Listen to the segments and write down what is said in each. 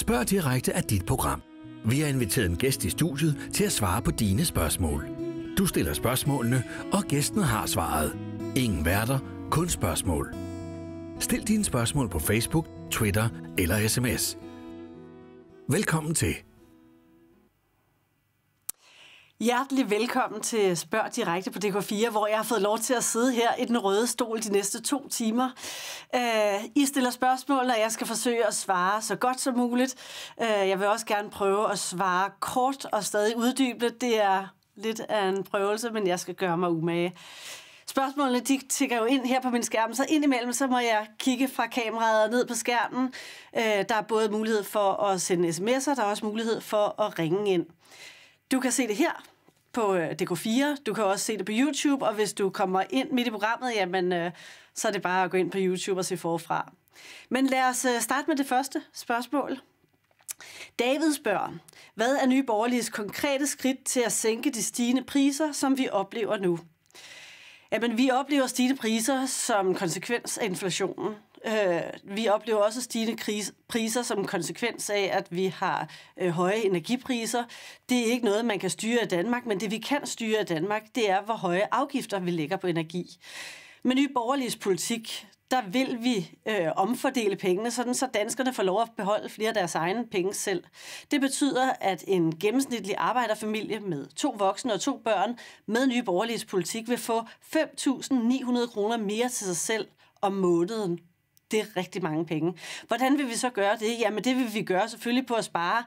Spørg direkte af dit program. Vi har inviteret en gæst i studiet til at svare på dine spørgsmål. Du stiller spørgsmålene, og gæsten har svaret. Ingen værter, kun spørgsmål. Stil dine spørgsmål på Facebook, Twitter eller sms. Velkommen til Hjertelig velkommen til Spørg Direkte på DK4, hvor jeg har fået lov til at sidde her i den røde stol de næste to timer. Øh, I stiller spørgsmål, og jeg skal forsøge at svare så godt som muligt. Øh, jeg vil også gerne prøve at svare kort og stadig uddybe det. er lidt af en prøvelse, men jeg skal gøre mig umage. Spørgsmålene de tigger jo ind her på min skærm, så indimellem så må jeg kigge fra kameraet ned på skærmen. Øh, der er både mulighed for at sende sms'er, der er også mulighed for at ringe ind. Du kan se det her på øh, DK4, du kan også se det på YouTube, og hvis du kommer ind midt i programmet, jamen, øh, så er det bare at gå ind på YouTube og se forfra. Men lad os øh, starte med det første spørgsmål. David spørger, hvad er Nye Borgerliges konkrete skridt til at sænke de stigende priser, som vi oplever nu? Jamen, vi oplever stigende priser som konsekvens af inflationen. Øh, vi oplever også stigende kris, priser som konsekvens af, at vi har øh, høje energipriser. Det er ikke noget, man kan styre i Danmark, men det vi kan styre i Danmark, det er, hvor høje afgifter vi lægger på energi. Med ny borgerliges politik, der vil vi øh, omfordele pengene, sådan så danskerne får lov at beholde flere af deres egne penge selv. Det betyder, at en gennemsnitlig arbejderfamilie med to voksne og to børn med nye borgerliges politik vil få 5.900 kroner mere til sig selv om måneden det er rigtig mange penge. Hvordan vil vi så gøre det? Jamen det vil vi gøre selvfølgelig på at spare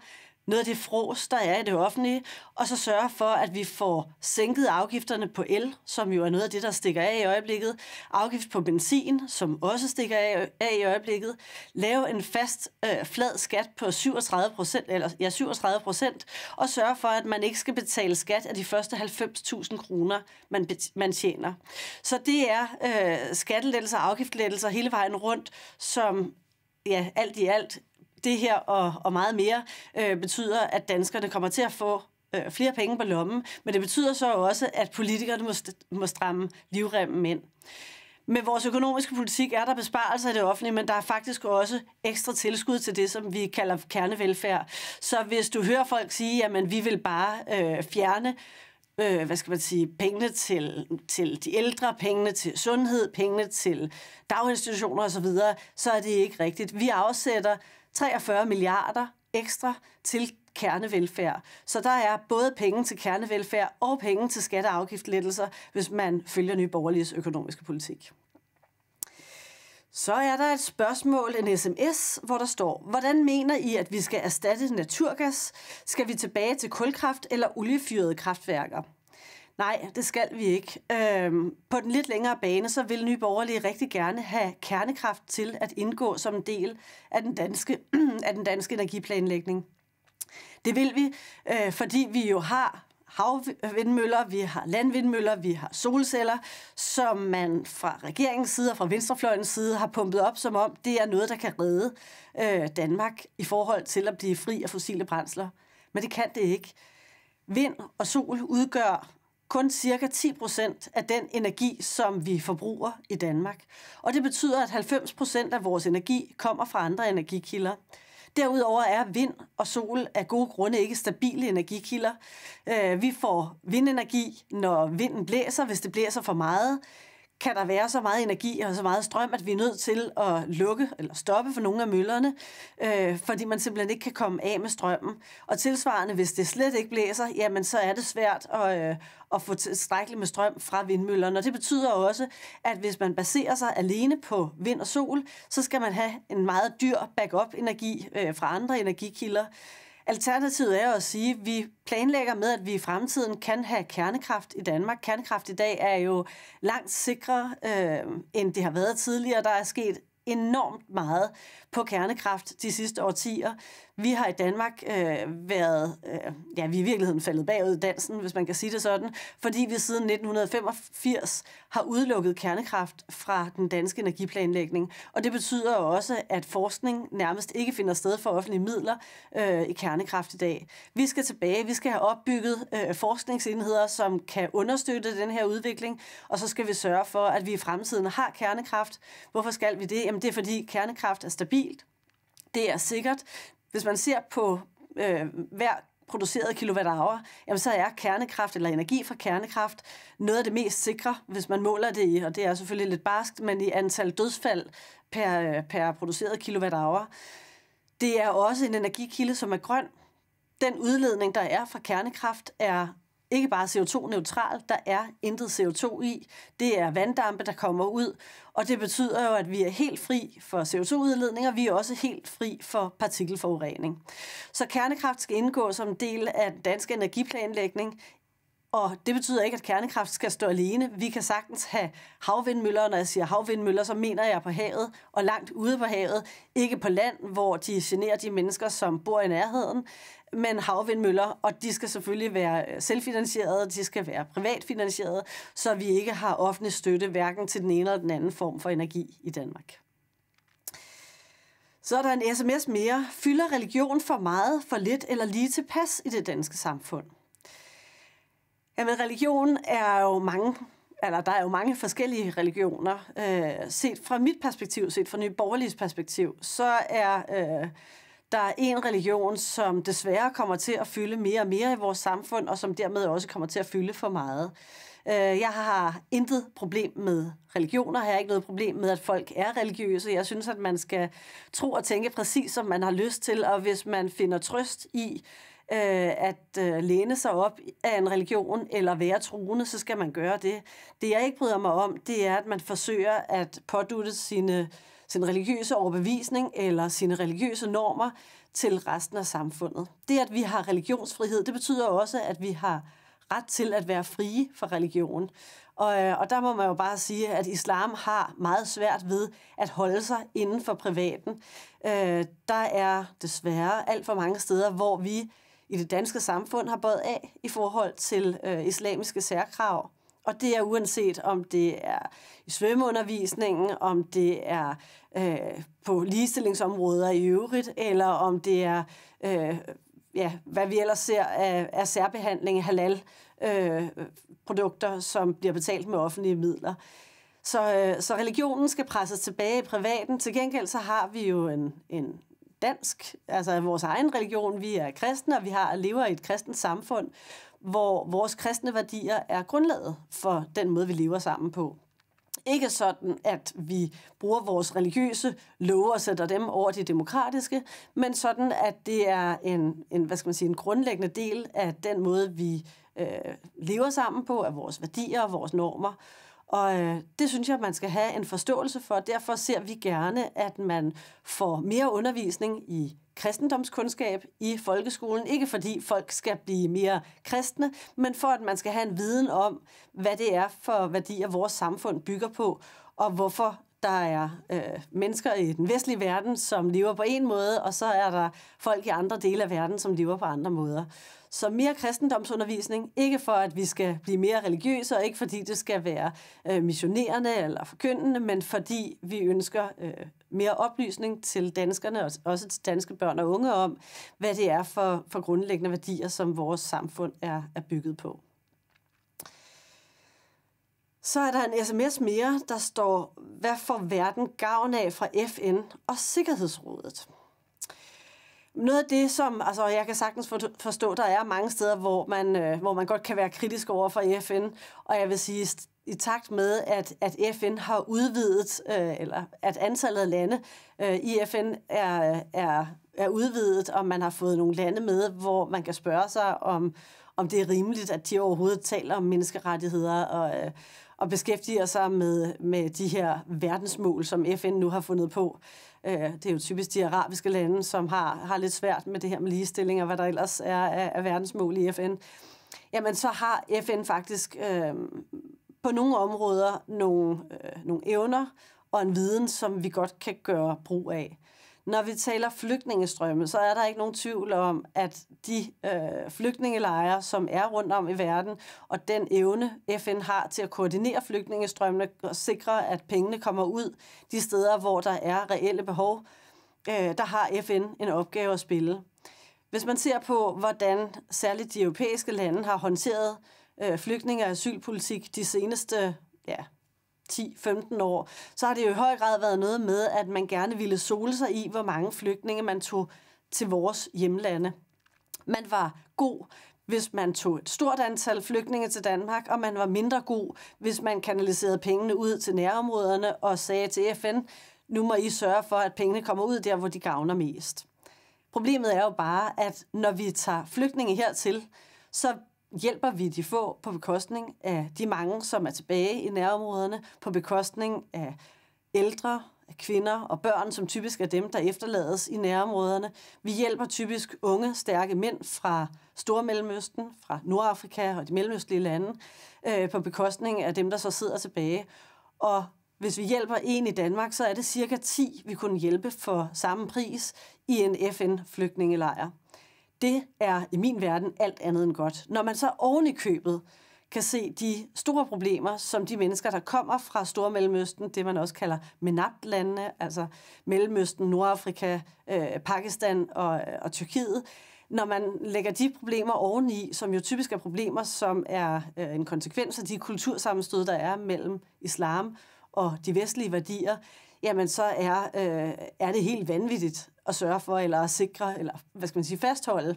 noget af det fros, der er i det offentlige, og så sørge for, at vi får sænket afgifterne på el, som jo er noget af det, der stikker af i øjeblikket, afgift på benzin, som også stikker af, i øjeblikket, lave en fast øh, flad skat på 37 eller ja, 37 og sørge for, at man ikke skal betale skat af de første 90.000 kroner, man, man tjener. Så det er øh, skattelettelser og afgiftlettelser hele vejen rundt, som ja, alt i alt det her og, og meget mere øh, betyder, at danskerne kommer til at få øh, flere penge på lommen, men det betyder så også, at politikerne må, må stramme livremmen ind. Med vores økonomiske politik er der besparelser i det offentlige, men der er faktisk også ekstra tilskud til det, som vi kalder kernevelfærd. Så hvis du hører folk sige, at vi vil bare øh, fjerne øh, hvad skal man sige, pengene til, til de ældre, pengene til sundhed, pengene til daginstitutioner osv., så er det ikke rigtigt. Vi afsætter 43 milliarder ekstra til kernevelfærd. Så der er både penge til kernevelfærd og penge til skatte- og hvis man følger nye borgerliges økonomiske politik. Så er der et spørgsmål, en sms, hvor der står, hvordan mener I, at vi skal erstatte naturgas? Skal vi tilbage til kulkraft eller oliefyrede kraftværker? Nej, det skal vi ikke. Øhm, på den lidt længere bane, så vil Nye Borgerlige rigtig gerne have kernekraft til at indgå som en del af den danske, af den danske energiplanlægning. Det vil vi, øh, fordi vi jo har havvindmøller, vi har landvindmøller, vi har solceller, som man fra regeringens side og fra venstrefløjens side har pumpet op, som om det er noget, der kan redde øh, Danmark i forhold til at blive fri af fossile brændsler. Men det kan det ikke. Vind og sol udgør kun cirka 10 procent af den energi, som vi forbruger i Danmark. Og det betyder, at 90 procent af vores energi kommer fra andre energikilder. Derudover er vind og sol af gode grunde ikke stabile energikilder. Øh, vi får vindenergi, når vinden blæser, hvis det blæser for meget kan der være så meget energi og så meget strøm, at vi er nødt til at lukke eller stoppe for nogle af møllerne, øh, fordi man simpelthen ikke kan komme af med strømmen. Og tilsvarende, hvis det slet ikke blæser, jamen så er det svært at, øh, at få tilstrækkeligt med strøm fra vindmøllerne. Og det betyder også, at hvis man baserer sig alene på vind og sol, så skal man have en meget dyr backup-energi øh, fra andre energikilder. Alternativet er at sige, at vi planlægger med, at vi i fremtiden kan have kernekraft i Danmark. Kernekraft i dag er jo langt sikrere, øh, end det har været tidligere. Der er sket enormt meget på kernekraft de sidste årtier. Vi har i Danmark øh, været, øh, ja, vi er i virkeligheden faldet bagud i dansen, hvis man kan sige det sådan, fordi vi siden 1985 har udelukket kernekraft fra den danske energiplanlægning. Og det betyder også, at forskning nærmest ikke finder sted for offentlige midler øh, i kernekraft i dag. Vi skal tilbage, vi skal have opbygget øh, forskningsenheder, som kan understøtte den her udvikling, og så skal vi sørge for, at vi i fremtiden har kernekraft. Hvorfor skal vi det? Jamen det er fordi kernekraft er stabilt, det er sikkert, hvis man ser på øh, hver produceret kilowatt-hour, jamen så er kernekraft eller energi fra kernekraft noget af det mest sikre, hvis man måler det i, og det er selvfølgelig lidt barskt, men i antal dødsfald per, øh, per produceret kilowatt-hour. Det er også en energikilde, som er grøn. Den udledning, der er fra kernekraft, er ikke bare CO2-neutral, der er intet CO2 i. Det er vanddampe, der kommer ud, og det betyder jo, at vi er helt fri for CO2-udledning, og vi er også helt fri for partikelforurening. Så kernekraft skal indgå som en del af den danske energiplanlægning, og det betyder ikke, at kernekraft skal stå alene. Vi kan sagtens have havvindmøller, når jeg siger havvindmøller, så mener jeg på havet og langt ude på havet. Ikke på land, hvor de generer de mennesker, som bor i nærheden men havvindmøller, og de skal selvfølgelig være øh, selvfinansierede, de skal være privatfinansierede, så vi ikke har offentlig støtte hverken til den ene eller den anden form for energi i Danmark. Så er der en sms mere. Fylder religion for meget, for lidt eller lige tilpas i det danske samfund? Jamen, religion er jo mange eller der er jo mange forskellige religioner. Øh, set fra mit perspektiv, set fra Nye Borgerliges perspektiv, så er øh, der er en religion, som desværre kommer til at fylde mere og mere i vores samfund, og som dermed også kommer til at fylde for meget. Øh, jeg har intet problem med religioner, jeg har ikke noget problem med, at folk er religiøse. Jeg synes, at man skal tro og tænke præcis, som man har lyst til, og hvis man finder trøst i øh, at øh, læne sig op af en religion eller være troende, så skal man gøre det. Det, jeg ikke bryder mig om, det er, at man forsøger at pådutte sine øh, sin religiøse overbevisning eller sine religiøse normer til resten af samfundet. Det, at vi har religionsfrihed, det betyder også, at vi har ret til at være frie fra religion. Og, øh, og der må man jo bare sige, at islam har meget svært ved at holde sig inden for privaten. Øh, der er desværre alt for mange steder, hvor vi i det danske samfund har båret af i forhold til øh, islamiske særkrav. Og det er uanset, om det er i svømmeundervisningen, om det er øh, på ligestillingsområder i øvrigt, eller om det er, øh, ja, hvad vi ellers ser af, af særbehandling, halal-produkter, øh, som bliver betalt med offentlige midler. Så, øh, så religionen skal presses tilbage i privaten. Til gengæld så har vi jo en, en dansk, altså vores egen religion. Vi er kristne, og vi har lever i et kristent samfund, hvor vores kristne værdier er grundlaget for den måde, vi lever sammen på. Ikke sådan, at vi bruger vores religiøse love og sætter dem over de demokratiske, men sådan, at det er en, en, hvad skal man sige, en grundlæggende del af den måde, vi øh, lever sammen på, af vores værdier og vores normer. Og øh, det synes jeg, man skal have en forståelse for. Derfor ser vi gerne, at man får mere undervisning i kristendomskundskab i folkeskolen. Ikke fordi folk skal blive mere kristne, men for at man skal have en viden om, hvad det er for værdier, vores samfund bygger på, og hvorfor der er øh, mennesker i den vestlige verden, som lever på en måde, og så er der folk i andre dele af verden, som lever på andre måder. Så mere kristendomsundervisning, ikke for at vi skal blive mere religiøse, og ikke fordi det skal være øh, missionerende eller forkyndende, men fordi vi ønsker øh, mere oplysning til danskerne, og også til danske børn og unge, om, hvad det er for, for grundlæggende værdier, som vores samfund er, er bygget på. Så er der en sms mere, der står, hvad får verden gavn af fra FN og Sikkerhedsrådet? Noget af det, som altså, jeg kan sagtens forstå, der er mange steder, hvor man, øh, hvor man godt kan være kritisk over for FN, og jeg vil sige, i takt med, at, at FN har udvidet, øh, eller at antallet af lande øh, i FN er, er, er udvidet, og man har fået nogle lande med, hvor man kan spørge sig, om, om det er rimeligt, at de overhovedet taler om menneskerettigheder og, øh, og beskæftiger sig med, med de her verdensmål, som FN nu har fundet på. Øh, det er jo typisk de arabiske lande, som har, har lidt svært med det her med ligestilling og hvad der ellers er af, af verdensmål i FN. Jamen, så har FN faktisk... Øh, på nogle områder nogle, øh, nogle evner og en viden, som vi godt kan gøre brug af. Når vi taler flygtningestrømme, så er der ikke nogen tvivl om, at de øh, flygtningelejre, som er rundt om i verden, og den evne, FN har til at koordinere flygtningestrømmene og sikre, at pengene kommer ud de steder, hvor der er reelle behov, øh, der har FN en opgave at spille. Hvis man ser på, hvordan særligt de europæiske lande har håndteret øh, flygtninge- og asylpolitik de seneste ja, 10-15 år, så har det jo i høj grad været noget med, at man gerne ville sole sig i, hvor mange flygtninge man tog til vores hjemlande. Man var god, hvis man tog et stort antal flygtninge til Danmark, og man var mindre god, hvis man kanaliserede pengene ud til nærområderne og sagde til FN, nu må I sørge for, at pengene kommer ud der, hvor de gavner mest. Problemet er jo bare, at når vi tager flygtninge hertil, så hjælper vi de få på bekostning af de mange, som er tilbage i nærområderne, på bekostning af ældre, af kvinder og børn, som typisk er dem, der efterlades i nærområderne. Vi hjælper typisk unge, stærke mænd fra Stormellemøsten, fra Nordafrika og de mellemøstlige lande, øh, på bekostning af dem, der så sidder tilbage. Og hvis vi hjælper en i Danmark, så er det cirka 10, vi kunne hjælpe for samme pris i en FN-flygtningelejr det er i min verden alt andet end godt. Når man så oven i købet kan se de store problemer, som de mennesker, der kommer fra Store Mellemøsten, det man også kalder MENAT-landene, altså Mellemøsten, Nordafrika, øh, Pakistan og, og Tyrkiet, når man lægger de problemer oveni, som jo typisk er problemer, som er øh, en konsekvens af de kultursammenstød, der er mellem islam og de vestlige værdier, jamen så er, øh, er det helt vanvittigt at sørge for, eller at sikre, eller hvad skal man sige, fastholde,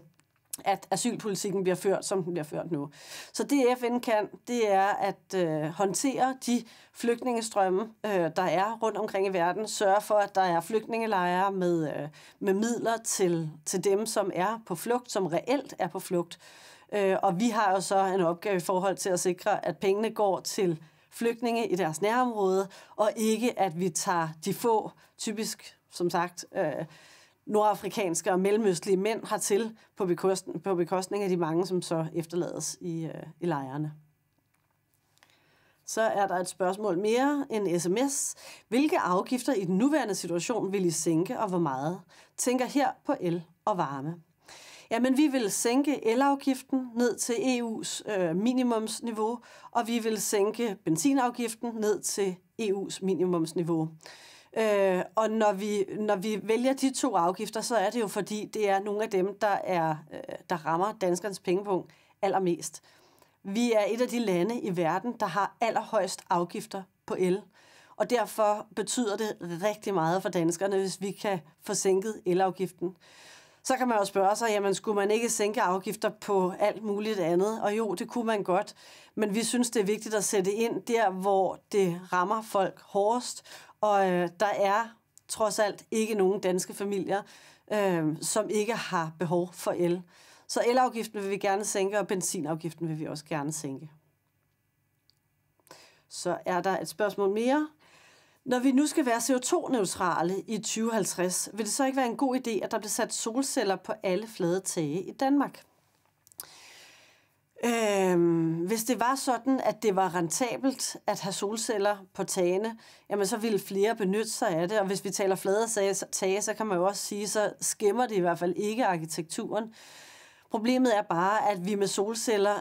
at asylpolitikken bliver ført, som den bliver ført nu. Så det FN kan, det er at øh, håndtere de flygtningestrømme, øh, der er rundt omkring i verden, sørge for, at der er flygtningelejre med, øh, med midler til, til dem, som er på flugt, som reelt er på flugt. Øh, og vi har jo så en opgave i forhold til at sikre, at pengene går til flygtninge i deres nærområde, og ikke at vi tager de få, typisk som sagt, øh, nordafrikanske og mellemøstlige mænd hertil på bekostning, på bekostning af de mange, som så efterlades i, øh, i lejrene. Så er der et spørgsmål mere, en sms. Hvilke afgifter i den nuværende situation vil I sænke, og hvor meget? Tænker her på el og varme jamen vi vil sænke elafgiften ned til EU's øh, minimumsniveau, og vi vil sænke benzinafgiften ned til EU's minimumsniveau. Øh, og når vi, når vi vælger de to afgifter, så er det jo fordi, det er nogle af dem, der, er, øh, der rammer danskernes pengepunkt allermest. Vi er et af de lande i verden, der har allerhøjst afgifter på el. Og derfor betyder det rigtig meget for danskerne, hvis vi kan få sænket elafgiften. Så kan man jo spørge sig, jamen skulle man ikke sænke afgifter på alt muligt andet? Og jo, det kunne man godt, men vi synes, det er vigtigt at sætte ind der, hvor det rammer folk hårdest, og øh, der er trods alt ikke nogen danske familier, øh, som ikke har behov for el. Så elafgiften vil vi gerne sænke, og benzinafgiften vil vi også gerne sænke. Så er der et spørgsmål mere? Når vi nu skal være CO2-neutrale i 2050, vil det så ikke være en god idé, at der bliver sat solceller på alle flade tage i Danmark? Øhm, hvis det var sådan, at det var rentabelt at have solceller på tagene, jamen så ville flere benytte sig af det, og hvis vi taler flade tage, så kan man jo også sige, så skæmmer det i hvert fald ikke arkitekturen. Problemet er bare, at vi med solceller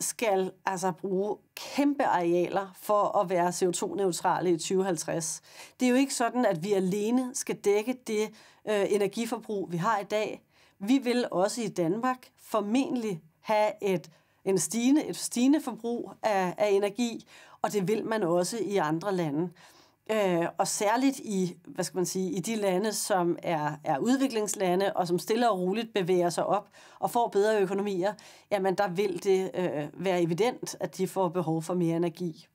skal altså bruge kæmpe arealer for at være CO2-neutrale i 2050. Det er jo ikke sådan, at vi alene skal dække det øh, energiforbrug, vi har i dag. Vi vil også i Danmark formentlig have et, en stigende, et stigende forbrug af, af energi, og det vil man også i andre lande. Øh, og særligt i, hvad skal man sige, i de lande, som er, er udviklingslande, og som stille og roligt bevæger sig op og får bedre økonomier, jamen der vil det øh, være evident, at de får behov for mere energi.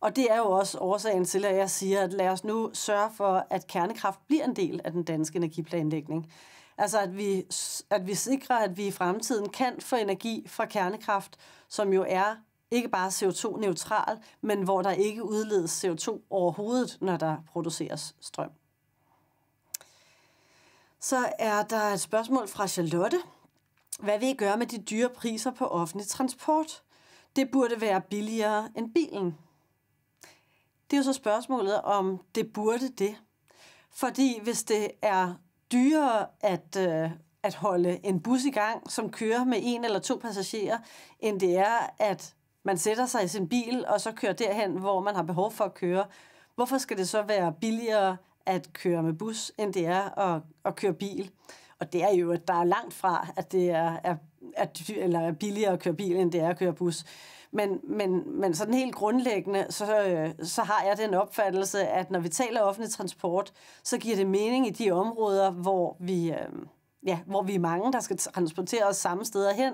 Og det er jo også årsagen til, at jeg siger, at lad os nu sørge for, at kernekraft bliver en del af den danske energiplanlægning. Altså at vi, at vi sikrer, at vi i fremtiden kan få energi fra kernekraft, som jo er ikke bare CO2-neutral, men hvor der ikke udledes CO2 overhovedet, når der produceres strøm. Så er der et spørgsmål fra Charlotte. Hvad vil I gøre med de dyre priser på offentlig transport? Det burde være billigere end bilen. Det er jo så spørgsmålet, om det burde det. Fordi hvis det er dyrere at, øh, at holde en bus i gang, som kører med en eller to passagerer, end det er at man sætter sig i sin bil, og så kører derhen, hvor man har behov for at køre. Hvorfor skal det så være billigere at køre med bus, end det er at, at køre bil? Og det er jo, at der er langt fra, at det er, er, er, eller er billigere at køre bil, end det er at køre bus. Men, men, men sådan helt grundlæggende, så, så har jeg den opfattelse, at når vi taler offentlig transport, så giver det mening i de områder, hvor vi, øh, ja, hvor vi er mange, der skal transportere os samme steder hen.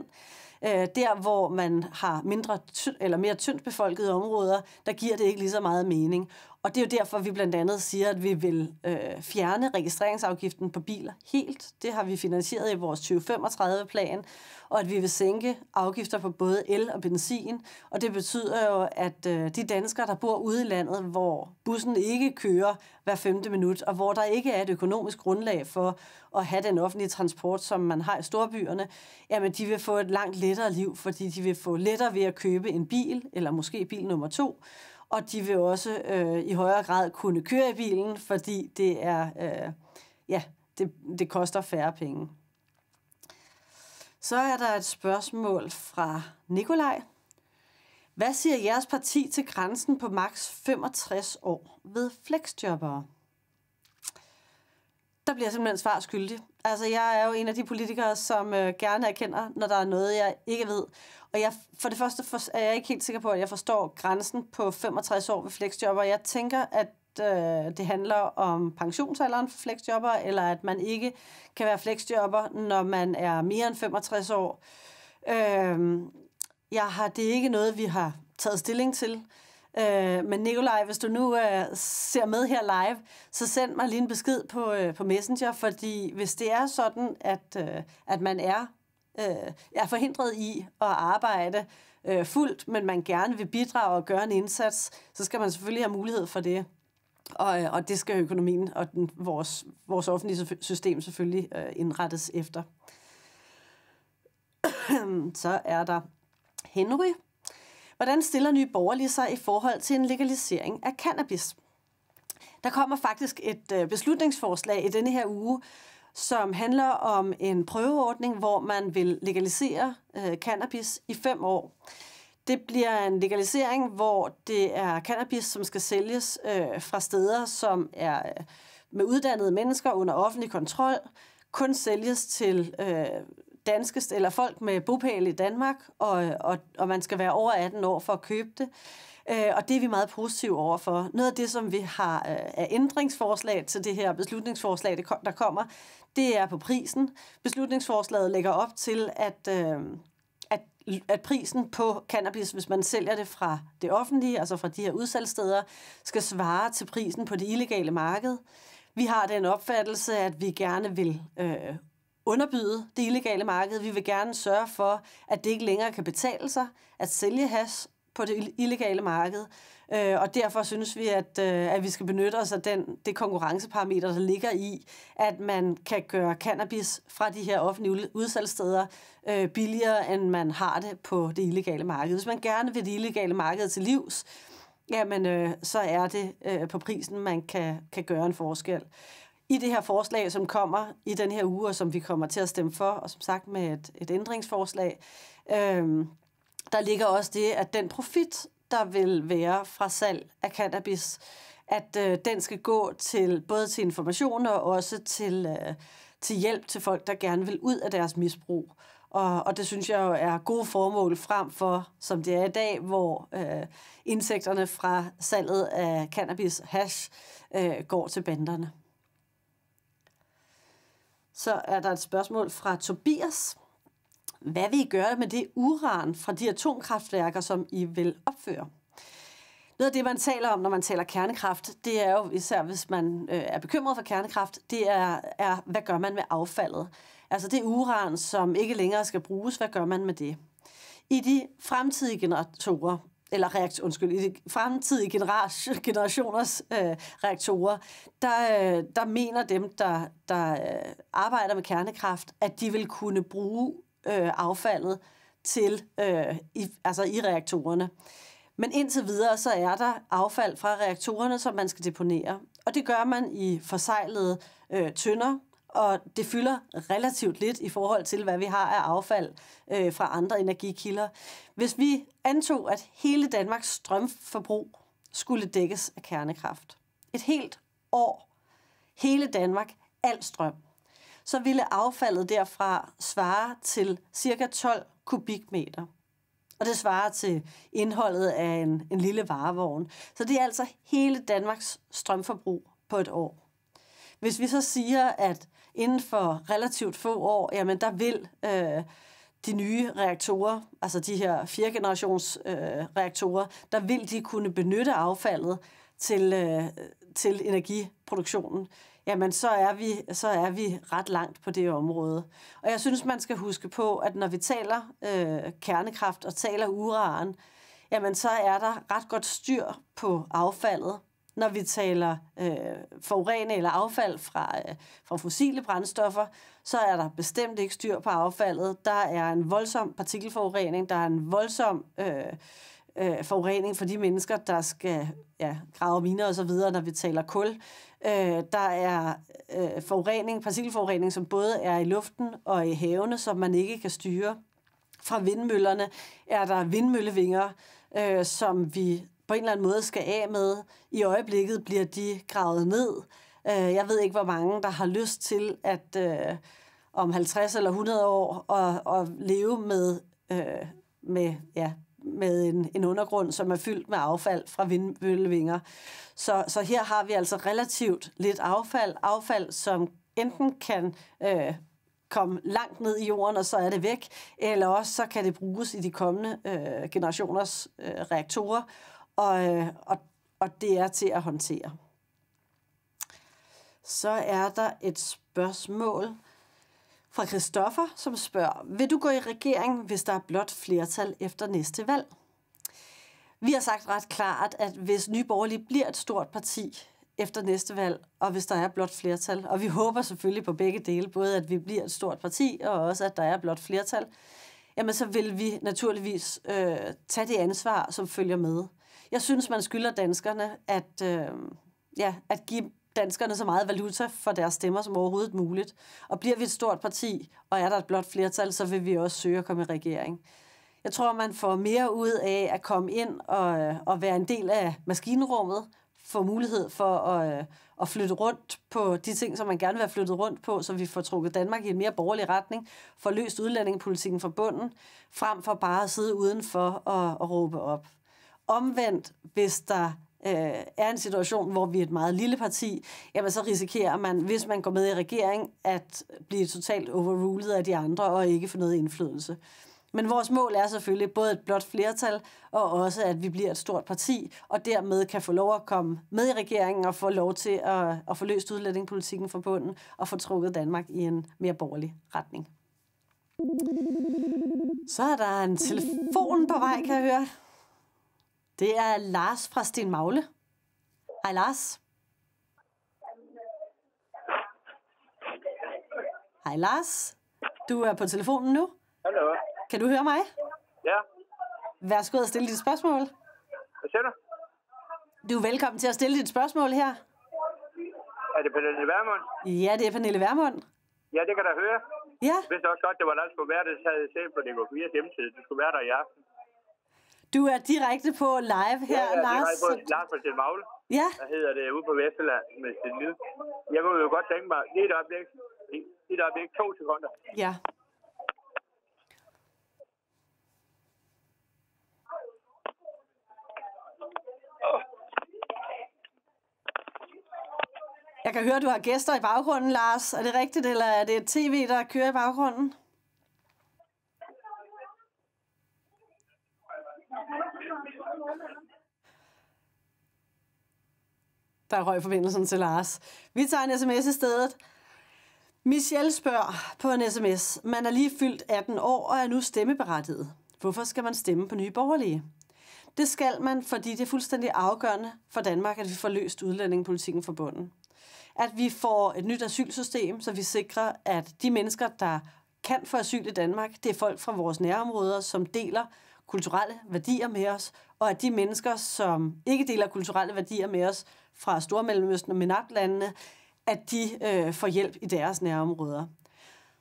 Øh, der, hvor man har mindre tynd, eller mere tyndt befolkede områder, der giver det ikke lige så meget mening. Og det er jo derfor, vi blandt andet siger, at vi vil øh, fjerne registreringsafgiften på biler helt. Det har vi finansieret i vores 2035-plan, og at vi vil sænke afgifter på både el og benzin. Og det betyder jo, at øh, de danskere, der bor ude i landet, hvor bussen ikke kører hver femte minut, og hvor der ikke er et økonomisk grundlag for at have den offentlige transport, som man har i storbyerne, jamen de vil få et langt lettere liv, fordi de vil få lettere ved at købe en bil, eller måske bil nummer to, og de vil også øh, i højere grad kunne køre i bilen, fordi det er øh, ja, det, det koster færre penge. Så er der et spørgsmål fra Nikolaj. Hvad siger jeres parti til grænsen på maks 65 år ved flexjobbere? Der bliver simpelthen svar skyldig. Altså, jeg er jo en af de politikere, som øh, gerne erkender, når der er noget, jeg ikke ved. Og jeg, for det første for, er jeg ikke helt sikker på, at jeg forstår grænsen på 65 år ved flexjobber. Jeg tænker, at øh, det handler om pensionsalderen for flexjobber, eller at man ikke kan være flexjobber, når man er mere end 65 år. Øh, jeg har, det er ikke noget, vi har taget stilling til. Øh, men Nikolaj, hvis du nu øh, ser med her live, så send mig lige en besked på, øh, på Messenger, fordi hvis det er sådan, at, øh, at man er, øh, er forhindret i at arbejde øh, fuldt, men man gerne vil bidrage og gøre en indsats, så skal man selvfølgelig have mulighed for det. Og, øh, og det skal økonomien og den, vores, vores offentlige system selvfølgelig øh, indrettes efter. så er der Henry, Hvordan stiller nye borgerlige sig i forhold til en legalisering af cannabis? Der kommer faktisk et øh, beslutningsforslag i denne her uge, som handler om en prøveordning, hvor man vil legalisere øh, cannabis i fem år. Det bliver en legalisering, hvor det er cannabis, som skal sælges øh, fra steder, som er øh, med uddannede mennesker under offentlig kontrol, kun sælges til øh, danske, eller folk med bopæl i Danmark, og, og, og man skal være over 18 år for at købe det. Øh, og det er vi meget positive overfor. Noget af det, som vi har øh, af ændringsforslag til det her beslutningsforslag, det, der kommer, det er på prisen. Beslutningsforslaget lægger op til, at, øh, at, at prisen på cannabis, hvis man sælger det fra det offentlige, altså fra de her udsalgssteder, skal svare til prisen på det illegale marked. Vi har den opfattelse, at vi gerne vil øh, underbyde det illegale marked. Vi vil gerne sørge for, at det ikke længere kan betale sig at sælge has på det illegale marked. Øh, og derfor synes vi, at, øh, at vi skal benytte os af den, det konkurrenceparameter, der ligger i, at man kan gøre cannabis fra de her offentlige udsalgssteder øh, billigere, end man har det på det illegale marked. Hvis man gerne vil det illegale marked til livs, jamen så er det på prisen, man kan, kan gøre en forskel i det her forslag, som kommer i den her uge, og som vi kommer til at stemme for, og som sagt med et, et ændringsforslag, øh, der ligger også det, at den profit, der vil være fra salg af cannabis, at øh, den skal gå til både til information og også til, øh, til hjælp til folk, der gerne vil ud af deres misbrug. Og, og det synes jeg jo er gode formål frem for, som det er i dag, hvor øh, indsigterne fra salget af cannabis hash øh, går til banderne. Så er der et spørgsmål fra Tobias. Hvad vil I gøre med det uran fra de atomkraftværker, som I vil opføre? Noget af det, man taler om, når man taler kernekraft, det er jo især, hvis man øh, er bekymret for kernekraft, det er, er, hvad gør man med affaldet? Altså det uran, som ikke længere skal bruges, hvad gør man med det? I de fremtidige generatorer, eller reakt, undskyld, i fremtidige generationers øh, reaktorer, der, øh, der mener dem, der, der øh, arbejder med kernekraft, at de vil kunne bruge øh, affaldet til øh, i, altså i reaktorerne. Men indtil videre, så er der affald fra reaktorerne, som man skal deponere. Og det gør man i forsejlede øh, tønder, og det fylder relativt lidt i forhold til, hvad vi har af affald øh, fra andre energikilder. Hvis vi antog, at hele Danmarks strømforbrug skulle dækkes af kernekraft, et helt år, hele Danmark, al strøm, så ville affaldet derfra svare til cirka 12 kubikmeter. Og det svarer til indholdet af en, en lille varevogn. Så det er altså hele Danmarks strømforbrug på et år. Hvis vi så siger, at inden for relativt få år, jamen der vil øh, de nye reaktorer, altså de her fjerde generations øh, reaktorer, der vil de kunne benytte affaldet til, øh, til energiproduktionen, jamen så er, vi, så er vi ret langt på det område. Og jeg synes, man skal huske på, at når vi taler øh, kernekraft og taler uran, jamen så er der ret godt styr på affaldet når vi taler øh, forurene eller affald fra, øh, fra fossile brændstoffer, så er der bestemt ikke styr på affaldet. Der er en voldsom partikelforurening, der er en voldsom øh, øh, forurening for de mennesker, der skal ja, grave miner og så videre, når vi taler kul. Øh, der er øh, forurening, partikelforurening, som både er i luften og i havene, som man ikke kan styre. Fra vindmøllerne er der vindmøllevinger, øh, som vi på en eller anden måde skal af med. I øjeblikket bliver de gravet ned. Øh, jeg ved ikke, hvor mange, der har lyst til at øh, om 50 eller 100 år at, at leve med, øh, med ja, med en, en undergrund, som er fyldt med affald fra vindmøllevinger. Så, så her har vi altså relativt lidt affald. Affald, som enten kan øh, komme langt ned i jorden, og så er det væk, eller også så kan det bruges i de kommende øh, generationers øh, reaktorer, og, øh, og, og det er til at håndtere. Så er der et spørgsmål fra Christoffer, som spørger, vil du gå i regering, hvis der er blot flertal efter næste valg? Vi har sagt ret klart, at hvis Nye Borgerlige bliver et stort parti efter næste valg, og hvis der er blot flertal, og vi håber selvfølgelig på begge dele, både at vi bliver et stort parti, og også at der er blot flertal, jamen så vil vi naturligvis øh, tage det ansvar, som følger med jeg synes, man skylder danskerne at, øh, ja, at give danskerne så meget valuta for deres stemmer som overhovedet muligt. Og bliver vi et stort parti, og er der et blot flertal, så vil vi også søge at komme i regering. Jeg tror, man får mere ud af at komme ind og, øh, og være en del af maskinrummet, få mulighed for at, øh, at flytte rundt på de ting, som man gerne vil have flyttet rundt på, så vi får trukket Danmark i en mere borgerlig retning, får løst udlændingepolitikken fra bunden, frem for bare at sidde udenfor og, og råbe op. Omvendt, hvis der øh, er en situation, hvor vi er et meget lille parti, jamen så risikerer man, hvis man går med i regering, at blive totalt overrulet af de andre og ikke få noget indflydelse. Men vores mål er selvfølgelig både et blot flertal, og også at vi bliver et stort parti, og dermed kan få lov at komme med i regeringen og få lov til at, at få løst udlændingepolitikken fra bunden og få trukket Danmark i en mere borgerlig retning. Så er der en telefon på vej, kan jeg høre. Det er Lars fra Sten Magle. Hej Lars. Hej Lars. Du er på telefonen nu. Hallo. Kan du høre mig? Ja. Værsgo at stille dit spørgsmål. Hvad siger du? Du er velkommen til at stille dit spørgsmål her. Er det Pernille Værmund? Ja, det er Pernille Værmund. Ja, det kan du høre. Ja. Jeg vidste også godt, det var Lars på hverdag, så havde jeg set på går via hjemmeside. Du skulle være der i aften. Du er direkte på live her, ja, jeg Lars. Jeg er på, Lars fra Magle. Ja. Der hedder det ude på Vestjylland med sin lyd. Jeg kunne jo godt tænke mig, lige et øjeblik, lige et øjeblik, to sekunder. Ja. Jeg kan høre, du har gæster i baggrunden, Lars. Er det rigtigt, eller er det et tv, der kører i baggrunden? Der røg forbindelsen til Lars. Vi tager en sms i stedet. Michelle spørger på en sms. Man er lige fyldt 18 år og er nu stemmeberettiget. Hvorfor skal man stemme på nye borgerlige? Det skal man, fordi det er fuldstændig afgørende for Danmark, at vi får løst udlændingepolitikken fra bunden. At vi får et nyt asylsystem, så vi sikrer, at de mennesker, der kan få asyl i Danmark, det er folk fra vores nærområder, som deler kulturelle værdier med os, og at de mennesker, som ikke deler kulturelle værdier med os, fra Stormellemøsten og Menatlandene, at de øh, får hjælp i deres nærområder.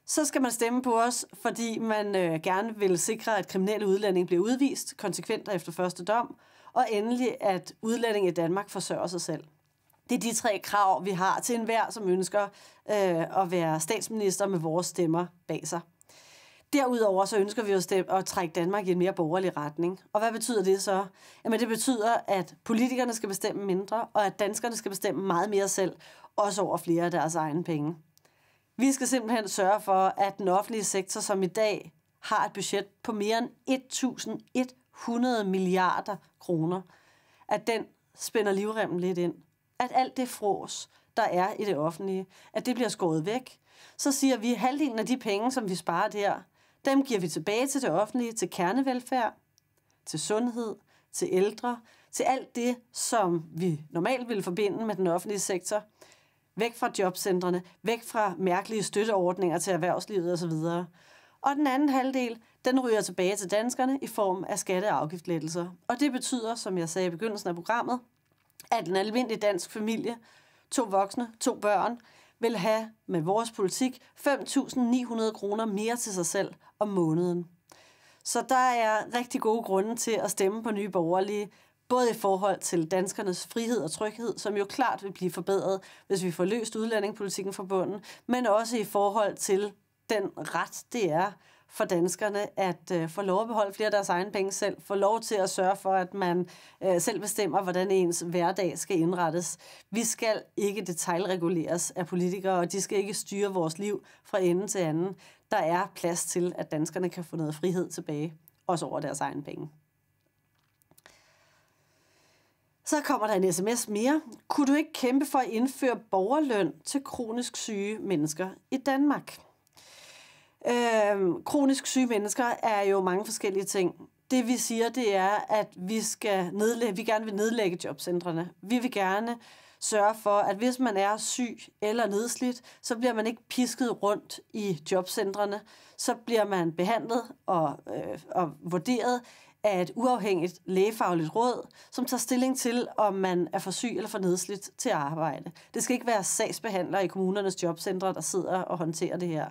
Så skal man stemme på os, fordi man øh, gerne vil sikre, at kriminelle udlændinge bliver udvist konsekvent efter første dom, og endelig, at udlændinge i Danmark forsørger sig selv. Det er de tre krav, vi har til enhver, som ønsker øh, at være statsminister med vores stemmer bag sig. Derudover så ønsker vi os at trække Danmark i en mere borgerlig retning. Og hvad betyder det så? Jamen det betyder, at politikerne skal bestemme mindre, og at danskerne skal bestemme meget mere selv, også over flere af deres egne penge. Vi skal simpelthen sørge for, at den offentlige sektor, som i dag har et budget på mere end 1.100 milliarder kroner, at den spænder livremmen lidt ind. At alt det fros, der er i det offentlige, at det bliver skåret væk. Så siger vi, at halvdelen af de penge, som vi sparer der, dem giver vi tilbage til det offentlige, til kernevelfærd, til sundhed, til ældre, til alt det, som vi normalt ville forbinde med den offentlige sektor. Væk fra jobcentrene, væk fra mærkelige støtteordninger til erhvervslivet osv. Og den anden halvdel, den ryger tilbage til danskerne i form af skatte- og Og det betyder, som jeg sagde i begyndelsen af programmet, at en almindelig dansk familie, to voksne, to børn, vil have med vores politik 5.900 kroner mere til sig selv om måneden. Så der er rigtig gode grunde til at stemme på nye borgerlige, både i forhold til danskernes frihed og tryghed, som jo klart vil blive forbedret, hvis vi får løst udlændingepolitikken fra bunden, men også i forhold til den ret, det er for danskerne at øh, få lov at beholde flere af deres egne penge selv, få lov til at sørge for, at man øh, selv bestemmer, hvordan ens hverdag skal indrettes. Vi skal ikke detaljreguleres af politikere, og de skal ikke styre vores liv fra ende til anden der er plads til, at danskerne kan få noget frihed tilbage, også over deres egen penge. Så kommer der en sms mere. Kunne du ikke kæmpe for at indføre borgerløn til kronisk syge mennesker i Danmark? Øhm, kronisk syge mennesker er jo mange forskellige ting. Det vi siger, det er, at vi, skal nedlægge, vi gerne vil nedlægge jobcentrene. Vi vil gerne øh, sørge for, at hvis man er syg eller nedslidt, så bliver man ikke pisket rundt i jobcentrene. Så bliver man behandlet og, øh, og vurderet af et uafhængigt lægefagligt råd, som tager stilling til, om man er for syg eller for nedslidt til at arbejde. Det skal ikke være sagsbehandlere i kommunernes jobcentre, der sidder og håndterer det her.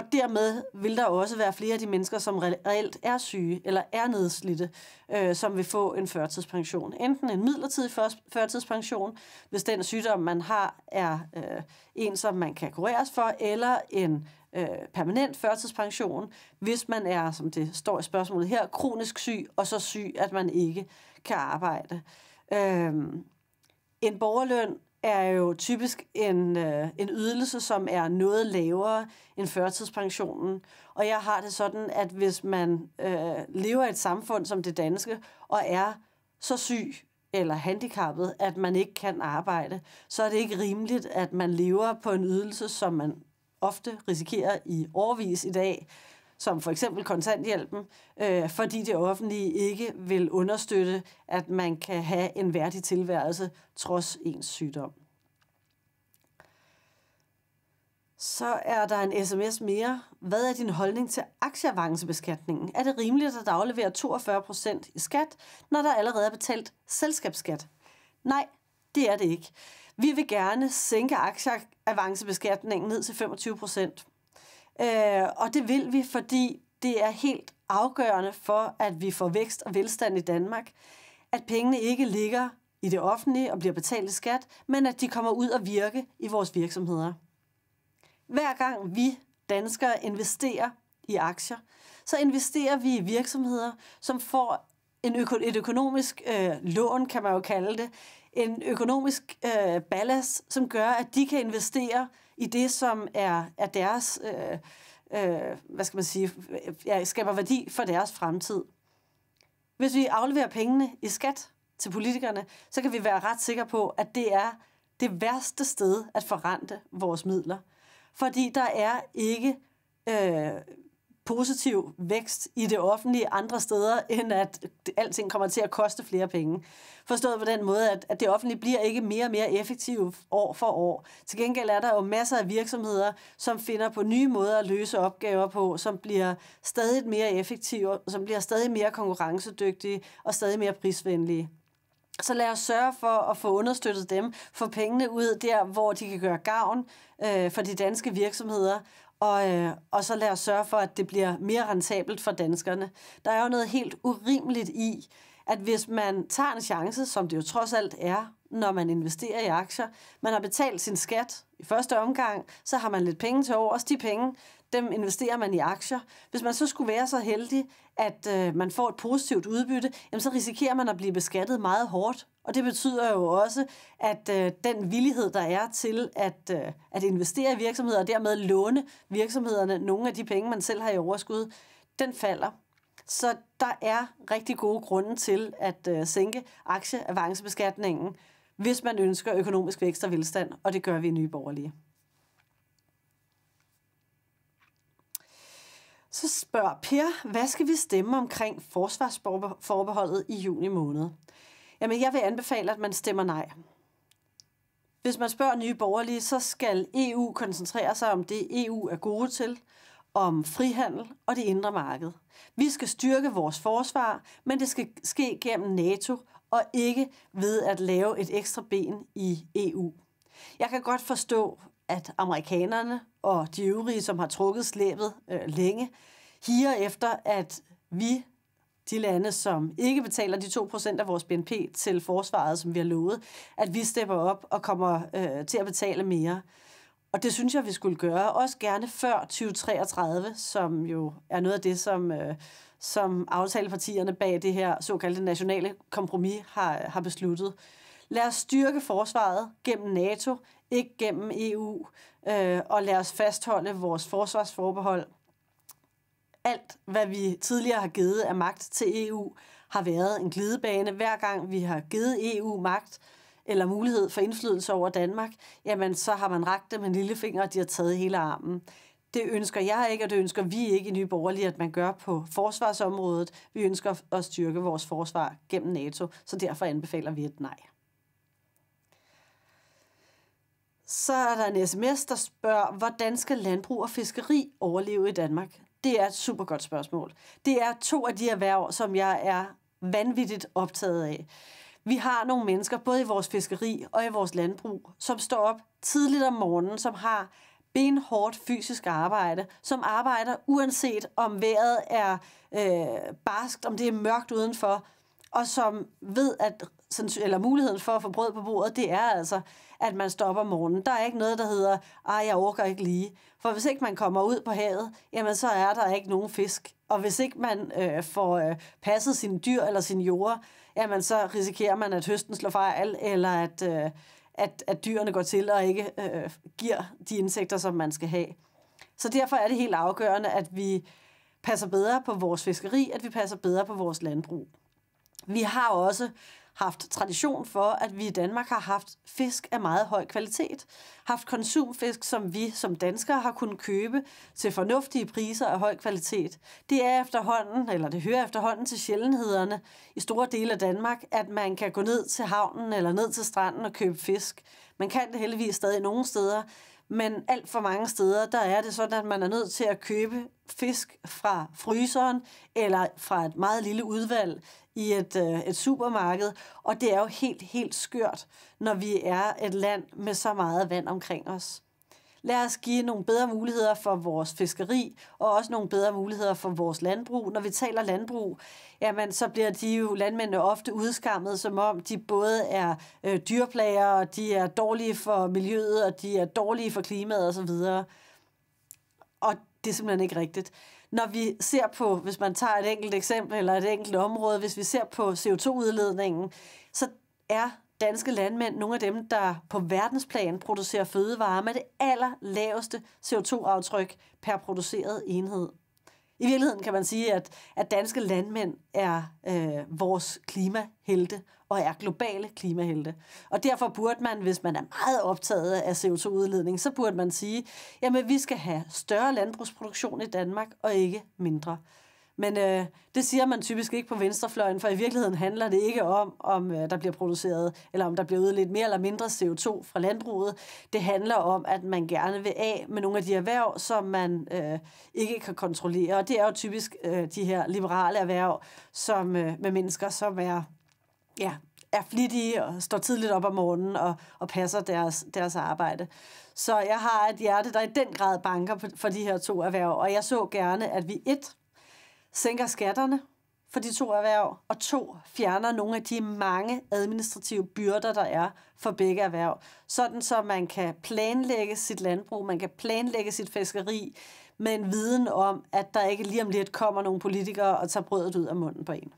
Og dermed vil der også være flere af de mennesker, som reelt er syge eller er nedslidte, øh, som vil få en førtidspension. Enten en midlertidig førtidspension, hvis den sygdom, man har, er øh, en, som man kan kureres for, eller en øh, permanent førtidspension, hvis man er, som det står i spørgsmålet her, kronisk syg, og så syg, at man ikke kan arbejde. Øh, en borgerløn er jo typisk en, øh, en ydelse, som er noget lavere end førtidspensionen. Og jeg har det sådan, at hvis man øh, lever i et samfund som det danske, og er så syg eller handicappet, at man ikke kan arbejde, så er det ikke rimeligt, at man lever på en ydelse, som man ofte risikerer i årvis i dag, som for eksempel kontanthjælpen, øh, fordi det offentlige ikke vil understøtte, at man kan have en værdig tilværelse trods ens sygdom. Så er der en sms mere. Hvad er din holdning til aktieavancebeskatningen? Er det rimeligt, at der afleverer 42 i skat, når der allerede er betalt selskabsskat? Nej, det er det ikke. Vi vil gerne sænke aktieavancebeskatningen ned til 25 procent. Øh, og det vil vi, fordi det er helt afgørende for, at vi får vækst og velstand i Danmark, at pengene ikke ligger i det offentlige og bliver betalt i skat, men at de kommer ud og virke i vores virksomheder. Hver gang vi danskere investerer i aktier, så investerer vi i virksomheder, som får en øko, et økonomisk øh, lån, kan man jo kalde det, en økonomisk øh, ballast, som gør, at de kan investere i det, som er, er deres, øh, øh, hvad skal man sige, ja, skaber værdi for deres fremtid. Hvis vi afleverer pengene i skat til politikerne, så kan vi være ret sikre på, at det er det værste sted at forrente vores midler. Fordi der er ikke øh, positiv vækst i det offentlige andre steder, end at alting kommer til at koste flere penge. Forstået på den måde, at, at det offentlige bliver ikke mere og mere effektivt år for år. Til gengæld er der jo masser af virksomheder, som finder på nye måder at løse opgaver på, som bliver stadig mere effektive, som bliver stadig mere konkurrencedygtige og stadig mere prisvenlige. Så lad os sørge for at få understøttet dem, få pengene ud der, hvor de kan gøre gavn øh, for de danske virksomheder, og, øh, og så lad os sørge for, at det bliver mere rentabelt for danskerne. Der er jo noget helt urimeligt i, at hvis man tager en chance, som det jo trods alt er, når man investerer i aktier, man har betalt sin skat i første omgang, så har man lidt penge til over, og De penge, dem investerer man i aktier. Hvis man så skulle være så heldig, at øh, man får et positivt udbytte, jamen så risikerer man at blive beskattet meget hårdt og det betyder jo også, at øh, den villighed, der er til at, øh, at investere i virksomheder, og dermed låne virksomhederne nogle af de penge, man selv har i overskud, den falder. Så der er rigtig gode grunde til at øh, sænke aktieavancebeskatningen, hvis man ønsker økonomisk vækst og velstand, og det gør vi i Nye Borgerlige. Så spørger Per, hvad skal vi stemme omkring forsvarsforbeholdet i juni måned? Jamen, jeg vil anbefale, at man stemmer nej. Hvis man spørger nye borgerlige, så skal EU koncentrere sig om det, EU er gode til, om frihandel og det indre marked. Vi skal styrke vores forsvar, men det skal ske gennem NATO og ikke ved at lave et ekstra ben i EU. Jeg kan godt forstå, at amerikanerne og de øvrige, som har trukket slæbet øh, længe, higer efter, at vi de lande, som ikke betaler de 2% af vores BNP til forsvaret, som vi har lovet, at vi stepper op og kommer øh, til at betale mere. Og det synes jeg, vi skulle gøre, også gerne før 2033, som jo er noget af det, som, øh, som aftalepartierne bag det her såkaldte nationale kompromis har, har besluttet. Lad os styrke forsvaret gennem NATO, ikke gennem EU, øh, og lad os fastholde vores forsvarsforbehold alt, hvad vi tidligere har givet af magt til EU, har været en glidebane. Hver gang vi har givet EU magt eller mulighed for indflydelse over Danmark, jamen så har man ragt dem en lillefinger, og de har taget hele armen. Det ønsker jeg ikke, og det ønsker vi ikke i Nye Borgerlige, at man gør på forsvarsområdet. Vi ønsker at styrke vores forsvar gennem NATO, så derfor anbefaler vi et nej. Så er der en sms, der spørger, hvordan skal landbrug og fiskeri overleve i Danmark? Det er et super godt spørgsmål. Det er to af de erhverv, som jeg er vanvittigt optaget af. Vi har nogle mennesker, både i vores fiskeri og i vores landbrug, som står op tidligt om morgenen, som har benhårdt fysisk arbejde, som arbejder uanset om vejret er øh, barskt, om det er mørkt udenfor, og som ved, at eller muligheden for at få brød på bordet, det er altså, at man stopper om morgenen. Der er ikke noget, der hedder, ej, jeg orker ikke lige. For hvis ikke man kommer ud på havet, jamen så er der ikke nogen fisk. Og hvis ikke man øh, får øh, passet sine dyr eller sine jorder, jamen så risikerer man, at høsten slår fejl, eller at, øh, at, at dyrene går til og ikke øh, giver de insekter, som man skal have. Så derfor er det helt afgørende, at vi passer bedre på vores fiskeri, at vi passer bedre på vores landbrug. Vi har også haft tradition for, at vi i Danmark har haft fisk af meget høj kvalitet. Haft konsumfisk, som vi som danskere har kunnet købe til fornuftige priser af høj kvalitet. Det er efterhånden, eller det hører efterhånden til sjældenhederne i store dele af Danmark, at man kan gå ned til havnen eller ned til stranden og købe fisk. Man kan det heldigvis stadig nogle steder, men alt for mange steder, der er det sådan, at man er nødt til at købe fisk fra fryseren eller fra et meget lille udvalg i et, øh, et supermarked. Og det er jo helt, helt skørt, når vi er et land med så meget vand omkring os lad os give nogle bedre muligheder for vores fiskeri, og også nogle bedre muligheder for vores landbrug. Når vi taler landbrug, jamen, så bliver de jo landmændene ofte udskammet, som om de både er øh, dyrplager, og de er dårlige for miljøet, og de er dårlige for klimaet osv. Og det er simpelthen ikke rigtigt. Når vi ser på, hvis man tager et enkelt eksempel eller et enkelt område, hvis vi ser på CO2-udledningen, så er danske landmænd nogle af dem, der på verdensplan producerer fødevarer med det aller laveste CO2-aftryk per produceret enhed. I virkeligheden kan man sige, at, at danske landmænd er øh, vores klimahelte og er globale klimahelte. Og derfor burde man, hvis man er meget optaget af CO2-udledning, så burde man sige, at vi skal have større landbrugsproduktion i Danmark og ikke mindre. Men øh, det siger man typisk ikke på venstrefløjen, for i virkeligheden handler det ikke om, om øh, der bliver produceret, eller om der bliver udledt mere eller mindre CO2 fra landbruget. Det handler om, at man gerne vil af med nogle af de erhverv, som man øh, ikke kan kontrollere. Og det er jo typisk øh, de her liberale erhverv som øh, med mennesker, som er ja, er flittige og står tidligt op om morgenen og, og passer deres, deres arbejde. Så jeg har et hjerte, der i den grad banker for de her to erhverv, og jeg så gerne, at vi et sænker skatterne for de to erhverv, og to fjerner nogle af de mange administrative byrder, der er for begge erhverv. Sådan så man kan planlægge sit landbrug, man kan planlægge sit fiskeri med en viden om, at der ikke lige om lidt kommer nogle politikere og tager brødet ud af munden på en.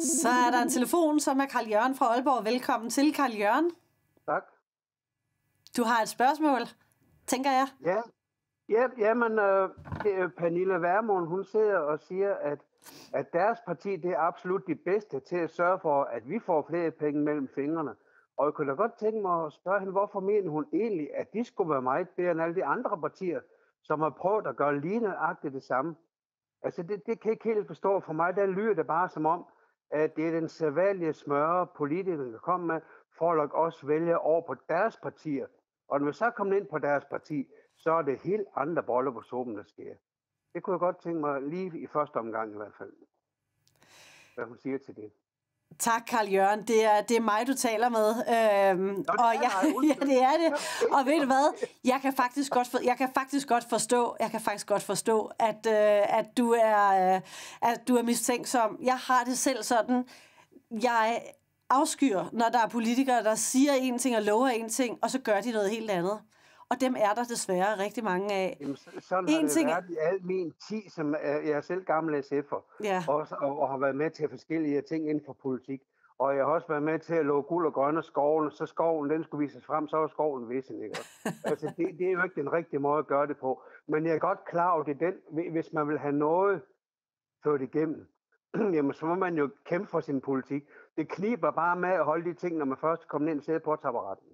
Så er der en telefon, som er Karl Jørgen fra Aalborg. Velkommen til, Karl Jørgen. Tak. Du har et spørgsmål, tænker jeg. Ja, Ja, jamen, øh, Pernille Værmund, hun sidder og siger, at, at deres parti det er absolut de bedste til at sørge for, at vi får flere penge mellem fingrene. Og jeg kunne da godt tænke mig at spørge hende, hvorfor mener hun egentlig, at de skulle være meget bedre end alle de andre partier, som har prøvet at gøre lige nøjagtigt det samme. Altså, det, det kan jeg ikke helt forstå. For mig, der lyder det bare som om, at det er den sædvanlige smøre, politikere, der kommer med, for at også vælge over på deres partier. Og når vi så kommer ind på deres parti, så er det helt andre boller på soppen, der sker. Det kunne jeg godt tænke mig lige i første omgang i hvert fald. Hvad hun siger til det. Tak, Karl Jørgen. Det er, det er mig, du taler med. Øhm, Nå, og jeg, ja, det er det. Og ved du hvad? Jeg kan faktisk godt, for, jeg kan faktisk godt forstå, jeg kan faktisk godt forstå, at, øh, at du er, øh, at du er mistænksom. Jeg har det selv sådan. Jeg afskyr, når der er politikere, der siger en ting og lover en ting, og så gør de noget helt andet og dem er der desværre rigtig mange af. Jamen, sådan en har det ting... været i al min tid, som jeg er selv gammel SF'er, ja. og, og, og har været med til forskellige ting inden for politik. Og jeg har også været med til at låge guld og grønne skoven, så skoven den skulle vises frem, så var skoven vissen, ikke? altså, det, det er jo ikke den rigtige måde at gøre det på. Men jeg er godt klar over, det den, hvis man vil have noget ført igennem, jamen så må man jo kæmpe for sin politik. Det kniber bare med at holde de ting, når man først kommer ind og sidder på tabaretten.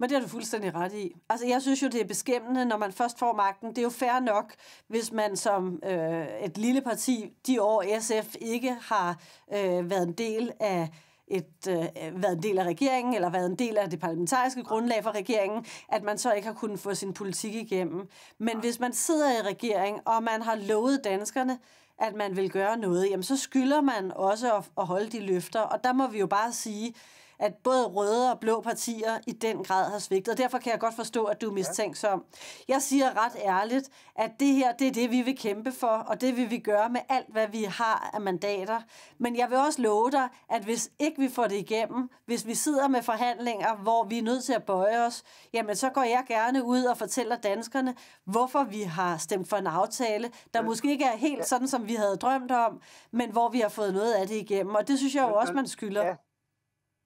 Men det har du fuldstændig ret i. Altså, jeg synes jo, det er beskæmmende, når man først får magten. Det er jo fair nok, hvis man som øh, et lille parti de år SF ikke har øh, været en del af et, øh, været en del af regeringen, eller været en del af det parlamentariske grundlag for regeringen, at man så ikke har kunnet få sin politik igennem. Men ja. hvis man sidder i regering, og man har lovet danskerne, at man vil gøre noget, jamen så skylder man også at, at holde de løfter. Og der må vi jo bare sige, at både røde og blå partier i den grad har svigtet. Og derfor kan jeg godt forstå, at du er mistænksom. Jeg siger ret ærligt, at det her, det er det, vi vil kæmpe for, og det vil vi gøre med alt, hvad vi har af mandater. Men jeg vil også love dig, at hvis ikke vi får det igennem, hvis vi sidder med forhandlinger, hvor vi er nødt til at bøje os, jamen så går jeg gerne ud og fortæller danskerne, hvorfor vi har stemt for en aftale, der måske ikke er helt sådan, som vi havde drømt om, men hvor vi har fået noget af det igennem. Og det synes jeg jo også, man skylder.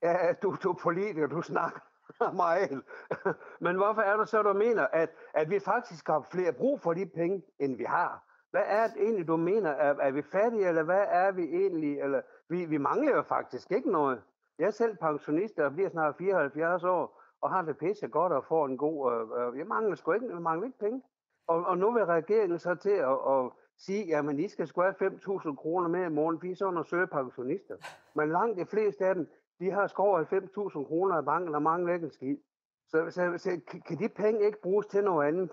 Ja, du, du er politiker, du snakker meget. Men hvorfor er det så, du mener, at, at vi faktisk har flere brug for de penge, end vi har? Hvad er det egentlig, du mener? Er, er vi fattige, eller hvad er vi egentlig? Eller, vi, vi mangler jo faktisk ikke noget. Jeg er selv pensionist, og bliver snart 74 år, og har det pisse godt og får en god... Øh, øh, jeg mangler sgu ikke, jeg mangler ikke penge. Og, og nu vil regeringen så til at, at sige, jamen I skal sgu have 5.000 kroner mere i morgen, vi er sådan søge pensionister. Men langt de fleste af dem, de har skåret 90.000 kroner i banken og mangler ikke en skid. Så, så, så kan de penge ikke bruges til noget andet?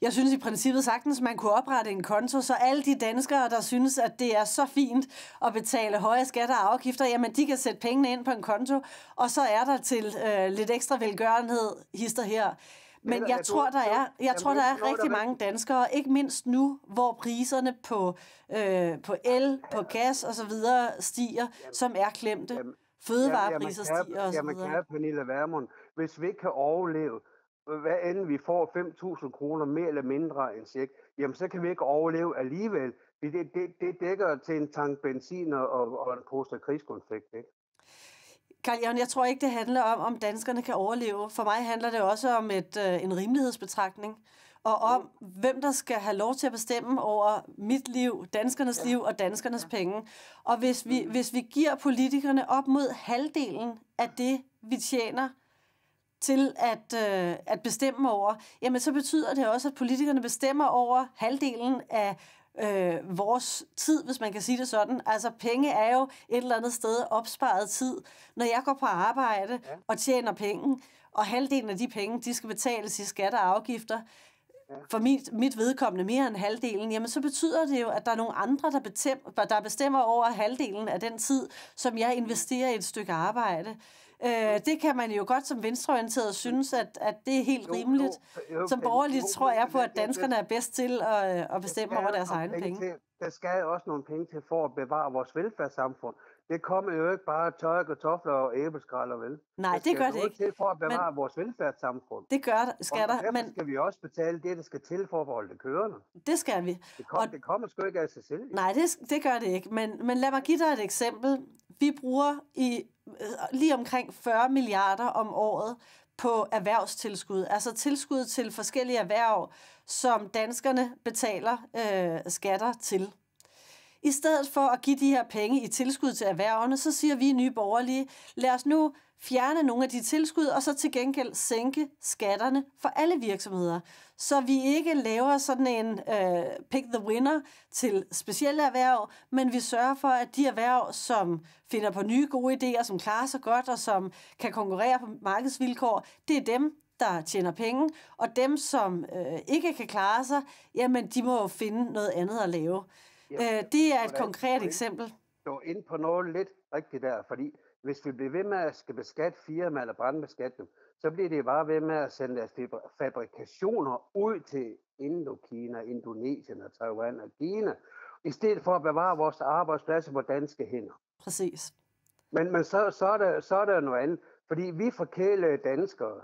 Jeg synes i princippet sagtens, man kunne oprette en konto, så alle de danskere, der synes, at det er så fint at betale høje skatter og afgifter, jamen de kan sætte pengene ind på en konto, og så er der til øh, lidt ekstra velgørenhed, hister her, men jeg, tror, der er, jeg tror, der er rigtig der mange danskere, ikke mindst nu, hvor priserne på, øh, på el, på gas osv. stiger, jamen, som er klemte. Fødevarepriser jamen, stiger osv. Jamen, kære Pernille Vermund, hvis vi ikke kan overleve, øh, hvad end vi får 5.000 kroner mere eller mindre end sig, jamen så kan vi ikke overleve alligevel. Det, det, det dækker til en tank benzin og, og en pose krigskonflikt, ikke? Karl Jørgen, jeg tror ikke, det handler om, om danskerne kan overleve. For mig handler det også om et, øh, en rimelighedsbetragtning, og om, mm. hvem der skal have lov til at bestemme over mit liv, danskernes ja. liv og danskernes ja. penge. Og hvis vi, mm. hvis vi giver politikerne op mod halvdelen af det, vi tjener, til at, øh, at bestemme over, jamen så betyder det også, at politikerne bestemmer over halvdelen af øh, vores tid, hvis man kan sige det sådan. Altså penge er jo et eller andet sted opsparet tid. Når jeg går på arbejde ja. og tjener penge, og halvdelen af de penge, de skal betales i skatter og afgifter, ja. for mit, mit vedkommende mere end halvdelen, jamen så betyder det jo, at der er nogle andre, der, bestem, der bestemmer over halvdelen af den tid, som jeg investerer i et stykke arbejde. Øh, det kan man jo godt som venstreorienteret synes, at, at det er helt rimeligt. som borgerligt tror jeg på, at danskerne er bedst til at, at bestemme over deres egne penge. Til, der skal også nogle penge til for at bevare vores velfærdssamfund det kommer jo ikke bare tørre kartofler og æbleskralder, vel? Nej, det, det gør det ikke. til for at bevare men, vores velfærdssamfund. Det gør det, skal der. Men skal vi også betale det, der skal til for at holde kørende. Det skal vi. Det, kom, og, det kommer sgu ikke af sig selv. Nej, det, det gør det ikke. Men, men lad mig give dig et eksempel. Vi bruger i øh, lige omkring 40 milliarder om året på erhvervstilskud, altså tilskud til forskellige erhverv, som danskerne betaler øh, skatter til. I stedet for at give de her penge i tilskud til erhvervene, så siger vi Nye Borgerlige, lad os nu fjerne nogle af de tilskud, og så til gengæld sænke skatterne for alle virksomheder, så vi ikke laver sådan en øh, pick the winner til specielle erhverv, men vi sørger for, at de erhverv, som finder på nye gode idéer, som klarer sig godt og som kan konkurrere på markedsvilkår, det er dem, der tjener penge, og dem, som øh, ikke kan klare sig, jamen de må jo finde noget andet at lave øh, det er et konkret eksempel. Du er inde på noget lidt rigtigt der, fordi hvis vi bliver ved med at skal beskatte firma eller brandbeskatte dem, så bliver det bare ved med at sende deres fabrikationer ud til Indokina, Indonesien og Taiwan og Kina, i stedet for at bevare vores arbejdspladser på danske hænder. Præcis. Men, men så, så, er der, så er der noget andet, fordi vi forkælede danskere,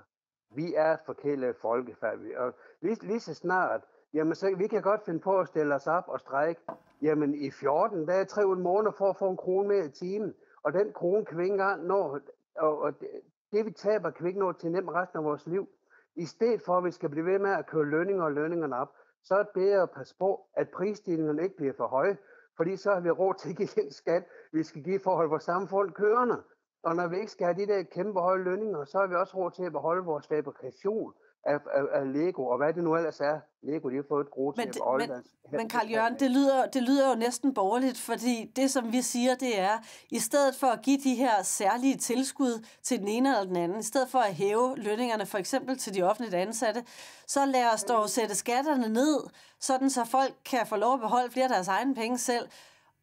vi er forkælede folkefærd, og lige, lige så snart Jamen, så, vi kan godt finde på at stille os op og strække. Jamen, i 14 dage, 3 måneder for at få en krone mere i timen. Og den krone kan vi ikke engang nå. Og, og det, det, vi taber, kan vi ikke nå til nem resten af vores liv. I stedet for, at vi skal blive ved med at køre lønninger og lønningerne op, så er det bedre at passe på, at prisstigningerne ikke bliver for høje, fordi så har vi råd til at give den skat, vi skal give for at holde vores samfund kørende. Og når vi ikke skal have de der kæmpe høje lønninger, så har vi også råd til at beholde vores fabrikation, af, af, af Lego, og hvad det nu ellers er. Lego, de har fået et grot men, men, men Carl Jørgen, det lyder, det lyder jo næsten borgerligt, fordi det, som vi siger, det er, i stedet for at give de her særlige tilskud til den ene eller den anden, i stedet for at hæve lønningerne for eksempel til de offentligt ansatte, så lad os dog mm. sætte skatterne ned, sådan så folk kan få lov at beholde flere af deres egne penge selv,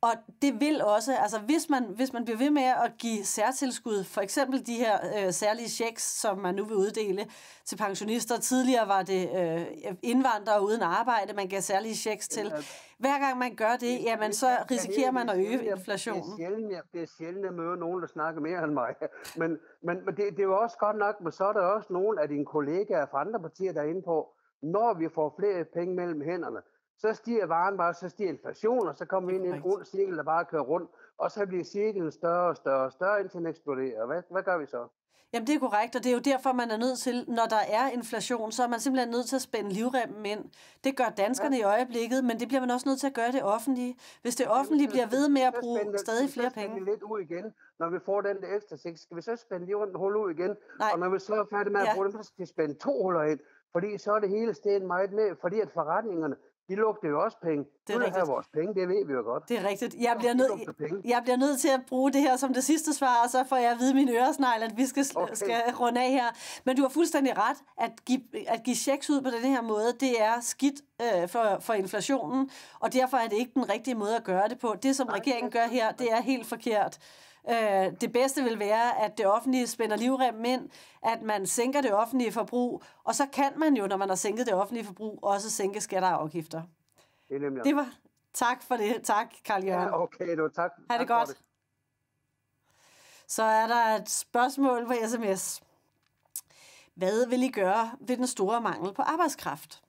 og det vil også, altså hvis man, hvis man bliver ved med at give særtilskud, for eksempel de her øh, særlige checks, som man nu vil uddele til pensionister. Tidligere var det øh, indvandrere uden arbejde, man gav særlige checks til. Hver gang man gør det, jamen så risikerer man at øge inflationen. Det er sjældent, jeg, det er sjældent jeg møder nogen, der snakker mere end mig. Men, men, men det, det er jo også godt nok, men så er der også nogen af dine kollegaer fra andre partier, der er inde på, når vi får flere penge mellem hænderne, så stiger varen bare, så stiger inflationen, og så kommer vi ind i en ond cirkel, der bare kører rundt, og så bliver cirklen større og større og større, indtil den eksploderer. Hvad, hvad gør vi så? Jamen det er korrekt, og det er jo derfor, man er nødt til, når der er inflation, så er man simpelthen nødt til at spænde livremmen ind. Det gør danskerne ja. i øjeblikket, men det bliver man også nødt til at gøre det offentlige. Hvis det offentlige bliver ved med at bruge spænde, stadig flere penge. lidt ud igen, når vi får den der ekstra seks. Skal vi så spænde livremmen hul ud igen? Nej. Og når vi så er færdige med at ja. bruge dem, så skal vi spænde to huller ind. Fordi så er det hele stedet meget med, fordi at forretningerne, de lugter jo også penge. Det er rigtigt. vores penge, det ved vi jo godt. Det er rigtigt. Jeg bliver, nød, jeg bliver nødt til at bruge det her som det sidste svar, og så får jeg at vide mine øresnegl, at vi skal, okay. skal runde af her. Men du har fuldstændig ret. At give, at give checks ud på den her måde, det er skidt øh, for, for inflationen, og derfor er det ikke den rigtige måde at gøre det på. Det, som Nej, regeringen gør her, det er helt forkert. Øh, det bedste vil være, at det offentlige spænder livremmen ind, at man sænker det offentlige forbrug, og så kan man jo, når man har sænket det offentlige forbrug, også sænke skatter og afgifter. Det, er det var tak for det. Tak, Karl Jørgen. Ja, okay, du, tak. Ha' det tak godt. Så er der et spørgsmål på sms. Hvad vil I gøre ved den store mangel på arbejdskraft?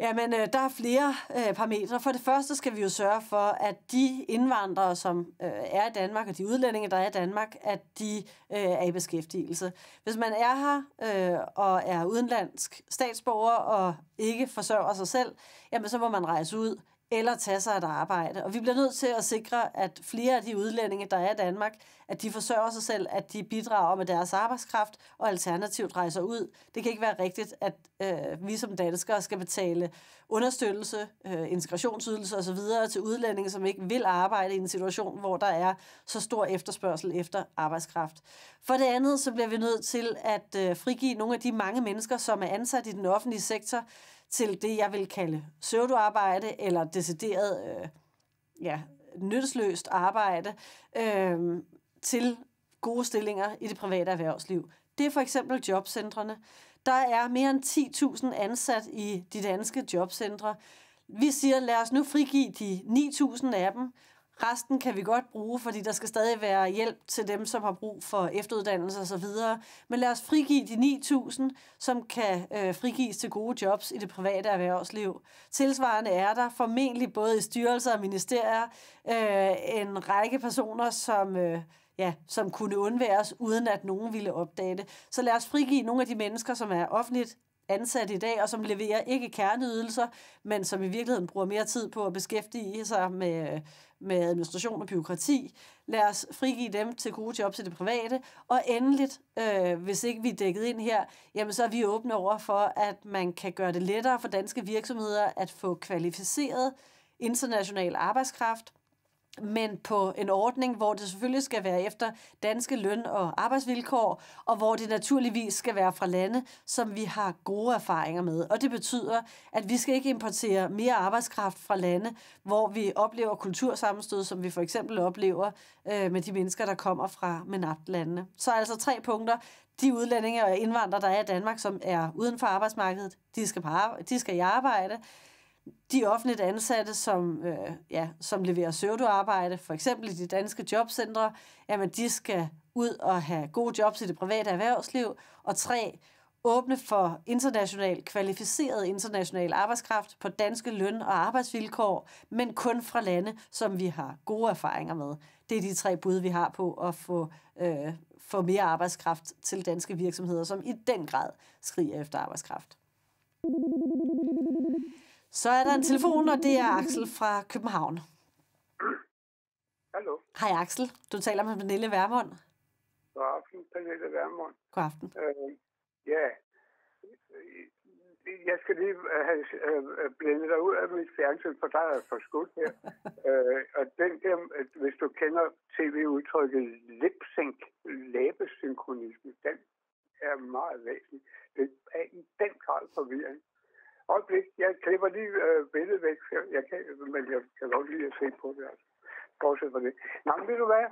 Jamen, øh, der er flere øh, parametre. For det første skal vi jo sørge for, at de indvandrere, som øh, er i Danmark, og de udlændinge, der er i Danmark, at de øh, er i beskæftigelse. Hvis man er her øh, og er udenlandsk statsborger og ikke forsørger sig selv, jamen så må man rejse ud eller tage sig et arbejde. Og vi bliver nødt til at sikre, at flere af de udlændinge, der er i Danmark, at de forsørger sig selv, at de bidrager med deres arbejdskraft og alternativt rejser ud. Det kan ikke være rigtigt, at øh, vi som danskere skal betale understøttelse, øh, integrationsydelse osv. til udlændinge, som ikke vil arbejde i en situation, hvor der er så stor efterspørgsel efter arbejdskraft. For det andet, så bliver vi nødt til at øh, frigive nogle af de mange mennesker, som er ansat i den offentlige sektor, til det, jeg vil kalde pseudoarbejde eller decideret øh, ja, nyttesløst arbejde øh, til gode stillinger i det private erhvervsliv. Det er for eksempel jobcentrene. Der er mere end 10.000 ansat i de danske jobcentre. Vi siger, lad os nu frigive de 9.000 af dem, Resten kan vi godt bruge, fordi der skal stadig være hjælp til dem, som har brug for efteruddannelse osv. Men lad os frigive de 9.000, som kan øh, frigives til gode jobs i det private erhvervsliv. Tilsvarende er der formentlig både i styrelser og ministerier øh, en række personer, som... Øh, ja, som kunne undværes, uden at nogen ville opdage det. Så lad os frigive nogle af de mennesker, som er offentligt ansat i dag, og som leverer ikke kerneydelser, men som i virkeligheden bruger mere tid på at beskæftige sig med, med administration og byråkrati. Lad os frigive dem til gode jobs i det private. Og endeligt, øh, hvis ikke vi er dækket ind her, jamen så er vi åbne over for, at man kan gøre det lettere for danske virksomheder at få kvalificeret international arbejdskraft – men på en ordning, hvor det selvfølgelig skal være efter danske løn- og arbejdsvilkår, og hvor det naturligvis skal være fra lande, som vi har gode erfaringer med. Og det betyder, at vi skal ikke importere mere arbejdskraft fra lande, hvor vi oplever kultursammenstød, som vi for eksempel oplever øh, med de mennesker, der kommer fra MENAP-landene. Så altså tre punkter. De udlændinge og indvandrere, der er i Danmark, som er uden for arbejdsmarkedet, de skal, på, de skal i arbejde de offentligt ansatte, som, øh, ja, som leverer pseudoarbejde, for eksempel i de danske jobcentre, jamen de skal ud og have gode jobs i det private erhvervsliv. Og tre, åbne for international, kvalificeret international arbejdskraft på danske løn- og arbejdsvilkår, men kun fra lande, som vi har gode erfaringer med. Det er de tre bud, vi har på at få, øh, få mere arbejdskraft til danske virksomheder, som i den grad skriger efter arbejdskraft. Så er der en telefon, og det er Axel fra København. Hallo. Hej Axel, du taler med Pernille Værmund. God aften, Pernille Værmund. God aften. Øh, ja, jeg skal lige have øh, blændet dig ud af mit fjernsyn, for der er for skudt her. øh, og den der, hvis du kender tv-udtrykket lipsync, læbesynkronisme, den er meget væsentlig. Det er i den grad forvirring. Øjeblik, jeg klipper lige øh, billedet væk, jeg kan, men jeg kan godt lide at se på det. Altså. Bortset fra det. Nå, men ved du hvad?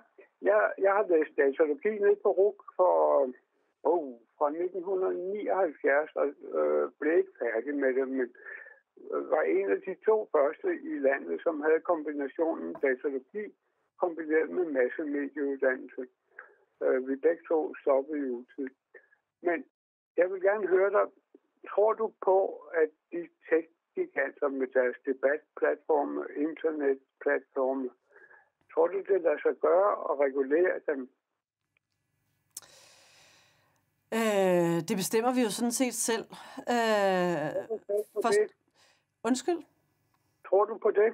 Jeg, jeg har læst datalogi ned på RUK for, oh, fra 1979, og øh, blev ikke færdig med det, men øh, var en af de to første i landet, som havde kombinationen datalogi kombineret med massemedieuddannelse. Øh, vi begge to stoppede i utid. Men jeg vil gerne høre dig, Tror du på, at de tech-giganter altså med deres debatplatforme, internetplatforme, tror du, det lader sig gøre at regulere dem? Øh, det bestemmer vi jo sådan set selv. Øh, for... Undskyld? Tror du på det?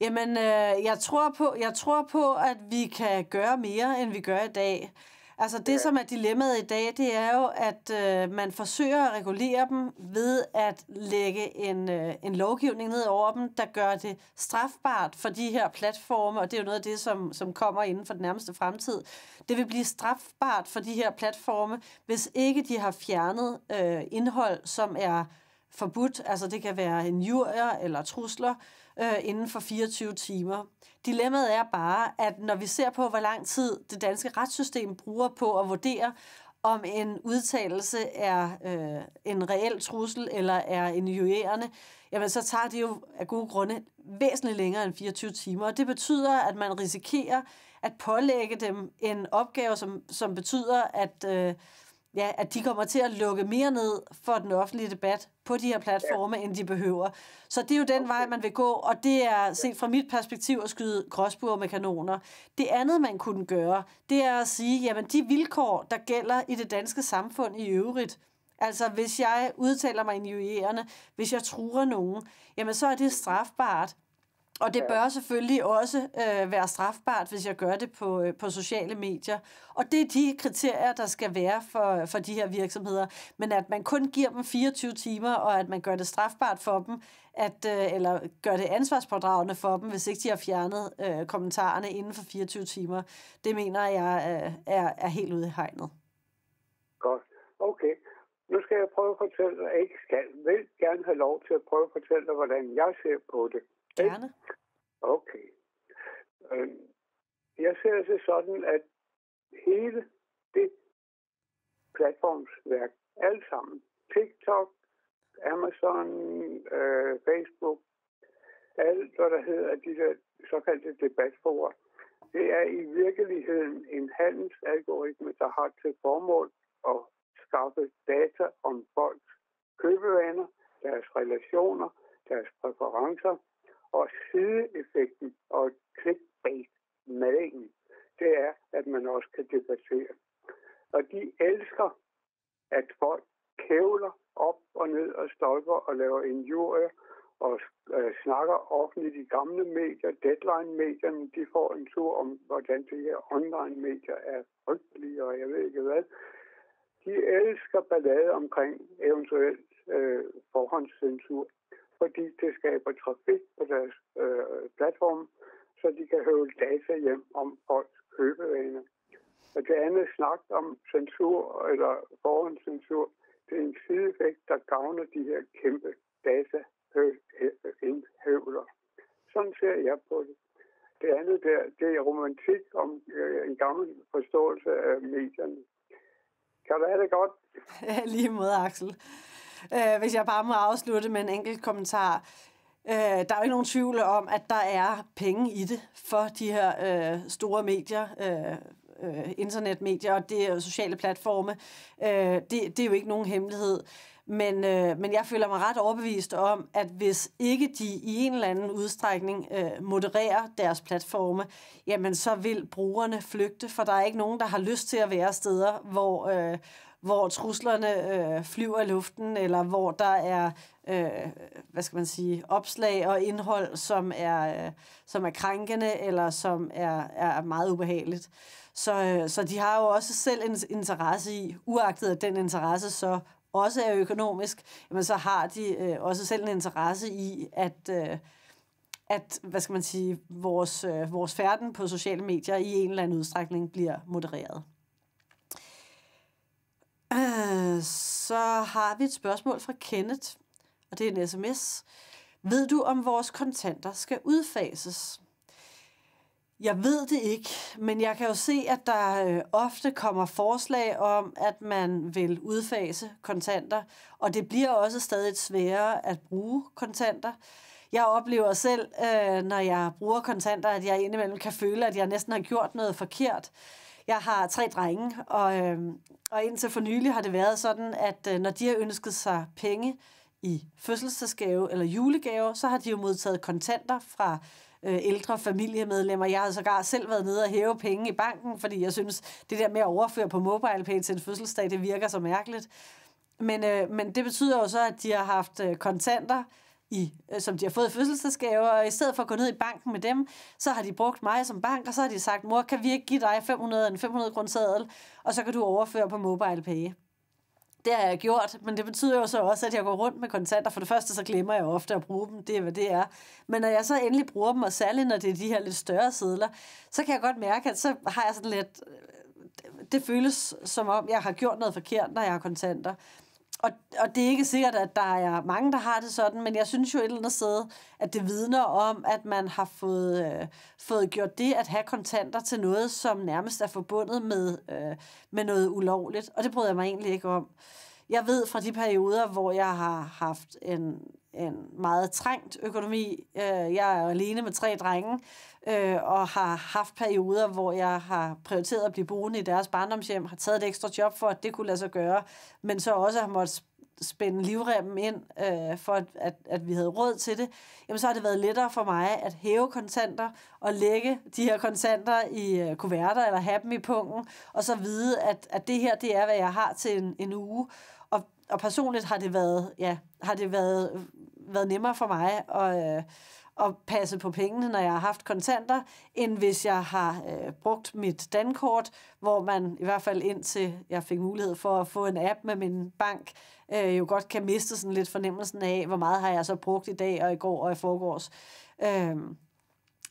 Jamen, øh, jeg, tror på, jeg tror på, at vi kan gøre mere, end vi gør i dag. Altså det, ja. som er dilemmaet i dag, det er jo, at øh, man forsøger at regulere dem ved at lægge en, øh, en lovgivning ned over dem, der gør det strafbart for de her platforme, og det er jo noget af det, som, som kommer inden for den nærmeste fremtid. Det vil blive strafbart for de her platforme, hvis ikke de har fjernet øh, indhold, som er forbudt. Altså det kan være injurier eller trusler, øh, inden for 24 timer. Dilemmaet er bare, at når vi ser på, hvor lang tid det danske retssystem bruger på at vurdere, om en udtalelse er øh, en reel trussel eller er en jurerende, jamen så tager det jo af gode grunde væsentligt længere end 24 timer. Og det betyder, at man risikerer at pålægge dem en opgave, som, som betyder, at... Øh, Ja, at de kommer til at lukke mere ned for den offentlige debat på de her platforme, ja. end de behøver. Så det er jo den okay. vej, man vil gå, og det er set fra mit perspektiv at skyde gråsbuer med kanoner. Det andet, man kunne gøre, det er at sige, jamen de vilkår, der gælder i det danske samfund i øvrigt, altså hvis jeg udtaler mig injurierende, hvis jeg truer nogen, jamen så er det strafbart. Og det bør selvfølgelig også øh, være strafbart, hvis jeg gør det på, øh, på sociale medier. Og det er de kriterier, der skal være for, for de her virksomheder. Men at man kun giver dem 24 timer, og at man gør det strafbart for dem, at, øh, eller gør det ansvarspådragende for dem, hvis ikke de har fjernet øh, kommentarerne inden for 24 timer, det mener jeg øh, er, er helt ude i hegnet. Godt. Okay. Nu skal jeg prøve at fortælle, at jeg ikke skal, vil gerne have lov til at prøve at fortælle dig, hvordan jeg ser på det. Gerne. Okay. Øhm, jeg ser det sådan, at hele det platformsværk, alt sammen, TikTok, Amazon, øh, Facebook, alt hvad der hedder de der såkaldte debatforer, det er i virkeligheden en handelsalgoritme, der har til formål at skaffe data om folks købevaner, deres relationer, deres præferencer, og sideeffekten og clickbait maden, det er, at man også kan debattere. Og de elsker, at folk kævler op og ned og stolper og laver injurier og øh, snakker offentligt i gamle medier, deadline-medierne, de får en tur om, hvordan de her online-medier er frygtelige, og jeg ved ikke hvad. De elsker ballade omkring eventuelt øh, forhåndscensur fordi det skaber trafik på deres øh, platform, så de kan høve data hjem om folks købevaner. Og det andet snak om censur eller forhåndscensur, det er en sideeffekt, der gavner de her kæmpe dataindhævler. Sådan ser jeg på det. Det andet der, det er romantik om øh, en gammel forståelse af medierne. Kan du have det godt? Ja, lige mod Axel øh, hvis jeg bare må afslutte med en enkelt kommentar. Øh, der er jo ikke nogen tvivl om, at der er penge i det for de her øh, store medier, øh, øh internetmedier og det øh, sociale platforme. Øh, det, det er jo ikke nogen hemmelighed. Men, øh, men jeg føler mig ret overbevist om, at hvis ikke de i en eller anden udstrækning øh, modererer deres platforme, jamen så vil brugerne flygte, for der er ikke nogen, der har lyst til at være steder, hvor, øh, hvor truslerne øh, flyver i luften, eller hvor der er, øh, hvad skal man sige, opslag og indhold, som er, øh, som er krænkende, eller som er, er meget ubehageligt. Så, øh, så de har jo også selv en interesse i, uagtet at den interesse så også er økonomisk, jamen så har de øh, også selv en interesse i, at... Øh, at, hvad skal man sige, vores, øh, vores færden på sociale medier i en eller anden udstrækning bliver modereret. Øh, så har vi et spørgsmål fra Kenneth, og det er en sms. Ved du, om vores kontanter skal udfases? Jeg ved det ikke, men jeg kan jo se, at der øh, ofte kommer forslag om, at man vil udfase kontanter, og det bliver også stadig sværere at bruge kontanter. Jeg oplever selv, øh, når jeg bruger kontanter, at jeg indimellem kan føle, at jeg næsten har gjort noget forkert. Jeg har tre drenge, og, øh, og indtil for nylig har det været sådan, at øh, når de har ønsket sig penge i fødselsdagsgave eller julegave, så har de jo modtaget kontanter fra øh, ældre familiemedlemmer. Jeg har sågar selv været nede og hæve penge i banken, fordi jeg synes, det der med at overføre på MobilePay til en fødselsdag, det virker så mærkeligt. Men, øh, men det betyder jo så, at de har haft øh, kontanter, i, øh, som de har fået fødselsdagsgaver, og i stedet for at gå ned i banken med dem, så har de brugt mig som bank, og så har de sagt, mor, kan vi ikke give dig 500 en 500 grundsædel, og så kan du overføre på mobile pay. Det har jeg gjort, men det betyder jo så også, at jeg går rundt med kontanter. For det første, så glemmer jeg ofte at bruge dem. Det er, hvad det er. Men når jeg så endelig bruger dem, og særligt når det er de her lidt større sedler, så kan jeg godt mærke, at så har jeg sådan lidt... Øh, det føles som om, jeg har gjort noget forkert, når jeg har kontanter og, og det er ikke sikkert, at der er mange, der har det sådan, men jeg synes jo et eller andet sted, at det vidner om, at man har fået, øh, fået gjort det at have kontanter til noget, som nærmest er forbundet med, øh, med noget ulovligt. Og det bryder jeg mig egentlig ikke om. Jeg ved fra de perioder, hvor jeg har haft en en meget trængt økonomi. Øh, jeg er alene med tre drenge, øh, og har haft perioder, hvor jeg har prioriteret at blive boende i deres barndomshjem, har taget et ekstra job for, at det kunne lade sig gøre, men så også har måttet spænde livremmen ind, øh, for at, at, at vi havde råd til det, jamen så har det været lettere for mig at hæve kontanter og lægge de her kontanter i øh, kuverter eller have dem i pungen, og så vide, at, at det her det er, hvad jeg har til en, en uge og personligt har det været, ja, har det været, været nemmere for mig at, øh, at passe på pengene, når jeg har haft kontanter, end hvis jeg har øh, brugt mit dankort, hvor man i hvert fald indtil jeg fik mulighed for at få en app med min bank, øh, jo godt kan miste sådan lidt fornemmelsen af, hvor meget har jeg så brugt i dag og i går og i forgårs. Øh,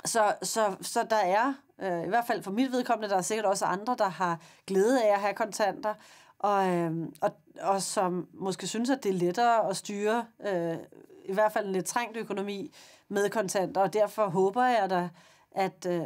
så, så, så der er, øh, i hvert fald for mit vedkommende, der er sikkert også andre, der har glæde af at have kontanter, og, øh, og, og som måske synes, at det er lettere at styre øh, i hvert fald en lidt trængt økonomi med kontanter, og derfor håber jeg da, at, øh,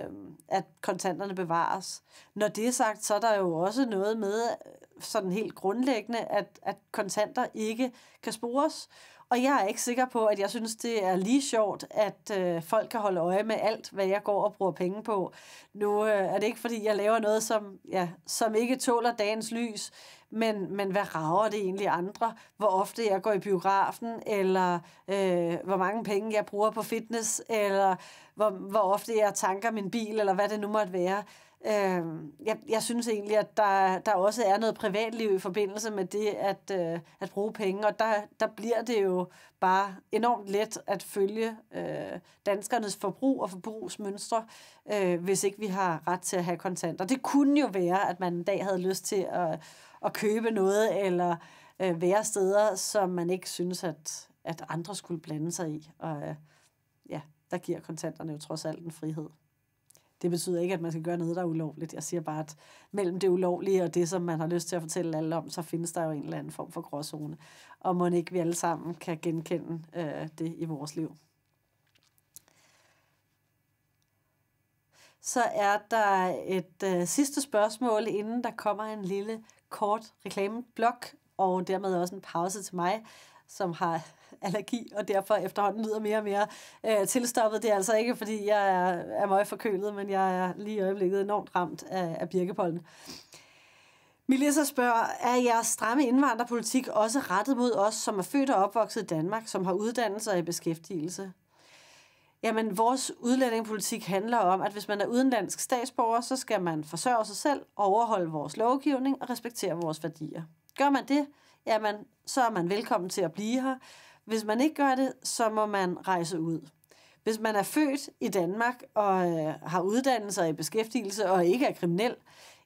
at kontanterne bevares. Når det er sagt, så er der jo også noget med øh, sådan helt grundlæggende, at, at kontanter ikke kan spores, og jeg er ikke sikker på, at jeg synes, det er lige sjovt, at øh, folk kan holde øje med alt, hvad jeg går og bruger penge på. Nu øh, er det ikke, fordi jeg laver noget, som, ja, som ikke tåler dagens lys, men, men hvad rager det egentlig andre? Hvor ofte jeg går i biografen, eller øh, hvor mange penge jeg bruger på fitness, eller hvor, hvor ofte jeg tanker min bil, eller hvad det nu måtte være. Øh, jeg, jeg synes egentlig, at der, der også er noget privatliv i forbindelse med det at, øh, at bruge penge, og der, der bliver det jo bare enormt let at følge øh, danskernes forbrug og forbrugsmønstre, øh, hvis ikke vi har ret til at have kontanter. Det kunne jo være, at man en dag havde lyst til at, at købe noget, eller øh, være steder, som man ikke synes, at, at andre skulle blande sig i. Og øh, ja, der giver kontanterne jo trods alt en frihed. Det betyder ikke, at man skal gøre noget, der er ulovligt. Jeg siger bare, at mellem det ulovlige og det, som man har lyst til at fortælle alle om, så findes der jo en eller anden form for gråzone. Og må ikke vi alle sammen kan genkende øh, det i vores liv. Så er der et øh, sidste spørgsmål, inden der kommer en lille kort reklameblok, og dermed også en pause til mig, som har allergi, og derfor efterhånden lyder mere og mere øh, tilstoppet. Det er altså ikke, fordi jeg er, er meget forkølet, men jeg er lige i øjeblikket enormt ramt af, af birkepollen. Melissa spørger, er jeres stramme indvandrerpolitik også rettet mod os, som er født og opvokset i Danmark, som har uddannelse og i beskæftigelse? Jamen, vores udlændingepolitik handler om, at hvis man er udenlandsk statsborger, så skal man forsørge sig selv, overholde vores lovgivning og respektere vores værdier. Gør man det, jamen, så er man velkommen til at blive her, hvis man ikke gør det, så må man rejse ud. Hvis man er født i Danmark og øh, har uddannelse og i beskæftigelse og ikke er kriminel,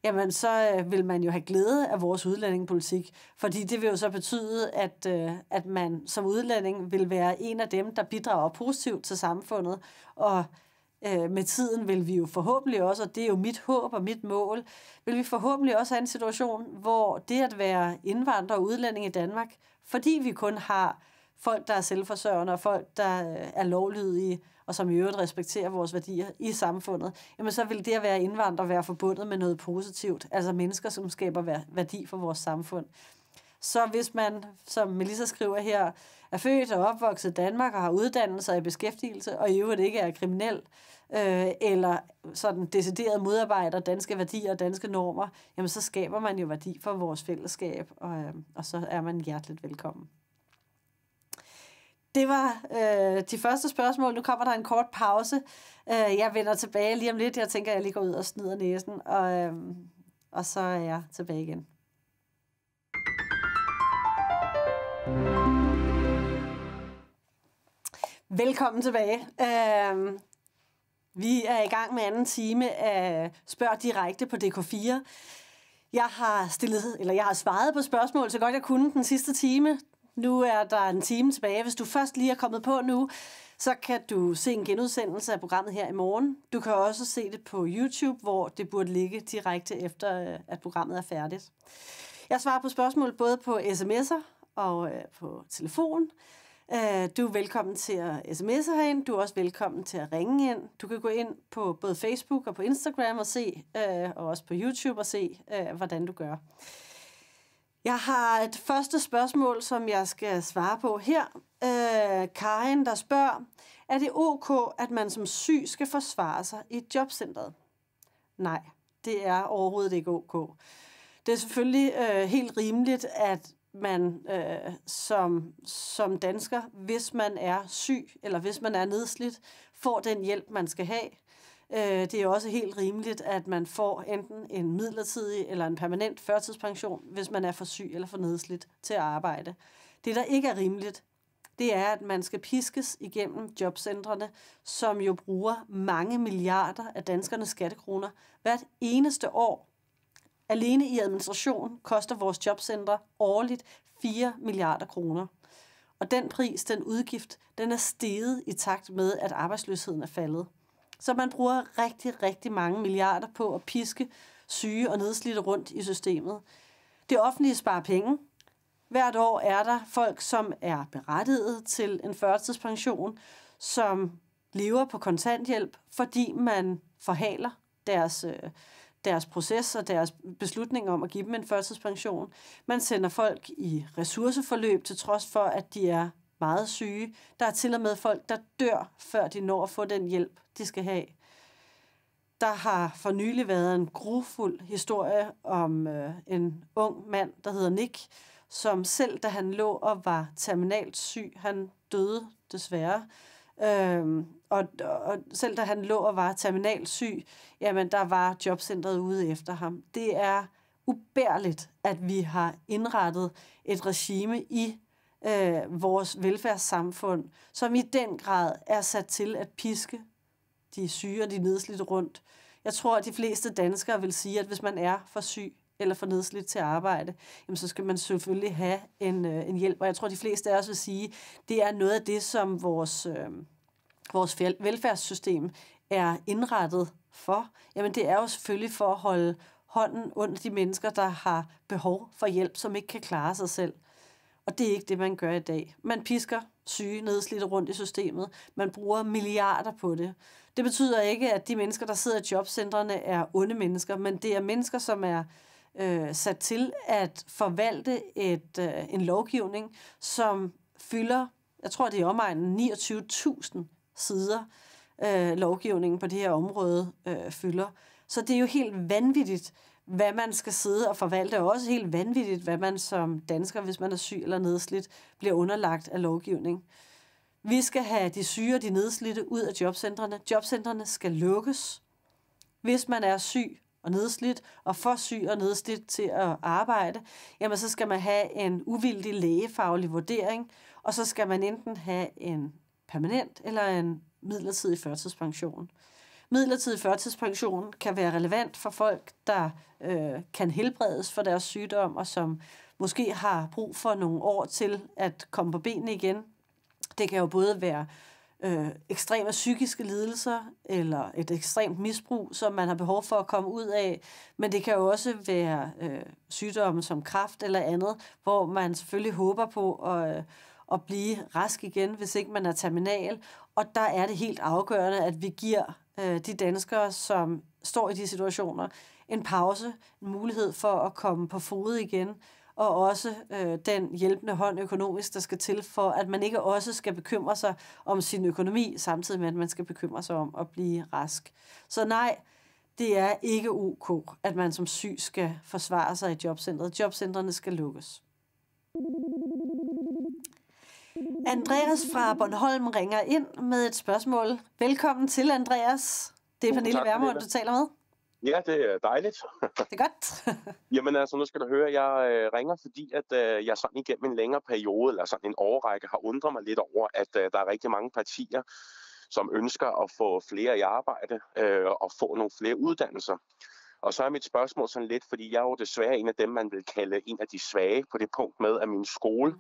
jamen så øh, vil man jo have glæde af vores udlændingepolitik, fordi det vil jo så betyde, at, øh, at man som udlænding vil være en af dem, der bidrager positivt til samfundet, og øh, med tiden vil vi jo forhåbentlig også, og det er jo mit håb og mit mål, vil vi forhåbentlig også have en situation, hvor det at være indvandrer og udlænding i Danmark, fordi vi kun har folk, der er selvforsørgende, og folk, der øh, er lovlydige, og som i øvrigt respekterer vores værdier i samfundet, jamen så vil det at være indvandrer være forbundet med noget positivt, altså mennesker, som skaber værdi for vores samfund. Så hvis man, som Melissa skriver her, er født og opvokset i Danmark og har uddannelse og beskæftigelse, og i øvrigt ikke er kriminel, øh, eller sådan decideret modarbejder danske værdier og danske normer, jamen så skaber man jo værdi for vores fællesskab, og, øh, og så er man hjerteligt velkommen det var øh, de første spørgsmål. Nu kommer der en kort pause. Øh, jeg vender tilbage lige om lidt. Jeg tænker, at jeg lige går ud og snider næsen, og, øh, og så er jeg tilbage igen. Velkommen tilbage. Øh, vi er i gang med anden time af Spørg Direkte på DK4. Jeg har, stillet, eller jeg har svaret på spørgsmål så godt jeg kunne den sidste time. Nu er der en time tilbage. Hvis du først lige er kommet på nu, så kan du se en genudsendelse af programmet her i morgen. Du kan også se det på YouTube, hvor det burde ligge direkte efter, øh, at programmet er færdigt. Jeg svarer på spørgsmål både på sms'er og øh, på telefon. Øh, du er velkommen til at sms'e herind. Du er også velkommen til at ringe ind. Du kan gå ind på både Facebook og på Instagram og se, og også på YouTube og se, hvordan du gør. Jeg har et første spørgsmål, som jeg skal svare på her. Øh, Karen, der spørger, er det ok, at man som syg skal forsvare sig i jobcentret? Nej, det er overhovedet ikke ok. Det er selvfølgelig øh, helt rimeligt, at man øh, som, som dansker, hvis man er syg, eller hvis man er nedslidt, får den hjælp, man skal have. Øh, det er også helt rimeligt, at man får enten en midlertidig eller en permanent førtidspension, hvis man er for syg eller for nedslidt til at arbejde. Det, der ikke er rimeligt, det er, at man skal piskes igennem jobcentrene, som jo bruger mange milliarder af danskernes skattekroner hvert eneste år. Alene i administration koster vores jobcentre årligt 4 milliarder kroner. Og den pris, den udgift, den er steget i takt med, at arbejdsløsheden er faldet. Så man bruger rigtig, rigtig mange milliarder på at piske syge og nedslidte rundt i systemet. Det offentlige sparer penge. Hvert år er der folk, som er berettiget til en førtidspension, som lever på kontanthjælp, fordi man forhaler deres, øh, deres proces og deres beslutning om at give dem en førtidspension. Man sender folk i ressourceforløb, til trods for, at de er meget syge. Der er til og med folk, der dør, før de når at få den hjælp, de skal have. Der har for nylig været en grufuld historie om øh, en ung mand, der hedder Nick, som selv da han lå og var terminalt syg, han døde desværre, Øhm, og, og selv da han lå og var terminalt syg, jamen der var jobcentret ude efter ham. Det er ubærligt, at vi har indrettet et regime i øh, vores velfærdssamfund, som i den grad er sat til at piske de syge og de nedslidte rundt. Jeg tror, at de fleste danskere vil sige, at hvis man er for syg eller for nedslidt til at arbejde, jamen så skal man selvfølgelig have en, øh, en hjælp. Og jeg tror, at de fleste af os vil sige, at det er noget af det, som vores, øh, vores velfærdssystem er indrettet for. Jamen det er jo selvfølgelig for at holde hånden under de mennesker, der har behov for hjælp, som ikke kan klare sig selv. Og det er ikke det, man gør i dag. Man pisker syge, nedslidte rundt i systemet. Man bruger milliarder på det. Det betyder ikke, at de mennesker, der sidder i jobcentrene, er onde mennesker, men det er mennesker, som er øh, sat til at forvalte et, øh, en lovgivning, som fylder, jeg tror, det er omegnen 29.000 sider, øh, lovgivningen på det her område øh, fylder. Så det er jo helt vanvittigt, hvad man skal sidde og forvalte, og også helt vanvittigt, hvad man som dansker, hvis man er syg eller nedslidt, bliver underlagt af lovgivning. Vi skal have de syge og de nedslidte ud af jobcentrene. Jobcentrene skal lukkes. Hvis man er syg og nedslidt, og for syg og nedslidt til at arbejde, jamen så skal man have en uvildig lægefaglig vurdering, og så skal man enten have en permanent eller en midlertidig førtidspension. Midlertidig førtidspension kan være relevant for folk, der øh, kan helbredes for deres sygdom, og som måske har brug for nogle år til at komme på benene igen. Det kan jo både være øh, ekstreme psykiske lidelser eller et ekstremt misbrug, som man har behov for at komme ud af. Men det kan jo også være øh, sygdomme som kræft eller andet, hvor man selvfølgelig håber på at, at blive rask igen, hvis ikke man er terminal. Og der er det helt afgørende, at vi giver øh, de danskere, som står i de situationer, en pause, en mulighed for at komme på fod igen, og også øh, den hjælpende hånd økonomisk, der skal til for, at man ikke også skal bekymre sig om sin økonomi, samtidig med, at man skal bekymre sig om at blive rask. Så nej, det er ikke ok, at man som syg skal forsvare sig i jobcentret. Jobcentrene skal lukkes. Andreas fra Bornholm ringer ind med et spørgsmål. Velkommen til, Andreas. Det er Pernille tak, du taler med. Ja, det er dejligt. Det er godt. Jamen altså, nu skal du høre, jeg øh, ringer, fordi at øh, jeg sådan igennem en længere periode, eller sådan en årrække, har undret mig lidt over, at øh, der er rigtig mange partier, som ønsker at få flere i arbejde øh, og få nogle flere uddannelser. Og så er mit spørgsmål sådan lidt, fordi jeg er jo desværre en af dem, man vil kalde en af de svage på det punkt med, at min skole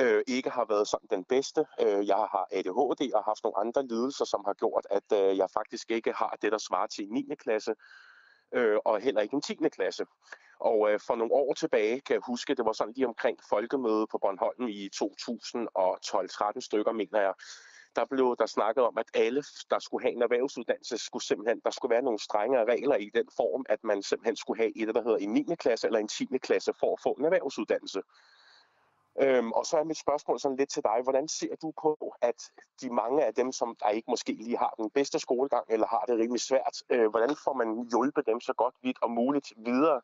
øh, ikke har været sådan den bedste. Øh, jeg har ADHD og haft nogle andre lidelser, som har gjort, at øh, jeg faktisk ikke har det, der svarer til 9. klasse, øh, og heller ikke en 10. klasse. Og øh, for nogle år tilbage kan jeg huske, det var sådan lige omkring folkemødet på Bornholm i 2012-13 stykker, mener jeg, der blev der snakket om, at alle, der skulle have en erhvervsuddannelse, skulle simpelthen, der skulle være nogle strengere regler i den form, at man simpelthen skulle have et, der hedder en 9. klasse eller en 10. klasse for at få en erhvervsuddannelse. Øhm, og så er mit spørgsmål sådan lidt til dig. Hvordan ser du på, at de mange af dem, som der ikke måske lige har den bedste skolegang, eller har det rimelig svært, øh, hvordan får man hjulpet dem så godt vidt og muligt videre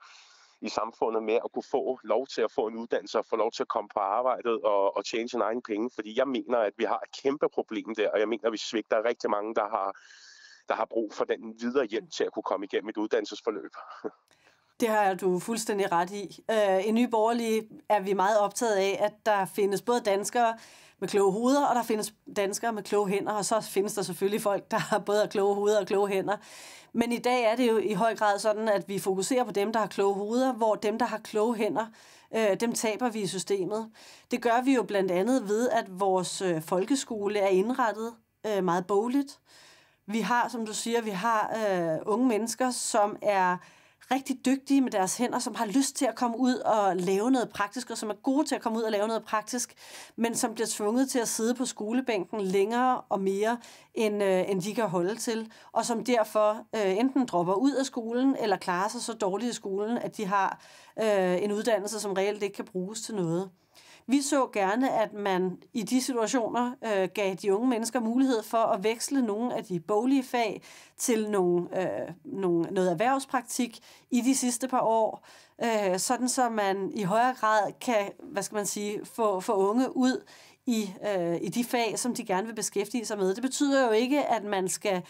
i samfundet med at kunne få lov til at få en uddannelse og få lov til at komme på arbejdet og, og tjene sine egne penge? Fordi jeg mener, at vi har et kæmpe problem der, og jeg mener, at vi svigter rigtig mange, der har, der har brug for den videre hjælp til at kunne komme igennem et uddannelsesforløb. Det har du fuldstændig ret i. Øh, I Nye Borgerlige er vi meget optaget af, at der findes både danskere med kloge hoveder, og der findes danskere med kloge hænder, og så findes der selvfølgelig folk, der har både kloge hoveder og kloge hænder. Men i dag er det jo i høj grad sådan, at vi fokuserer på dem, der har kloge hoveder, hvor dem, der har kloge hænder, øh, dem taber vi i systemet. Det gør vi jo blandt andet ved, at vores øh, folkeskole er indrettet øh, meget bogligt. Vi har, som du siger, vi har øh, unge mennesker, som er rigtig dygtige med deres hænder, som har lyst til at komme ud og lave noget praktisk, og som er gode til at komme ud og lave noget praktisk, men som bliver tvunget til at sidde på skolebænken længere og mere, end, øh, end de kan holde til, og som derfor øh, enten dropper ud af skolen, eller klarer sig så dårligt i skolen, at de har øh, en uddannelse, som reelt ikke kan bruges til noget. Vi så gerne, at man i de situationer øh, gav de unge mennesker mulighed for at veksle nogle af de boglige fag til nogle, øh, nogle, noget erhvervspraktik i de sidste par år, øh, sådan så man i højere grad kan, hvad skal man sige, få, få unge ud i, øh, i de fag, som de gerne vil beskæftige sig med. Det betyder jo ikke, at man skal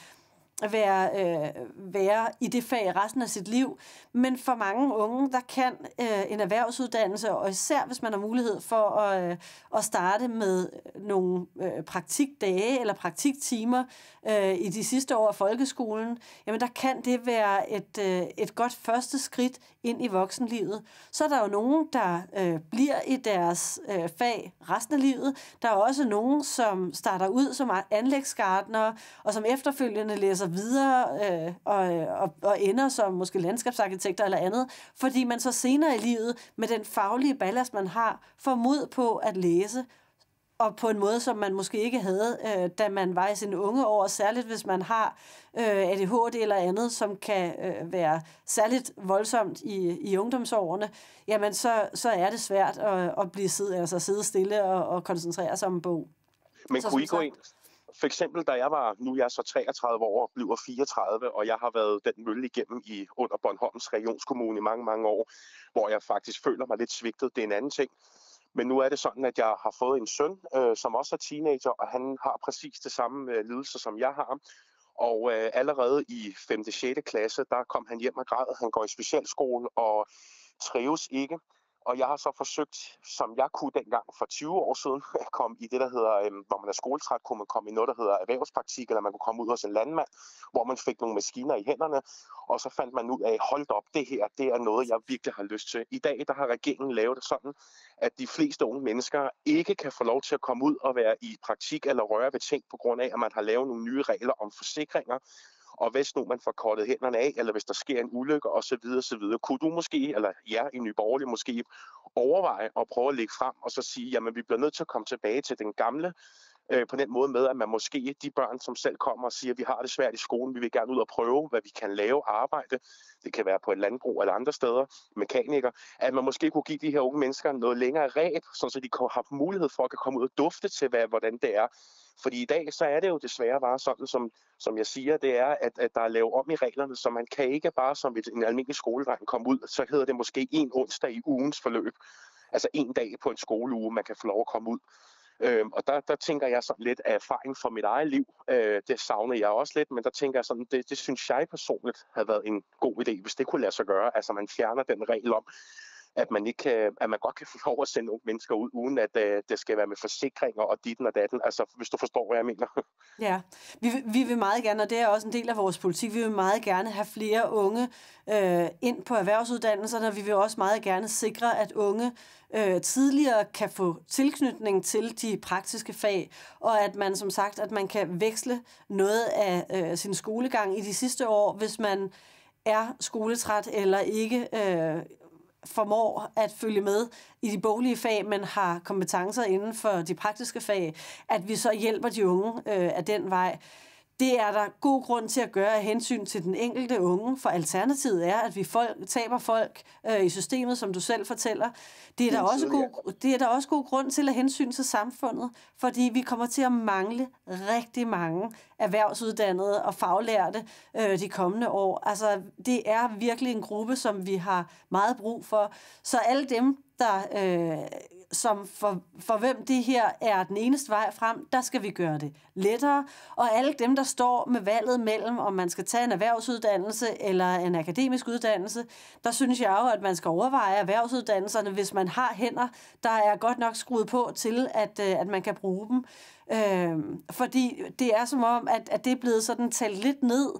være, øh, være i det fag resten af sit liv. Men for mange unge, der kan øh, en erhvervsuddannelse, og især hvis man har mulighed for at, øh, at starte med nogle øh, praktikdage eller praktiktimer øh, i de sidste år af folkeskolen, jamen der kan det være et, øh, et godt første skridt ind i voksenlivet. Så er der jo nogen, der øh, bliver i deres øh, fag resten af livet. Der er også nogen, som starter ud som anlægsgardner, og som efterfølgende læser videre øh, og, øh, og, og ender som måske landskabsarkitekter eller andet, fordi man så senere i livet med den faglige ballast, man har, får mod på at læse og på en måde, som man måske ikke havde, øh, da man var i sine unge år, særligt hvis man har øh, ADHD eller andet, som kan øh, være særligt voldsomt i, i ungdomsårene, jamen så, så er det svært at, at blive sidde, altså sidde stille og, og koncentrere sig om en bog. Men så, kunne I gå ind? for eksempel, da jeg var, nu er jeg så 33 år og bliver 34, og jeg har været den mølle igennem i, under Bornholms regionskommune i mange, mange år, hvor jeg faktisk føler mig lidt svigtet. Det er en anden ting. Men nu er det sådan, at jeg har fået en søn, øh, som også er teenager, og han har præcis det samme øh, lidelse, som jeg har. Og øh, allerede i 5. og 6. klasse, der kom han hjem og græd. Han går i specialskole og trives ikke. Og jeg har så forsøgt, som jeg kunne dengang for 20 år siden, at komme i det, der hedder, øh, hvor man er skoletræt, kunne man komme i noget, der hedder erhvervspraktik, eller man kunne komme ud hos en landmand, hvor man fik nogle maskiner i hænderne, og så fandt man ud af, hold op, det her, det er noget, jeg virkelig har lyst til. I dag, der har regeringen lavet det sådan, at de fleste unge mennesker ikke kan få lov til at komme ud og være i praktik eller røre ved ting, på grund af, at man har lavet nogle nye regler om forsikringer, og hvis nu man får koldet hænderne af, eller hvis der sker en ulykke osv. osv., kunne du måske, eller jer ja, i Nye Borgerlige måske, overveje at prøve at lægge frem og så sige, jamen vi bliver nødt til at komme tilbage til den gamle øh, på den måde med, at man måske de børn, som selv kommer og siger, vi har det svært i skolen, vi vil gerne ud og prøve, hvad vi kan lave arbejde, det kan være på et landbrug eller andre steder, mekaniker, at man måske kunne give de her unge mennesker noget længere ræb, så de har mulighed for at komme ud og dufte til, hvad, hvordan det er fordi i dag, så er det jo desværre bare sådan, som, som jeg siger, det er, at, at der er lavet om i reglerne, så man kan ikke bare som et, en almindelig skoledreng komme ud, så hedder det måske en onsdag i ugens forløb. Altså en dag på en skoleuge, man kan få lov at komme ud. Øhm, og der, der tænker jeg sådan lidt af erfaring fra mit eget liv. Øh, det savner jeg også lidt, men der tænker jeg sådan, det, det synes jeg personligt havde været en god idé, hvis det kunne lade sig gøre. Altså man fjerner den regel om, at man, ikke kan, at man godt kan få lov at sende nogle mennesker ud, uden at uh, det skal være med forsikringer og ditten og datten, altså hvis du forstår, hvad jeg mener. Ja, vi, vi vil meget gerne, og det er også en del af vores politik, vi vil meget gerne have flere unge øh, ind på erhvervsuddannelserne, og vi vil også meget gerne sikre, at unge øh, tidligere kan få tilknytning til de praktiske fag, og at man som sagt, at man kan veksle noget af øh, sin skolegang i de sidste år, hvis man er skoletræt eller ikke øh, formår at følge med i de boglige fag, men har kompetencer inden for de praktiske fag, at vi så hjælper de unge øh, af den vej. Det er der god grund til at gøre af hensyn til den enkelte unge, for alternativet er, at vi folk, taber folk øh, i systemet, som du selv fortæller. Det er, der også god, det er der også god grund til at hensyn til samfundet, fordi vi kommer til at mangle rigtig mange erhvervsuddannede og faglærte øh, de kommende år. Altså, det er virkelig en gruppe, som vi har meget brug for. Så alle dem, der øh, som for, for hvem det her er den eneste vej frem, der skal vi gøre det lettere. Og alle dem, der står med valget mellem, om man skal tage en erhvervsuddannelse eller en akademisk uddannelse, der synes jeg jo, at man skal overveje erhvervsuddannelserne, hvis man har hænder, der er godt nok skruet på til, at, øh, at man kan bruge dem. Øh, fordi det er som om, at, at det er blevet sådan talt lidt ned,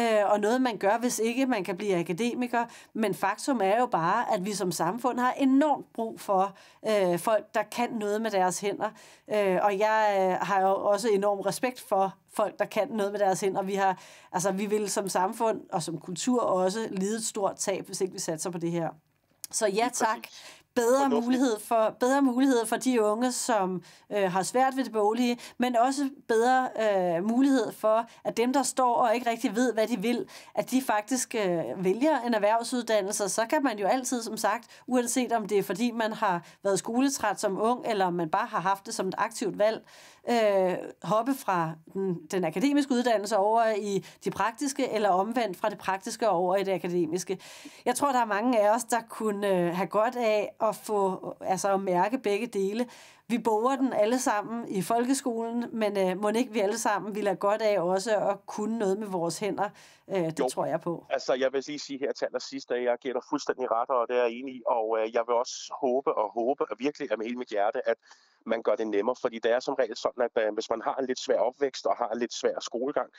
øh, og noget man gør, hvis ikke man kan blive akademiker. Men faktum er jo bare, at vi som samfund har enormt brug for øh, folk, der kan noget med deres hænder. Øh, og jeg øh, har jo også enorm respekt for folk, der kan noget med deres hænder. Vi, har, altså, vi vil som samfund og som kultur også lide et stort tab, hvis ikke vi satser på det her. Så ja tak, bedre mulighed for bedre mulighed for de unge, som øh, har svært ved det boglige, men også bedre øh, mulighed for, at dem, der står og ikke rigtig ved, hvad de vil, at de faktisk øh, vælger en erhvervsuddannelse. Så kan man jo altid, som sagt, uanset om det er fordi, man har været skoletræt som ung, eller om man bare har haft det som et aktivt valg, øh, hoppe fra den, den akademiske uddannelse over i de praktiske, eller omvendt fra det praktiske over i det akademiske. Jeg tror, der er mange af os, der kunne øh, have godt af at få altså at mærke begge dele, vi boger den alle sammen i folkeskolen, men øh, må ikke vi alle sammen vil have godt af også at kunne noget med vores hænder? Øh, det jo. tror jeg på. Altså, jeg vil lige sige her til allersidst, at jeg giver dig fuldstændig ret, og det er jeg enig i, og øh, jeg vil også håbe og håbe, og virkelig med hele mit hjerte, at man gør det nemmere, fordi det er som regel sådan, at øh, hvis man har en lidt svær opvækst og har en lidt svær skolegang,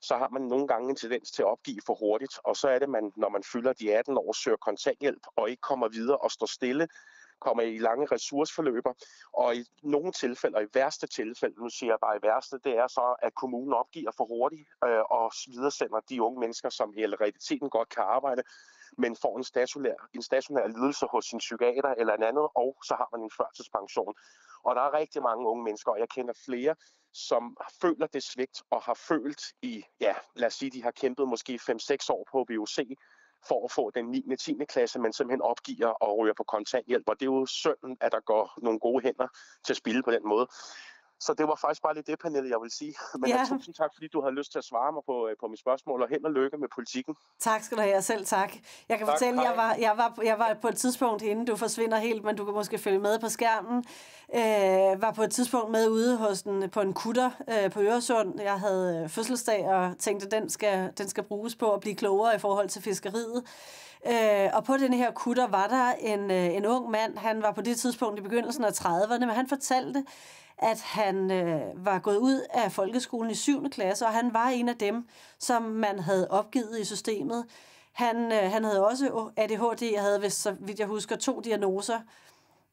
så har man nogle gange en tendens til at opgive for hurtigt, og så er det, man, når man fylder de 18 år, søger kontanthjælp og ikke kommer videre og står stille, kommer i lange ressourceforløber, og i nogle tilfælde, og i værste tilfælde, nu siger jeg bare i værste, det er så, at kommunen opgiver for hurtigt øh, og videresender de unge mennesker, som i realiteten godt kan arbejde, men får en stationær, en stationær lidelse hos sin psykiater eller en anden, og så har man en førtidspension. Og der er rigtig mange unge mennesker, og jeg kender flere, som føler det svigt og har følt i, ja, lad os sige, de har kæmpet måske 5-6 år på BUC, for at få den 9. og 10. klasse, man simpelthen opgiver og ryger på kontanthjælp. Og det er jo synden, at der går nogle gode hænder til at spille på den måde. Så det var faktisk bare lidt det, Pernille, jeg vil sige. Men ja. tusind tak, fordi du havde lyst til at svare mig på, øh, på mit spørgsmål, og held og lykke med politikken. Tak skal du have, selv tak. Jeg kan tak, fortælle, jeg var, jeg, var, jeg var på et tidspunkt, inden du forsvinder helt, men du kan måske følge med på skærmen, øh, var på et tidspunkt med ude hos den, på en kutter øh, på Øresund. Jeg havde øh, fødselsdag og tænkte, den skal, den skal bruges på at blive klogere i forhold til fiskeriet. Øh, og på den her kutter var der en, øh, en ung mand, han var på det tidspunkt i begyndelsen af 30'erne, men han fortalte, at han øh, var gået ud af folkeskolen i 7. klasse, og han var en af dem, som man havde opgivet i systemet. Han, øh, han havde også ADHD, jeg havde, hvis, så vidt jeg husker, to diagnoser.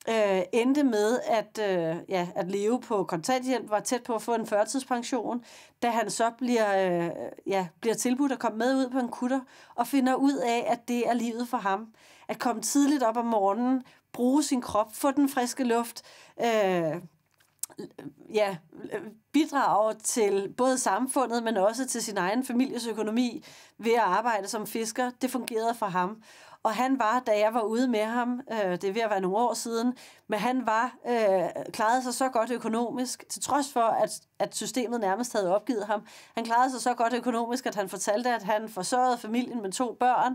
Øh, endte med at, øh, ja, at leve på kontanthjælp, var tæt på at få en førtidspension, da han så bliver, øh, ja, bliver tilbudt at komme med ud på en kutter, og finder ud af, at det er livet for ham. At komme tidligt op om morgenen, bruge sin krop, få den friske luft, øh, ja, bidrager til både samfundet, men også til sin egen families økonomi ved at arbejde som fisker. Det fungerede for ham. Og han var, da jeg var ude med ham, øh, det er ved at være nogle år siden, men han var øh, klarede sig så godt økonomisk, til trods for, at, at systemet nærmest havde opgivet ham. Han klarede sig så godt økonomisk, at han fortalte, at han forsørgede familien med to børn.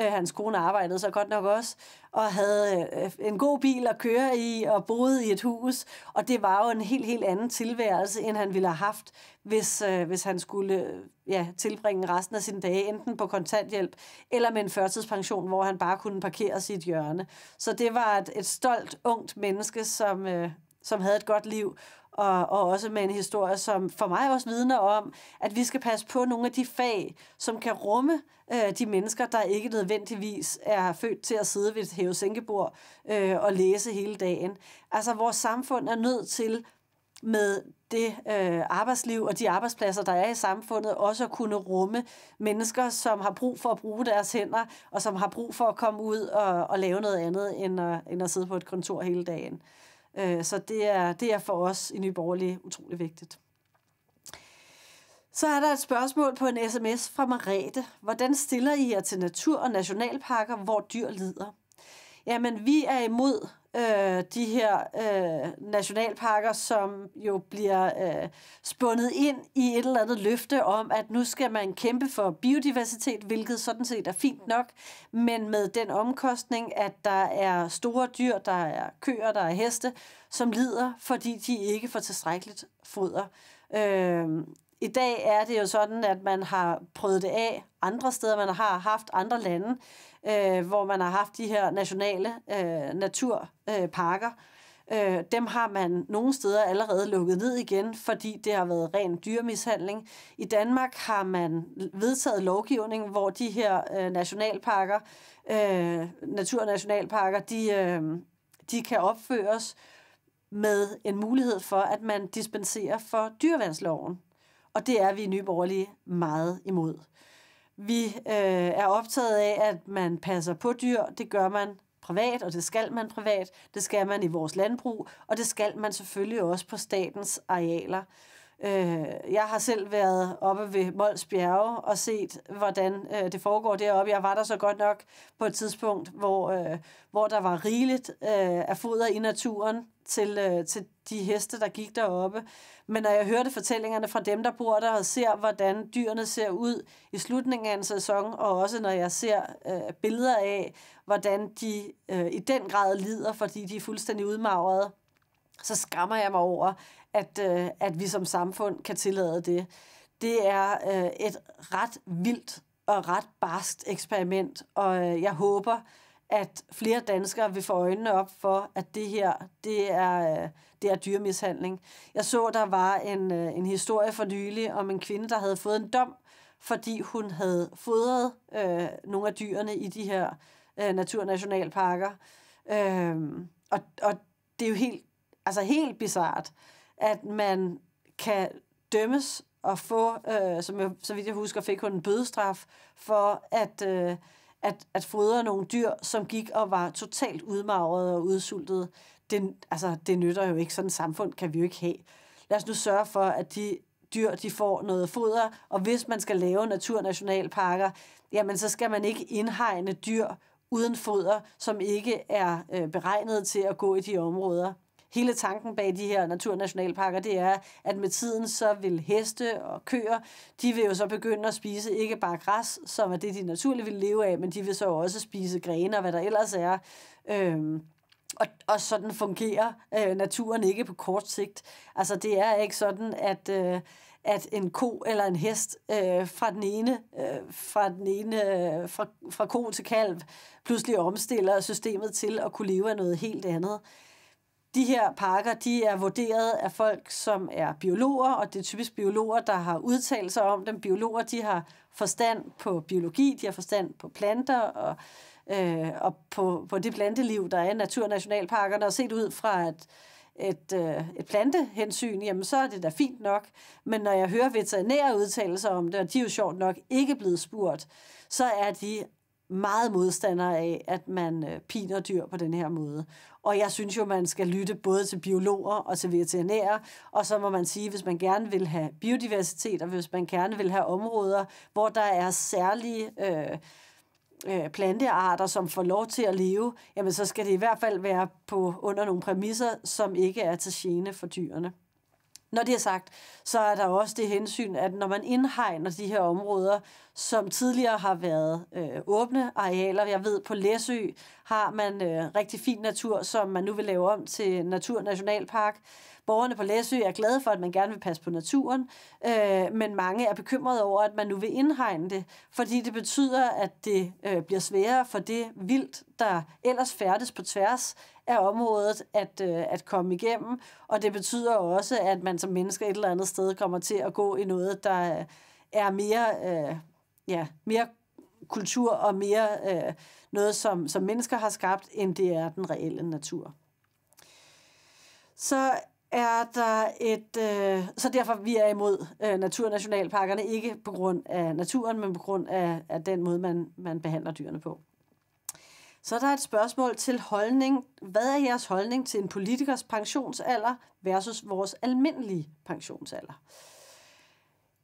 Øh, hans kone arbejdede så godt nok også, og havde øh, en god bil at køre i, og boede i et hus. Og det var jo en helt, helt anden tilværelse, end han ville have haft, hvis, øh, hvis han skulle ja, tilbringe resten af sine dage, enten på kontanthjælp eller med en førtidspension, hvor han bare kunne parkere sit hjørne. Så det var et, et stolt, ungt ungt menneske, som, øh, som havde et godt liv, og, og også med en historie, som for mig også vidner om, at vi skal passe på nogle af de fag, som kan rumme øh, de mennesker, der ikke nødvendigvis er født til at sidde ved et hævesænkebord øh, og læse hele dagen. Altså vores samfund er nødt til med det øh, arbejdsliv og de arbejdspladser, der er i samfundet, også at kunne rumme mennesker, som har brug for at bruge deres hænder, og som har brug for at komme ud og, og lave noget andet, end at, end at sidde på et kontor hele dagen. Øh, så det er, det er for os i Nye Borgerlige utrolig vigtigt. Så er der et spørgsmål på en sms fra Marete. Hvordan stiller I jer til natur- og nationalparker, hvor dyr lider? Jamen, vi er imod øh, de her øh, nationalparker, som jo bliver øh, spundet ind i et eller andet løfte om, at nu skal man kæmpe for biodiversitet, hvilket sådan set er fint nok, men med den omkostning, at der er store dyr, der er køer, der er heste, som lider, fordi de ikke får tilstrækkeligt foder. Øh, i dag er det jo sådan, at man har prøvet det af andre steder, man har haft andre lande, øh, hvor man har haft de her nationale øh, naturparker. Øh, dem har man nogle steder allerede lukket ned igen, fordi det har været ren dyremishandling. I Danmark har man vedtaget lovgivning, hvor de her øh, nationalparker, øh, naturnationalparker, de, øh, de kan opføres med en mulighed for, at man dispenserer for dyrevandsloven. Og det er vi i Nye Borgerlige meget imod. Vi øh, er optaget af, at man passer på dyr. Det gør man privat, og det skal man privat. Det skal man i vores landbrug, og det skal man selvfølgelig også på statens arealer. Øh, jeg har selv været oppe ved Mols Bjerge og set, hvordan øh, det foregår deroppe. Jeg var der så godt nok på et tidspunkt, hvor, øh, hvor der var rigeligt øh, af foder i naturen til, øh, til de heste, der gik deroppe. Men når jeg hørte fortællingerne fra dem, der bor der og ser, hvordan dyrene ser ud i slutningen af en sæson, og også når jeg ser øh, billeder af, hvordan de øh, i den grad lider, fordi de er fuldstændig udmagrede, så skammer jeg mig over, at, øh, at vi som samfund kan tillade det. Det er øh, et ret vildt og ret barskt eksperiment, og øh, jeg håber, at flere danskere vil få øjnene op for, at det her, det er, øh, det er dyremishandling. Jeg så, der var en, øh, en historie for nylig om en kvinde, der havde fået en dom, fordi hun havde fodret øh, nogle af dyrene i de her øh, naturnationalparker. Øh, og, og det er jo helt altså helt bizart, at man kan dømmes og få, øh, som jeg, så vidt jeg husker, fik hun en bødestraf for at, øh, at, at fodre nogle dyr, som gik og var totalt udmagrede og udsultede. Det, altså, det nytter jo ikke. Sådan et samfund kan vi jo ikke have. Lad os nu sørge for, at de dyr, de får noget foder, og hvis man skal lave naturnationalparker, jamen så skal man ikke indhegne dyr uden foder, som ikke er øh, beregnet til at gå i de områder hele tanken bag de her naturnationalparker, det er, at med tiden så vil heste og køer, de vil jo så begynde at spise ikke bare græs, som er det, de naturligt vil leve af, men de vil så også spise grene og hvad der ellers er. Øhm, og, og sådan fungerer øh, naturen ikke på kort sigt. Altså det er ikke sådan, at, øh, at en ko eller en hest øh, fra den ene, øh, fra, den ene øh, fra, fra ko til kalv pludselig omstiller systemet til at kunne leve af noget helt andet. Øh, de her parker, de er vurderet af folk, som er biologer, og det er typisk biologer, der har udtalt sig om dem. Biologer, de har forstand på biologi, de har forstand på planter og, øh, og på, på det planteliv, der er i naturnationalparkerne, og set ud fra et, et, øh, et plantehensyn, jamen så er det da fint nok. Men når jeg hører veterinære udtalelser om det, og de er jo sjovt nok ikke blevet spurgt, så er de meget modstander af, at man øh, piner dyr på den her måde. Og jeg synes jo, man skal lytte både til biologer og til veterinærer, og så må man sige, hvis man gerne vil have biodiversitet, og hvis man gerne vil have områder, hvor der er særlige øh, øh plantearter, som får lov til at leve, jamen så skal det i hvert fald være på under nogle præmisser, som ikke er til gene for dyrene. Når det er sagt, så er der også det hensyn, at når man indhegner de her områder, som tidligere har været øh, åbne arealer, jeg ved på Læsø har man øh, rigtig fin natur, som man nu vil lave om til naturnationalpark. Borgerne på Læsø er glade for, at man gerne vil passe på naturen, øh, men mange er bekymrede over, at man nu vil indhegne det, fordi det betyder, at det øh, bliver sværere for det vildt, der ellers færdes på tværs af området at, øh, at komme igennem, og det betyder også, at man som mennesker et eller andet sted kommer til at gå i noget, der er mere, øh, ja, mere kultur og mere øh, noget, som, som mennesker har skabt, end det er den reelle natur. Så er der et... Øh, så derfor vi er imod øh, naturnationalparkerne, ikke på grund af naturen, men på grund af, af den måde, man, man behandler dyrene på. Så der er et spørgsmål til holdning. Hvad er jeres holdning til en politikers pensionsalder versus vores almindelige pensionsalder?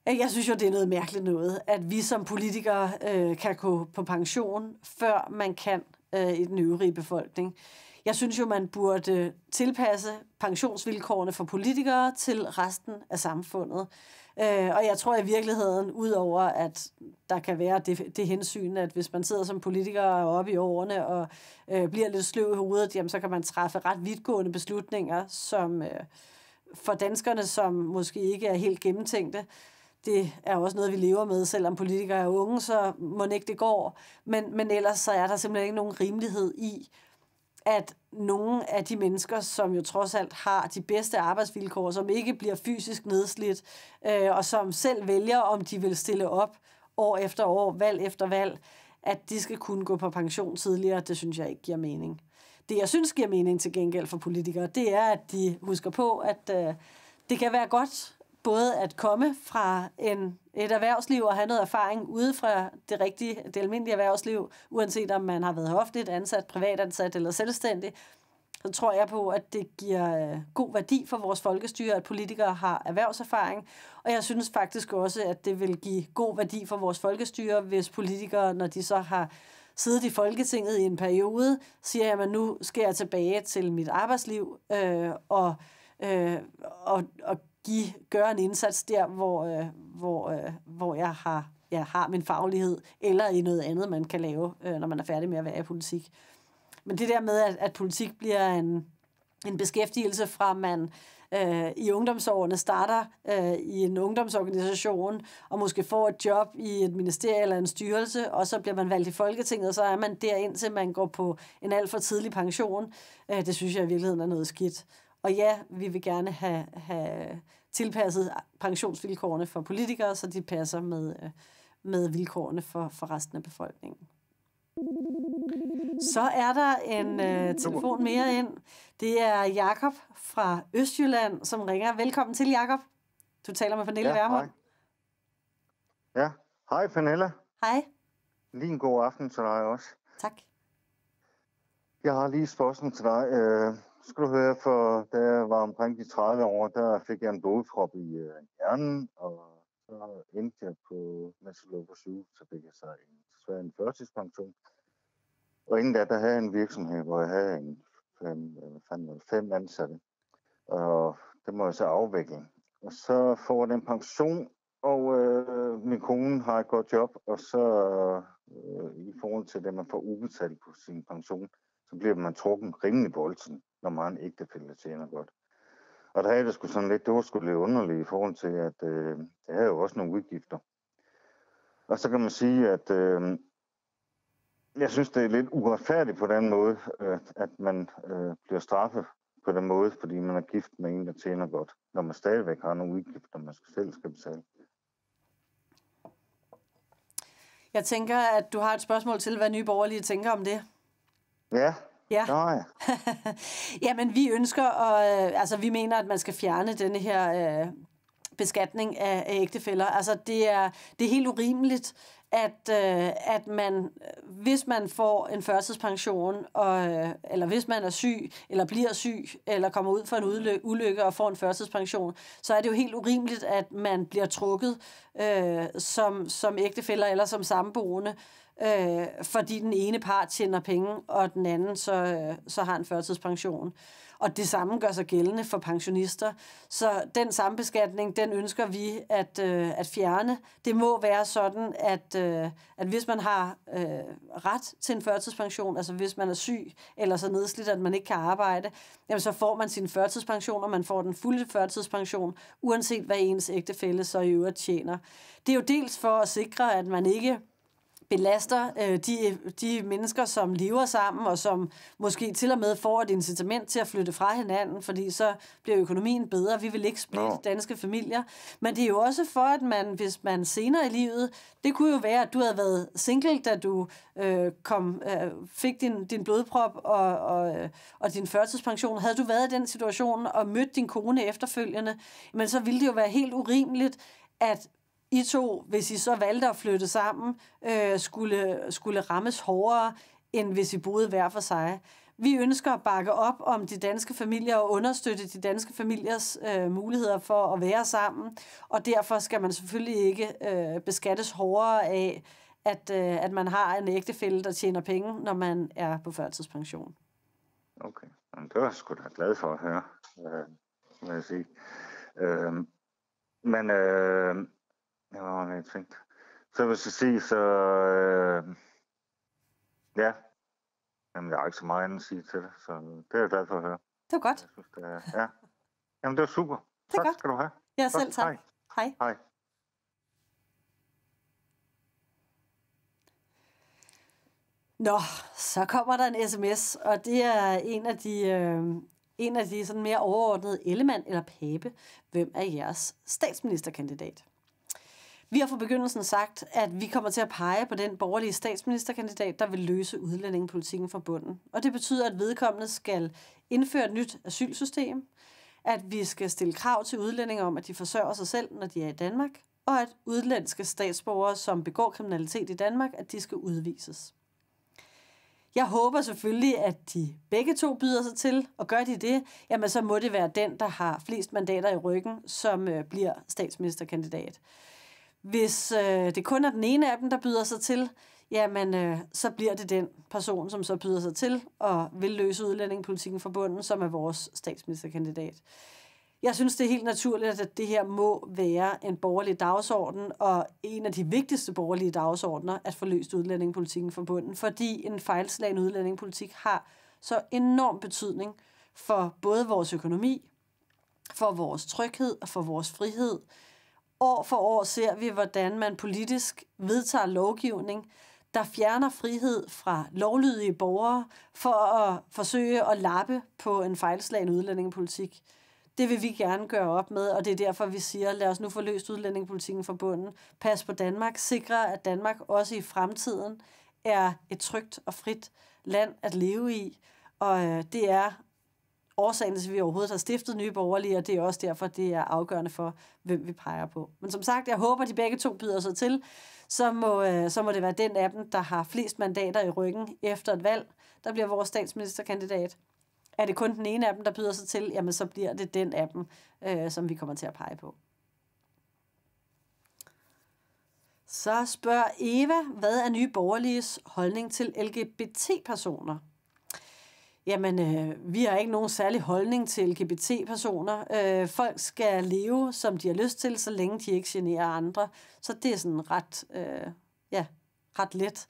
Jeg synes jo, det er noget mærkeligt noget, at vi som politikere øh, kan gå på pension, før man kan øh, i den øvrige befolkning. Øh, jeg synes jo, man burde tilpasse pensionsvilkårene for politikere til resten af samfundet. Øh, og jeg tror i virkeligheden, udover at der kan være det, det hensyn, at hvis man sidder som politiker oppe i årene og øh, bliver lidt sløv i hovedet, jamen, så kan man træffe ret vidtgående beslutninger, som øh, for danskerne, som måske ikke er helt gennemtænkte, det er også noget, vi lever med, selvom politikere er unge, så må det ikke det går. Men, men ellers så er der simpelthen ikke nogen rimelighed i at nogle af de mennesker, som jo trods alt har de bedste arbejdsvilkår, som ikke bliver fysisk nedslidt, øh, og som selv vælger, om de vil stille op år efter år, valg efter valg, at de skal kunne gå på pension tidligere, det synes jeg ikke giver mening. Det, jeg synes giver mening til gengæld for politikere, det er, at de husker på, at øh, det kan være godt både at komme fra en, et erhvervsliv og have noget erfaring ude fra det rigtige, det almindelige erhvervsliv, uanset om man har været offentligt ansat, privatansat eller selvstændig, så tror jeg på, at det giver øh, god værdi for vores folkestyre, at politikere har erhvervserfaring. Og jeg synes faktisk også, at det vil give god værdi for vores folkestyre, hvis politikere, når de så har siddet i Folketinget i en periode, siger, at nu skal jeg tilbage til mit arbejdsliv øh, og, øh, og, og give, gøre en indsats der, hvor, øh, hvor, øh, hvor jeg har jeg har min faglighed, eller i noget andet, man kan lave, øh, når man er færdig med at være i politik. Men det der med, at, at politik bliver en, en beskæftigelse fra man øh, i ungdomsårene starter øh, i en ungdomsorganisation, og måske får et job i et ministerie eller en styrelse, og så bliver man valgt i Folketinget, og så er man der indtil man går på en alt for tidlig pension. Øh, det synes jeg i virkeligheden er noget skidt. Og ja, vi vil gerne have, have tilpasset pensionsvilkårene for politikere, så de passer med, øh, med vilkårene for, for resten af befolkningen. Så er der en øh, telefon mere ind. Det er Jakob fra Østjylland, som ringer. Velkommen til, Jakob. Du taler med Pernille ja, Hej. Ja, hej Pernille. Hej. Lige en god aften til dig også. Tak. Jeg har lige et spørgsmål til dig. Øh, skal du høre, for da jeg var omkring de 30 år, der fik jeg en blodprop i øh, hjernen, og så endte jeg på, mens på syge, så fik jeg så en, desværre en førtidspension. Og inden da, der havde jeg en virksomhed, hvor jeg havde en fem, øh, fem, fem ansatte, og det må jeg så afvikle. Og så får jeg den pension, og øh, min kone har et godt job, og så øh, i forhold til det, man får udbetalt på sin pension, så bliver man trukken rimelig voldsomt når man ikke en tjener godt. Og der havde det sgu sådan lidt, det var sgu lidt underligt i forhold til, at øh, det havde jo også nogle udgifter. Og så kan man sige, at øh, jeg synes, det er lidt uretfærdigt på den måde, øh, at man øh, bliver straffet på den måde, fordi man er gift med en, der tjener godt, når man stadigvæk har nogle udgifter, man selv skal betale. Jeg tænker, at du har et spørgsmål til, hvad Nye Borgerlige tænker om det. Ja, Ja. Nå, ja. Jamen, vi ønsker, og, øh, altså vi mener, at man skal fjerne denne her øh, beskatning af, af ægtefælder. Altså, det er, det er helt urimeligt, at, øh, at man, øh, hvis man får en førtidspension, og, øh, eller hvis man er syg, eller bliver syg, eller kommer ud for en ulykke, og får en førtidspension, så er det jo helt urimeligt, at man bliver trukket øh, som, som ægtefæller eller som samboende, øh, fordi den ene part tjener penge, og den anden så, øh, så har en førtidspension. Øh, og det samme gør sig gældende for pensionister. Så den sambeskatning, den ønsker vi at, øh, at fjerne. Det må være sådan, at, øh, at hvis man har øh, ret til en førtidspension, altså hvis man er syg eller så nedslidt, at man ikke kan arbejde, jamen så får man sin førtidspension, og man får den fulde førtidspension, uanset hvad ens ægtefælle så i øvrigt tjener. Det er jo dels for at sikre, at man ikke belaster øh, de, de mennesker, som lever sammen, og som måske til og med får et incitament til at flytte fra hinanden, fordi så bliver økonomien bedre. Vi vil ikke splitte no. danske familier. Men det er jo også for, at man, hvis man senere i livet, det kunne jo være, at du havde været single, da du øh, kom, øh, fik din, din blodprop og, og, øh, og din førtidspension. Havde du været i den situation og mødt din kone efterfølgende, men så ville det jo være helt urimeligt, at i to, hvis I så valgte at flytte sammen, øh, skulle, skulle rammes hårdere, end hvis I boede hver for sig. Vi ønsker at bakke op om de danske familier og understøtte de danske familiers øh, muligheder for at være sammen, og derfor skal man selvfølgelig ikke øh, beskattes hårdere af, at, øh, at man har en ægtefælle, der tjener penge, når man er på førtidspension. Okay, Jamen, det var jeg sgu da glad for at høre, øh, vil jeg sige. Øh, men øh, Ja, nee, fint. Så hvis du siger, så... Øh, ja. Jamen, jeg har ikke så meget andet at sige til det, så det er jeg glad for at høre. Det var godt. synes, det er, ja. Jamen, det var super. Det tak godt. skal du have. Ja, godt. selv tak. Hej. Hej. Hej. Nå, så kommer der en sms, og det er en af de, øh, en af de sådan mere overordnede element eller pape. Hvem er jeres statsministerkandidat? Vi har fra begyndelsen sagt, at vi kommer til at pege på den borgerlige statsministerkandidat, der vil løse udlændingepolitikken fra bunden. Og det betyder, at vedkommende skal indføre et nyt asylsystem, at vi skal stille krav til udlændinge om, at de forsørger sig selv, når de er i Danmark, og at udlandske statsborgere, som begår kriminalitet i Danmark, at de skal udvises. Jeg håber selvfølgelig, at de begge to byder sig til, og gør de det, jamen så må det være den, der har flest mandater i ryggen, som øh, bliver statsministerkandidat. Hvis øh, det kun er den ene af dem, der byder sig til, jamen øh, så bliver det den person, som så byder sig til og vil løse udlændingepolitikken fra bunden, som er vores statsministerkandidat. Jeg synes, det er helt naturligt, at det her må være en borgerlig dagsorden, og en af de vigtigste borgerlige dagsordner at få løst udlændingepolitikken fra bunden, fordi en fejlslagen udlændingepolitik har så enorm betydning for både vores økonomi, for vores tryghed og for vores frihed, År for år ser vi, hvordan man politisk vedtager lovgivning, der fjerner frihed fra lovlydige borgere for at forsøge at lappe på en fejlslagen udlændingepolitik. Det vil vi gerne gøre op med, og det er derfor, vi siger, lad os nu få løst udlændingepolitikken fra bunden. Pas på Danmark, sikre, at Danmark også i fremtiden er et trygt og frit land at leve i, og øh, det er årsagen til, at vi overhovedet har stiftet nye borgerlige, og det er også derfor, det er afgørende for, hvem vi peger på. Men som sagt, jeg håber, de begge to byder sig til. Så må, øh, så må det være den af dem, der har flest mandater i ryggen efter et valg, der bliver vores statsministerkandidat. Er det kun den ene af dem, der byder sig til, jamen så bliver det den af dem, øh, som vi kommer til at pege på. Så spørger Eva, hvad er nye borgerliges holdning til LGBT-personer? jamen, øh, vi har ikke nogen særlig holdning til LGBT-personer. Øh, folk skal leve, som de har lyst til, så længe de ikke generer andre. Så det er sådan ret, øh, ja, ret let.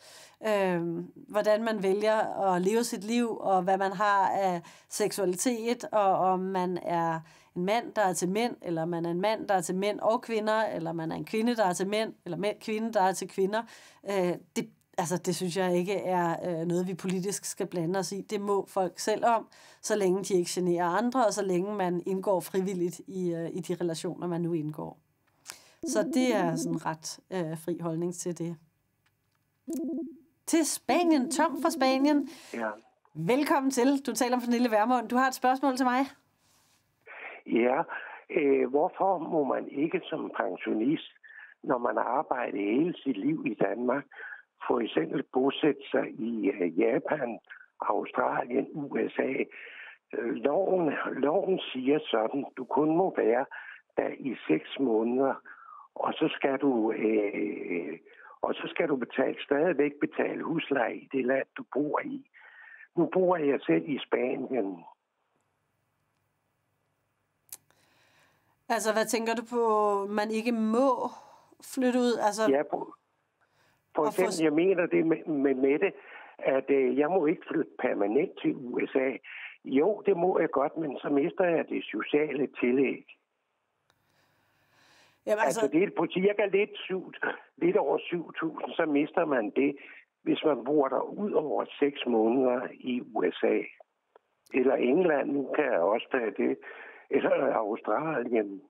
Øh, hvordan man vælger at leve sit liv, og hvad man har af seksualitet, og om man er en mand, der er til mænd, eller man er en mand, der er til mænd og kvinder, eller man er en kvinde, der er til mænd, eller mænd, kvinde, der er til kvinder. Øh, det altså, det synes jeg ikke er øh, noget, vi politisk skal blande os i. Det må folk selv om, så længe de ikke generer andre, og så længe man indgår frivilligt i, øh, i de relationer, man nu indgår. Så det er sådan ret øh, fri holdning til det. Til Spanien. Tom fra Spanien. Ja. Velkommen til. Du taler om Pernille Værmund. Du har et spørgsmål til mig. Ja. Øh, hvorfor må man ikke som pensionist, når man har arbejdet hele sit liv i Danmark, for eksempel bosætte sig i øh, Japan, Australien, USA. Øh, loven, loven siger sådan, du kun må være der i seks måneder, og så skal du, øh, og så skal du betale, stadigvæk betale husleje i det land, du bor i. Nu bor jeg selv i Spanien. Altså, hvad tænker du på, man ikke må flytte ud? Altså... Jeg, for eksempel, for... jeg mener det med, med Mette, at øh, jeg må ikke flytte permanent til USA. Jo, det må jeg godt, men så mister jeg det sociale tillæg. Jamen, altså... altså, det er på cirka lidt, syv, lidt over 7.000, så mister man det, hvis man bor der ud over 6 måneder i USA. Eller England, nu kan jeg også tage det. Eller Australien.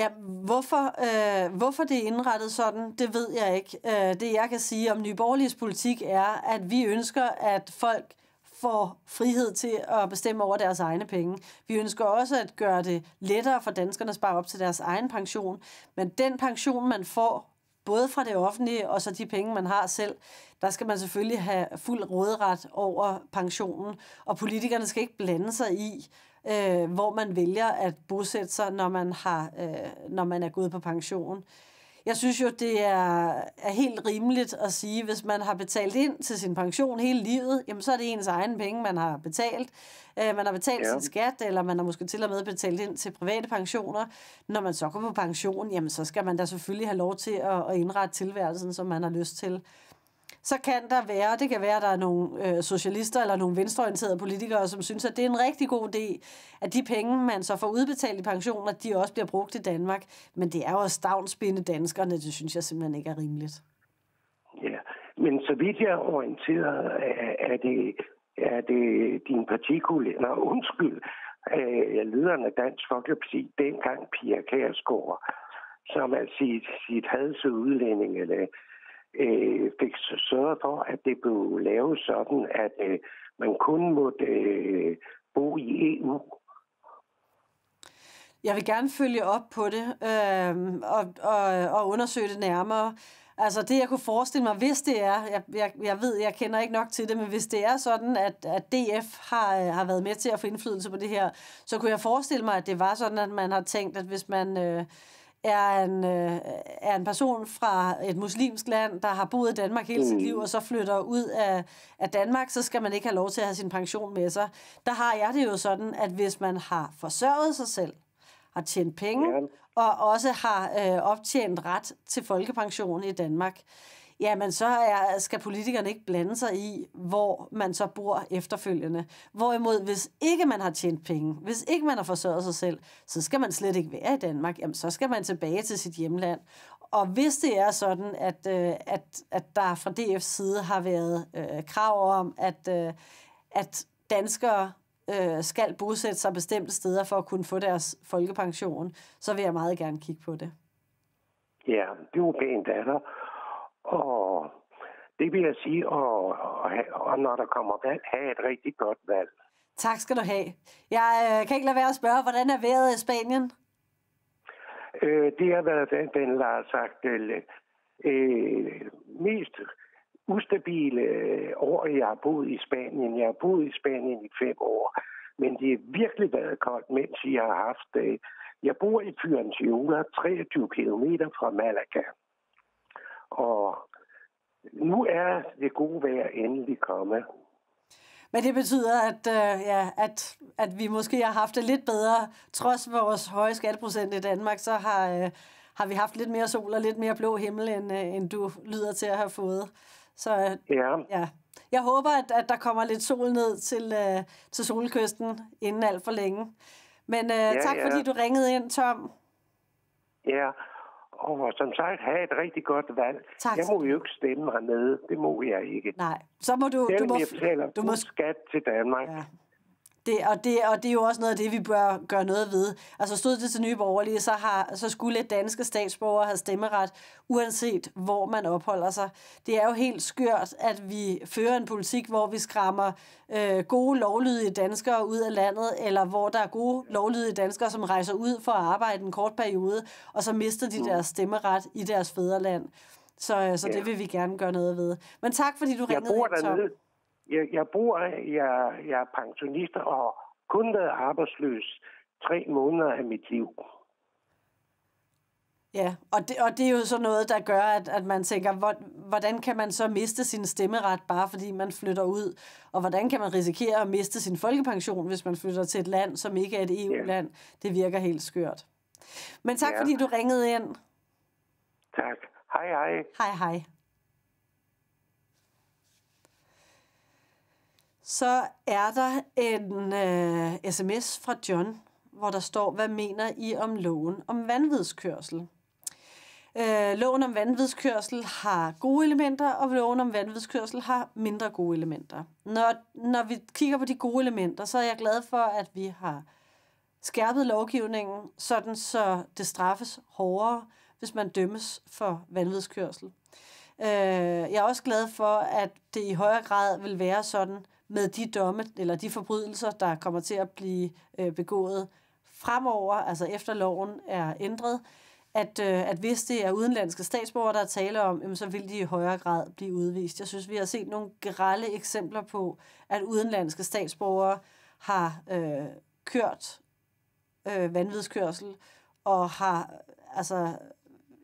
Ja, hvorfor, øh, hvorfor det er indrettet sådan, det ved jeg ikke. Øh, det jeg kan sige om Nyborgerliges politik er, at vi ønsker, at folk får frihed til at bestemme over deres egne penge. Vi ønsker også at gøre det lettere for danskerne at spare op til deres egen pension. Men den pension, man får, både fra det offentlige og så de penge, man har selv, der skal man selvfølgelig have fuld råderet over pensionen. Og politikerne skal ikke blande sig i, øh, hvor man vælger at bosætte sig, når man, har, øh, når man er gået på pension. Jeg synes jo, det er, er helt rimeligt at sige, hvis man har betalt ind til sin pension hele livet, jamen så er det ens egen penge, man har betalt. Øh, man har betalt ja. sin skat, eller man har måske til og med betalt ind til private pensioner. Når man så går på pension, jamen så skal man da selvfølgelig have lov til at, at indrette tilværelsen, som man har lyst til så kan der være, det kan være, at der er nogle øh, socialister eller nogle venstreorienterede politikere, som synes, at det er en rigtig god idé, at de penge, man så får udbetalt i pensioner, de også bliver brugt i Danmark. Men det er jo at stavnspinde danskerne, det synes jeg simpelthen ikke er rimeligt. Ja, men så vidt jeg er orienteret, er det, er det din nej undskyld, øh, lederen af Dansk Folkeparti, dengang Pia Kærsgaard, som er sit, sit hadse udlænding, eller øh, fik sørget for, at det blev lavet sådan, at øh, man kun måtte øh, bo i EU. Jeg vil gerne følge op på det øh, og, og, og undersøge det nærmere. Altså det, jeg kunne forestille mig, hvis det er, jeg, jeg, jeg ved, jeg kender ikke nok til det, men hvis det er sådan, at, at DF har, øh, har været med til at få indflydelse på det her, så kunne jeg forestille mig, at det var sådan, at man har tænkt, at hvis man... Øh, er en, øh, er en person fra et muslimsk land, der har boet i Danmark hele sit mm. liv, og så flytter ud af, af Danmark, så skal man ikke have lov til at have sin pension med sig. Der har jeg det jo sådan, at hvis man har forsørget sig selv, har tjent penge, og også har øh, optjent ret til folkepension i Danmark, øh, jamen så er, skal politikerne ikke blande sig i, hvor man så bor efterfølgende. Hvorimod, hvis ikke man har tjent penge, hvis ikke man har forsørget sig selv, så skal man slet ikke være i Danmark. Jamen, så skal man tilbage til sit hjemland. Og hvis det er sådan, at, øh, at, at der fra DF's side har været øh, krav om, at, øh, at danskere øh, skal bosætte sig bestemte steder for at kunne få deres folkepension, så vil jeg meget gerne kigge på det. Ja, det er jo pænt der. Og det vil jeg sige, og, og, og når der kommer valg, have et rigtig godt valg. Tak skal du have. Jeg øh, kan ikke lade være at spørge, hvordan er vejret i Spanien? Øh, det har været den, den har sagt, øh, øh mest ustabile øh, år, jeg har boet i Spanien. Jeg har boet i Spanien i fem år, men det har virkelig været koldt, mens jeg har haft... Øh, jeg bor i Fyrenciola, 23 km fra Malaga. Og nu er det gode vejr endelig kommet. Men det betyder, at, øh, ja, at, at vi måske har haft det lidt bedre. Trods vores høje skatteprocent i Danmark, så har, øh, har vi haft lidt mere sol og lidt mere blå himmel, end, øh, end du lyder til at have fået. Så øh, ja. ja. Jeg håber, at, at der kommer lidt sol ned til, øh, til solkysten inden alt for længe. Men øh, ja, tak, ja. fordi du ringede ind, Tom. Ja, og som sagt, have et rigtig godt valg. Tak. Jeg må jo ikke stemme hernede. Det må jeg ikke. Nej. Så må du... Selvom du må, jeg betaler du må... skat til Danmark, ja. Det, og, det, og det er jo også noget af det, vi bør gøre noget ved. Altså stod det til nye borgerlige, så, har, så skulle danske statsborgere have stemmeret, uanset hvor man opholder sig. Det er jo helt skørt, at vi fører en politik, hvor vi skræmmer øh, gode, lovlydige danskere ud af landet, eller hvor der er gode, lovlydige danskere, som rejser ud for at arbejde en kort periode, og så mister de mm. deres stemmeret i deres fædreland. Så, øh, så ja. det vil vi gerne gøre noget ved. Men tak, fordi du jeg ringede, bor dernede. Tom. Jeg, jeg bor, jeg, jeg er pensionist og kun været arbejdsløs tre måneder af mit liv. Ja, og det, og det er jo så noget, der gør, at, at man tænker, hvor, hvordan kan man så miste sin stemmeret, bare fordi man flytter ud? Og hvordan kan man risikere at miste sin folkepension, hvis man flytter til et land, som ikke er et EU-land? Ja. Det virker helt skørt. Men tak, ja. fordi du ringede ind. Tak. Hej, hej. Hej, hej. så er der en øh, sms fra John, hvor der står, hvad mener I om loven om vanvidskørsel? Øh, loven om vanvidskørsel har gode elementer, og loven om vanvidskørsel har mindre gode elementer. Når, når vi kigger på de gode elementer, så er jeg glad for, at vi har skærpet lovgivningen, sådan så det straffes hårdere, hvis man dømmes for vanvidskørsel. Øh, jeg er også glad for, at det i højere grad vil være sådan med de domme, eller de forbrydelser, der kommer til at blive øh, begået fremover, altså efter loven er ændret, at, øh, at hvis det er udenlandske statsborgere, der er tale om, jamen, så vil de i højere grad blive udvist. Jeg synes, vi har set nogle grælde eksempler på, at udenlandske statsborgere har øh, kørt øh, vanvidskørsel og har altså,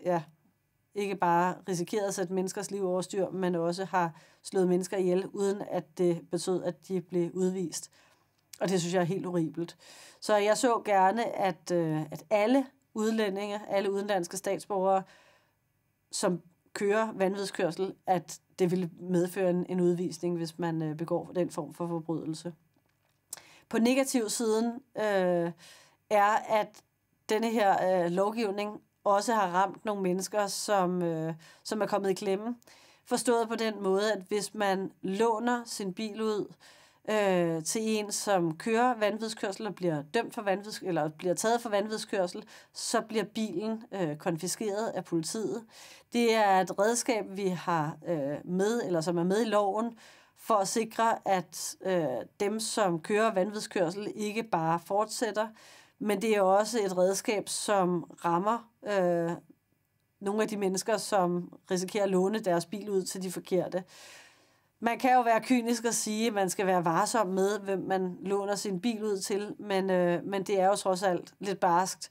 ja, ikke bare risikeret at sætte menneskers liv over styr, men også har slået mennesker ihjel, uden at det betød, at de blev udvist. Og det synes jeg er helt horribelt. Så jeg så gerne, at, øh, at alle udlændinge, alle udenlandske statsborgere, som kører vanvidskørsel, at det ville medføre en, en udvisning, hvis man øh, begår den form for forbrydelse. På negativ siden øh, er, at denne her øh, lovgivning også har ramt nogle mennesker, som, øh, som er kommet i klemme. Forstået på den måde, at hvis man låner sin bil ud øh, til en, som kører vanvidskørsel og bliver dømt for vanvids, eller bliver taget for vanvidskørsel, så bliver bilen øh, konfiskeret af politiet. Det er et redskab, vi har øh, med, eller som er med i loven, for at sikre, at øh, dem, som kører vanvidskørsel, ikke bare fortsætter, men det er også et redskab, som rammer øh, nogle af de mennesker, som risikerer at låne deres bil ud til de forkerte. Man kan jo være kynisk og sige, at man skal være varsom med, hvem man låner sin bil ud til, men, øh, men det er jo trods alt lidt barskt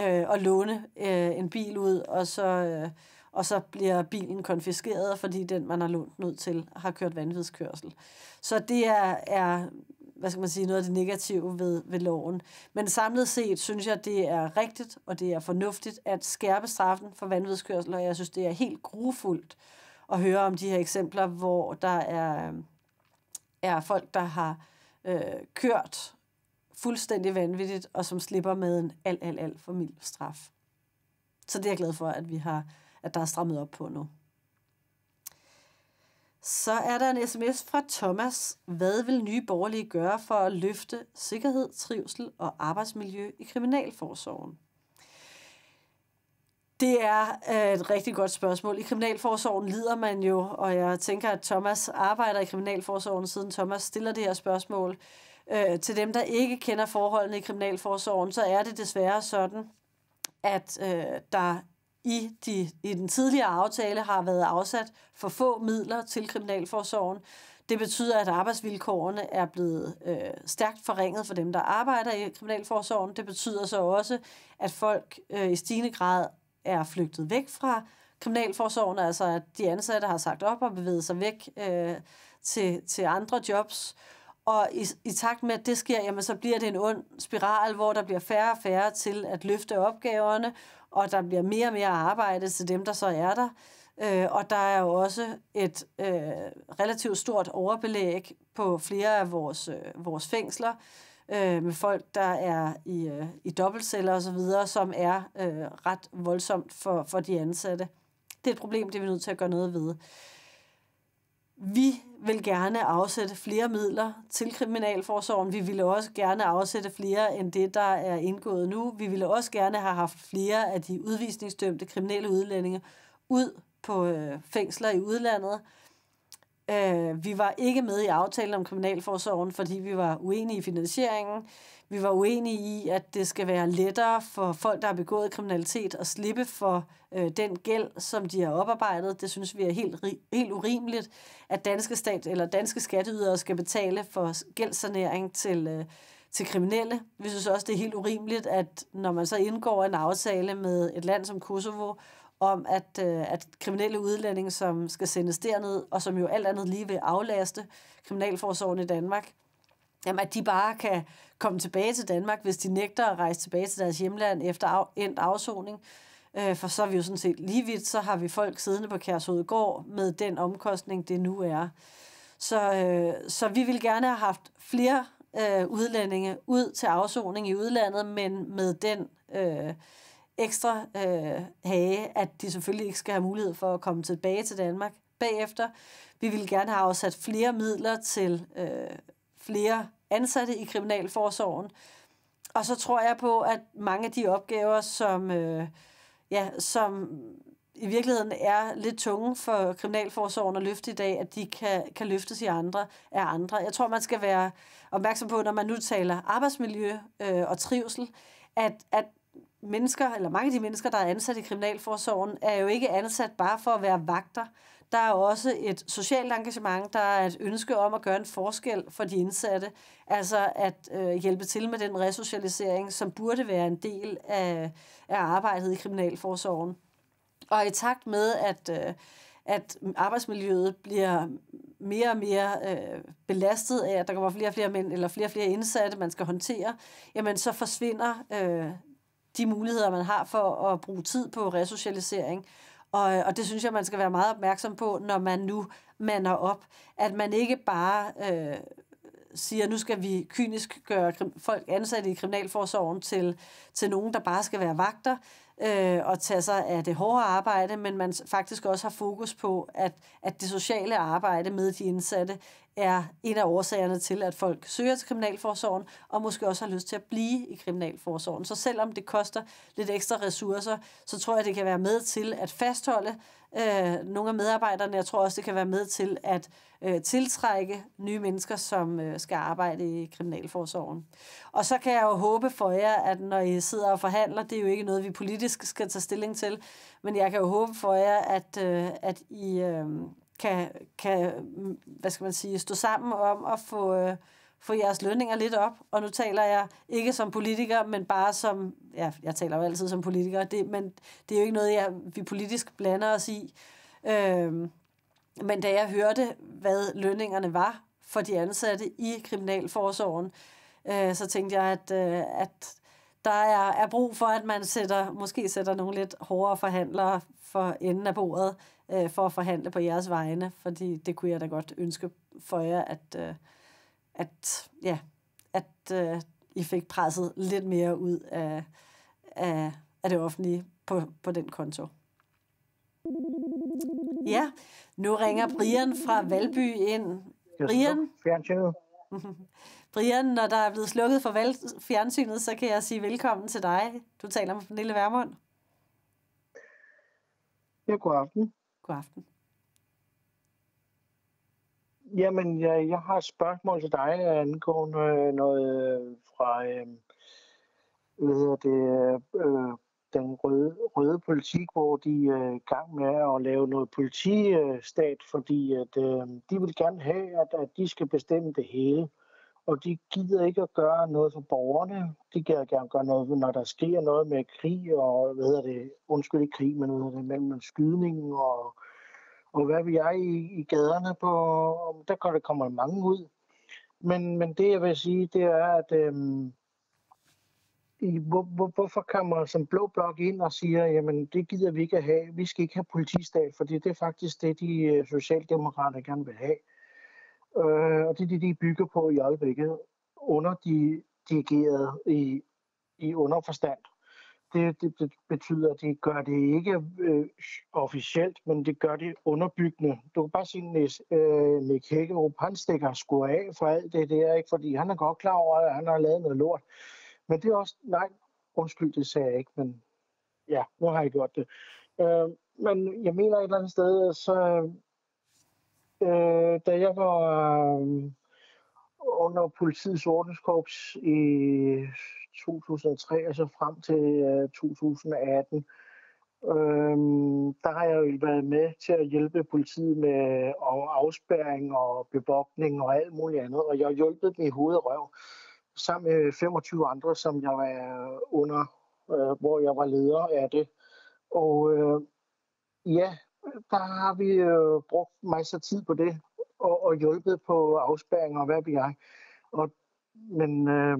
øh, at låne øh, en bil ud, og så, øh, og så bliver bilen konfiskeret, fordi den, man har lånt den ud til, har kørt vanvidskørsel. Så det er, er hvad skal man sige, noget af det negative ved, ved loven. Men samlet set synes jeg, det er rigtigt, og det er fornuftigt at skærpe straffen for vanvidskørsel, og jeg synes, det er helt grufuldt at høre om de her eksempler, hvor der er, er folk, der har øh, kørt fuldstændig vanvittigt, og som slipper med en alt, alt, alt for mild straf. Så det er jeg glad for, at vi har, at der er strammet op på nu. Så er der en sms fra Thomas. Hvad vil nye borgerlige gøre for at løfte sikkerhed, trivsel og arbejdsmiljø i Kriminalforsorgen? Det er øh, et rigtig godt spørgsmål. I Kriminalforsorgen lider man jo, og jeg tænker, at Thomas arbejder i Kriminalforsorgen, siden Thomas stiller det her spørgsmål. Øh, til dem, der ikke kender forholdene i Kriminalforsorgen, så er det desværre sådan, at øh, der i, de, i den tidligere aftale har været afsat for få midler til Kriminalforsorgen. Det betyder, at arbejdsvilkårene er blevet øh, stærkt forringet for dem, der arbejder i Kriminalforsorgen. Det betyder så også, at folk øh, i stigende grad er flygtet væk fra Kriminalforsorgen, altså at de ansatte har sagt op og bevæget sig væk øh, til, til andre jobs. Og i, i takt med, at det sker, jamen, så bliver det en ond spiral, hvor der bliver færre og færre til at løfte opgaverne, og der bliver mere og mere arbejde til dem, der så er der. Øh, og der er jo også et øh, relativt stort overbelæg på flere af vores, øh, vores fængsler øh, med folk, der er i, øh, i dobbeltceller osv., som er øh, ret voldsomt for, for de ansatte. Det er et problem, det er vi nødt til at gøre noget ved. Vi vil gerne afsætte flere midler til Kriminalforsorgen. Vi ville også gerne afsætte flere end det, der er indgået nu. Vi ville også gerne have haft flere af de udvisningsdømte kriminelle udlændinge ud på øh, fængsler i udlandet. Øh, vi var ikke med i aftalen om Kriminalforsorgen, fordi vi var uenige i finansieringen. Vi var uenige i, at det skal være lettere for folk, der har begået kriminalitet, at slippe for øh, den gæld, som de har oparbejdet. Det synes vi er helt, helt urimeligt, at danske stat eller danske skatteydere skal betale for gældsanering til, øh, til kriminelle. Vi synes også, det er helt urimeligt, at når man så indgår en aftale med et land som Kosovo, om, at, øh, at kriminelle udlændinge, som skal sendes derned, og som jo alt andet lige vil aflaste kriminalforsorgen i Danmark, Jamen, at de bare kan komme tilbage til Danmark, hvis de nægter at rejse tilbage til deres hjemland efter af, endt afsoning. Øh, for så er vi jo sådan set lige vidt, så har vi folk siddende på Kærshovedgård med den omkostning, det nu er. Så, øh, så vi vil gerne have haft flere øh, udlændinge ud til afsoning i udlandet, men med den øh, ekstra øh, hage, at de selvfølgelig ikke skal have mulighed for at komme tilbage til Danmark bagefter. Vi vil gerne have afsat flere midler til øh, flere ansatte i kriminalforsorgen. Og så tror jeg på, at mange af de opgaver, som, øh, ja, som i virkeligheden er lidt tunge for kriminalforsorgen at løfte i dag, at de kan, kan løftes i andre, af andre. Jeg tror, man skal være opmærksom på, når man nu taler arbejdsmiljø øh, og trivsel, at, at mennesker, eller mange af de mennesker, der er ansat i kriminalforsorgen, er jo ikke ansat bare for at være vagter. Der er også et socialt engagement, der er et ønske om at gøre en forskel for de indsatte, altså at øh, hjælpe til med den resocialisering, som burde være en del af, af arbejdet i Kriminalforsorgen. Og i takt med, at, øh, at arbejdsmiljøet bliver mere og mere øh, belastet af, at der kommer flere og flere mænd eller flere og flere indsatte, man skal håndtere, jamen så forsvinder øh, de muligheder, man har for at bruge tid på resocialisering. Og, øh, og det synes jeg, man skal være meget opmærksom på, når man nu mander op. At man ikke bare øh, siger, nu skal vi kynisk gøre folk ansatte i kriminalforsorgen til, til nogen, der bare skal være vagter øh, og tage sig af det hårde arbejde, men man faktisk også har fokus på, at, at det sociale arbejde med de indsatte er en af årsagerne til, at folk søger til Kriminalforsorgen, og måske også har lyst til at blive i Kriminalforsorgen. Så selvom det koster lidt ekstra ressourcer, så tror jeg, det kan være med til at fastholde øh, nogle af medarbejderne. Jeg tror også, det kan være med til at øh, tiltrække nye mennesker, som øh, skal arbejde i Kriminalforsorgen. Og så kan jeg jo håbe for jer, at når I sidder og forhandler, det er jo ikke noget, vi politisk skal tage stilling til, men jeg kan jo håbe for jer, at, øh, at I... Øh, kan, kan hvad skal man sige, stå sammen om at få, øh, få jeres lønninger lidt op. Og nu taler jeg ikke som politiker, men bare som, ja, jeg taler jo altid som politiker, det, men det er jo ikke noget, jeg, vi politisk blander os i. Øh, men da jeg hørte, hvad lønningerne var for de ansatte i Kriminalforsorgen, øh, så tænkte jeg, at, øh, at der er, er brug for, at man sætter, måske sætter nogle lidt hårdere forhandlere for enden af bordet, øh, for at forhandle på jeres vegne, fordi det kunne jeg da godt ønske for jer, at, øh, at, ja, at øh, I fik presset lidt mere ud af, af, af det offentlige på, på den konto. Ja, nu ringer Brian fra Valby ind. Brian? Brian, når der er blevet slukket for valg- fjernsynet, så kan jeg sige velkommen til dig. Du taler med Pernille Værmund. Ja, god aften. God aften. Jamen, jeg, jeg har et spørgsmål til dig øh, angående øh, noget øh, fra øh, hvad det, øh, den røde, røde politik, hvor de er øh, i gang med at lave noget politistat, fordi at, øh, de vil gerne have, at, at de skal bestemme det hele. Øh, og de gider ikke at gøre noget for borgerne. De gider gerne gøre noget, når der sker noget med krig og, hvad hedder det, undskyld ikke krig, men hvad hedder det, mellem skydningen og, og hvad vi er i, i gaderne på, der kommer, der kommer mange ud. Men, men det jeg vil sige, det er, at øhm, i, hvor, hvor, hvorfor kommer som blå blok ind og siger, jamen det gider vi ikke at have, vi skal ikke have politistat, fordi det er faktisk det, de øh, socialdemokrater gerne vil have. Øh, og det er det, de bygger på i øjeblikket, dirigerede i, i underforstand. Det, det, det betyder, at de gør det ikke øh, officielt, men det gør det underbyggende. Du kan bare sige, at øh, Nick Hækkerup, han stikker sgu af for alt det der, ikke? fordi han er godt klar over, at han har lavet noget lort. Men det er også, nej, undskyld, det sagde jeg ikke, men ja, nu har jeg gjort det. Øh, men jeg mener et eller andet sted, så øh, da jeg var øh, under politiets ordenskorps i 2003 og så frem til øh, 2018, øh, der har jeg jo været med til at hjælpe politiet med og afspæring og bevogtning og alt muligt andet, og jeg har hjulpet dem i hovedet og røv sammen med 25 andre, som jeg var under, øh, hvor jeg var leder af det. Og øh, ja, der har vi øh, brugt masser af tid på det, og, og hjulpet på afspæringer og hvad vi jeg. Og, men øh,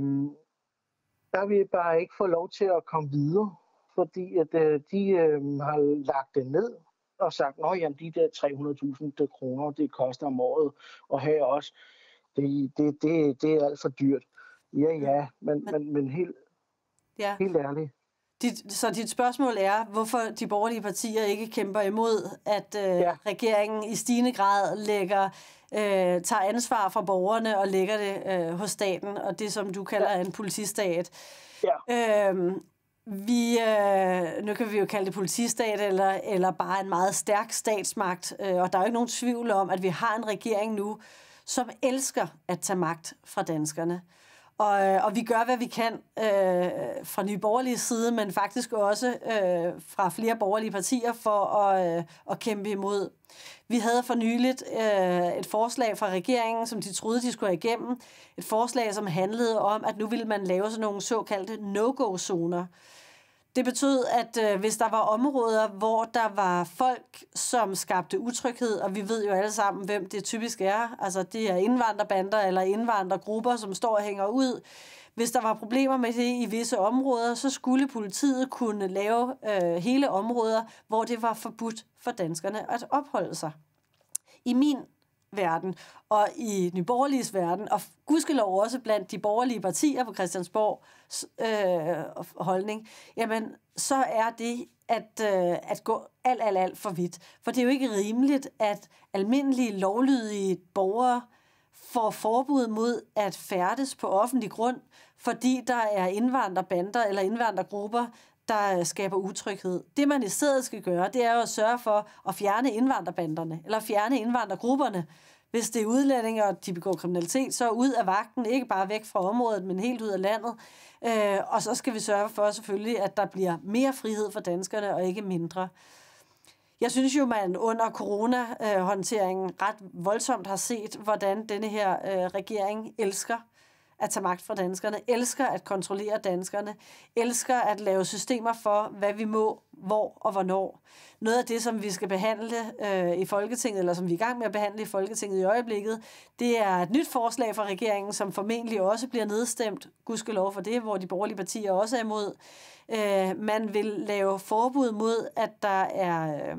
der har vi bare ikke fået lov til at komme videre, fordi at, øh, de øh, har lagt det ned og sagt, at de der 300.000 kroner, det koster om året at have os, det, det, det, det er alt for dyrt. Ja, ja, men, men, men helt, ja. helt ærligt. Dit, så dit spørgsmål er, hvorfor de borgerlige partier ikke kæmper imod, at øh, ja. regeringen i stigende grad lægger, øh, tager ansvar fra borgerne og lægger det øh, hos staten, og det som du kalder ja. en politistat. Ja. Øhm, vi, øh, nu kan vi jo kalde det politistat eller, eller bare en meget stærk statsmagt, øh, og der er jo ikke nogen tvivl om, at vi har en regering nu, som elsker at tage magt fra danskerne. Og, øh, og vi gør, hvad vi kan øh, fra nye borgerlige side, men faktisk også øh, fra flere borgerlige partier for at, øh, at kæmpe imod. Vi havde for nyligt øh, et forslag fra regeringen, som de troede, de skulle have igennem. Et forslag, som handlede om, at nu ville man lave sådan nogle såkaldte no-go-zoner. Øh, det betød, at øh, hvis der var områder, hvor der var folk, som skabte utryghed, og vi ved jo alle sammen, hvem det typisk er, altså det er indvandrerbander eller indvandrergrupper, som står og hænger ud, hvis der var problemer med det i visse områder, så skulle politiet kunne lave øh, hele områder, hvor det var forbudt for danskerne at opholde sig. I min verden og i nyborgerliges verden, og gudskelov også blandt de borgerlige partier på Christiansborg øh, holdning, jamen så er det at, øh, at gå alt, alt, alt for vidt. For det er jo ikke rimeligt, at almindelige lovlydige borgere får forbud mod at færdes på offentlig grund, fordi der er indvandrerbander eller indvandrergrupper, der øh, skaber utryghed. Det, man i stedet skal gøre, det er jo at sørge for at fjerne indvandrerbanderne, eller fjerne indvandrergrupperne. Hvis det er udlændinge, og de begår kriminalitet, så ud af vagten, ikke bare væk fra området, men helt ud af landet. Øh, og så skal vi sørge for selvfølgelig, at der bliver mere frihed for danskerne, og ikke mindre. Jeg synes jo, man under coronahåndteringen ret voldsomt har set, hvordan denne her øh, regering elsker at tage magt fra danskerne, elsker at kontrollere danskerne, elsker at lave systemer for, hvad vi må, hvor og hvornår. Noget af det, som vi skal behandle øh, i Folketinget, eller som vi er i gang med at behandle i Folketinget i øjeblikket, det er et nyt forslag fra regeringen, som formentlig også bliver nedstemt, gudskelov for det, hvor de borgerlige partier også er imod. Øh, man vil lave forbud mod, at der er øh,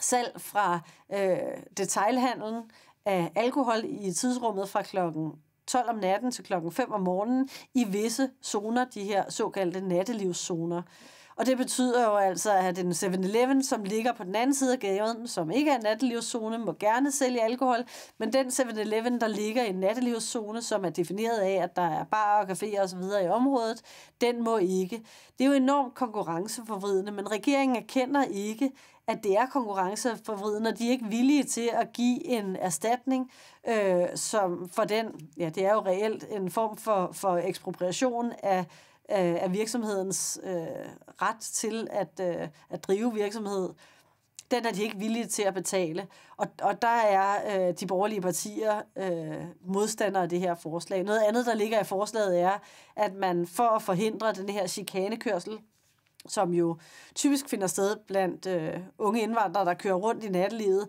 salg fra øh, detailhandlen af alkohol i tidsrummet fra klokken 12 om natten til klokken 5 om morgenen i visse zoner, de her såkaldte nattelivszoner. Og det betyder jo altså, at den 7-Eleven, som ligger på den anden side af gaden, som ikke er en nattelivszone, må gerne sælge alkohol, men den 7-Eleven, der ligger i en nattelivszone, som er defineret af, at der er barer og caféer osv. i området, den må ikke. Det er jo enormt konkurrenceforvridende, men regeringen erkender ikke, at det er konkurrenceforvridende, og de er ikke villige til at give en erstatning øh, som for den, ja, det er jo reelt en form for, for ekspropriation af, øh, af virksomhedens øh, ret til at, øh, at drive virksomhed, den er de ikke villige til at betale. Og, og der er øh, de borgerlige partier øh, modstandere af det her forslag. Noget andet, der ligger i forslaget, er, at man for at forhindre den her chikanekørsel, som jo typisk finder sted blandt øh, unge indvandrere, der kører rundt i nattelivet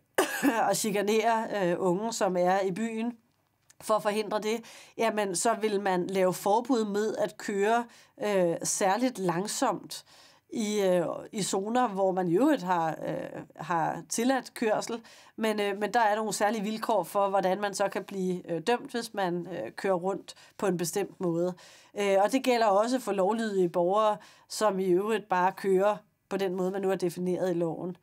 og chikanerer øh, unge, som er i byen for at forhindre det, jamen så vil man lave forbud med at køre øh, særligt langsomt. Øh, i, øh, i zoner, hvor man i øvrigt har, øh, har tilladt kørsel, men, øh, men der er nogle særlige vilkår for, hvordan man så kan blive øh, dømt, hvis man øh, kører rundt på en bestemt måde. Øh, og det gælder også for lovlydige borgere, som i øvrigt bare kører på den måde, man nu har defineret i loven.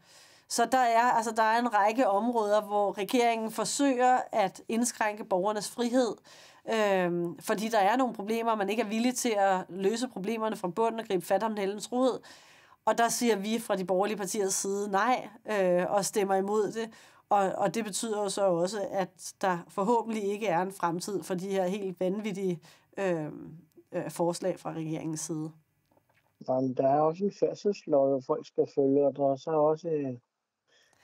Så der er, altså, der er en række områder, hvor regeringen forsøger at indskrænke borgernes frihed, øh, Øhm, fordi der er nogle problemer, man ikke er villig til at løse problemerne fra bunden og gribe fat om den rod. Og der siger vi fra de borgerlige partiers side nej øh, og stemmer imod det. Og, og det betyder så også, at der forhåbentlig ikke er en fremtid for de her helt vanvittige øh, øh, forslag fra regeringens side. Jamen, der er også en færdselslov, hvor folk skal følge, og der er så også øh,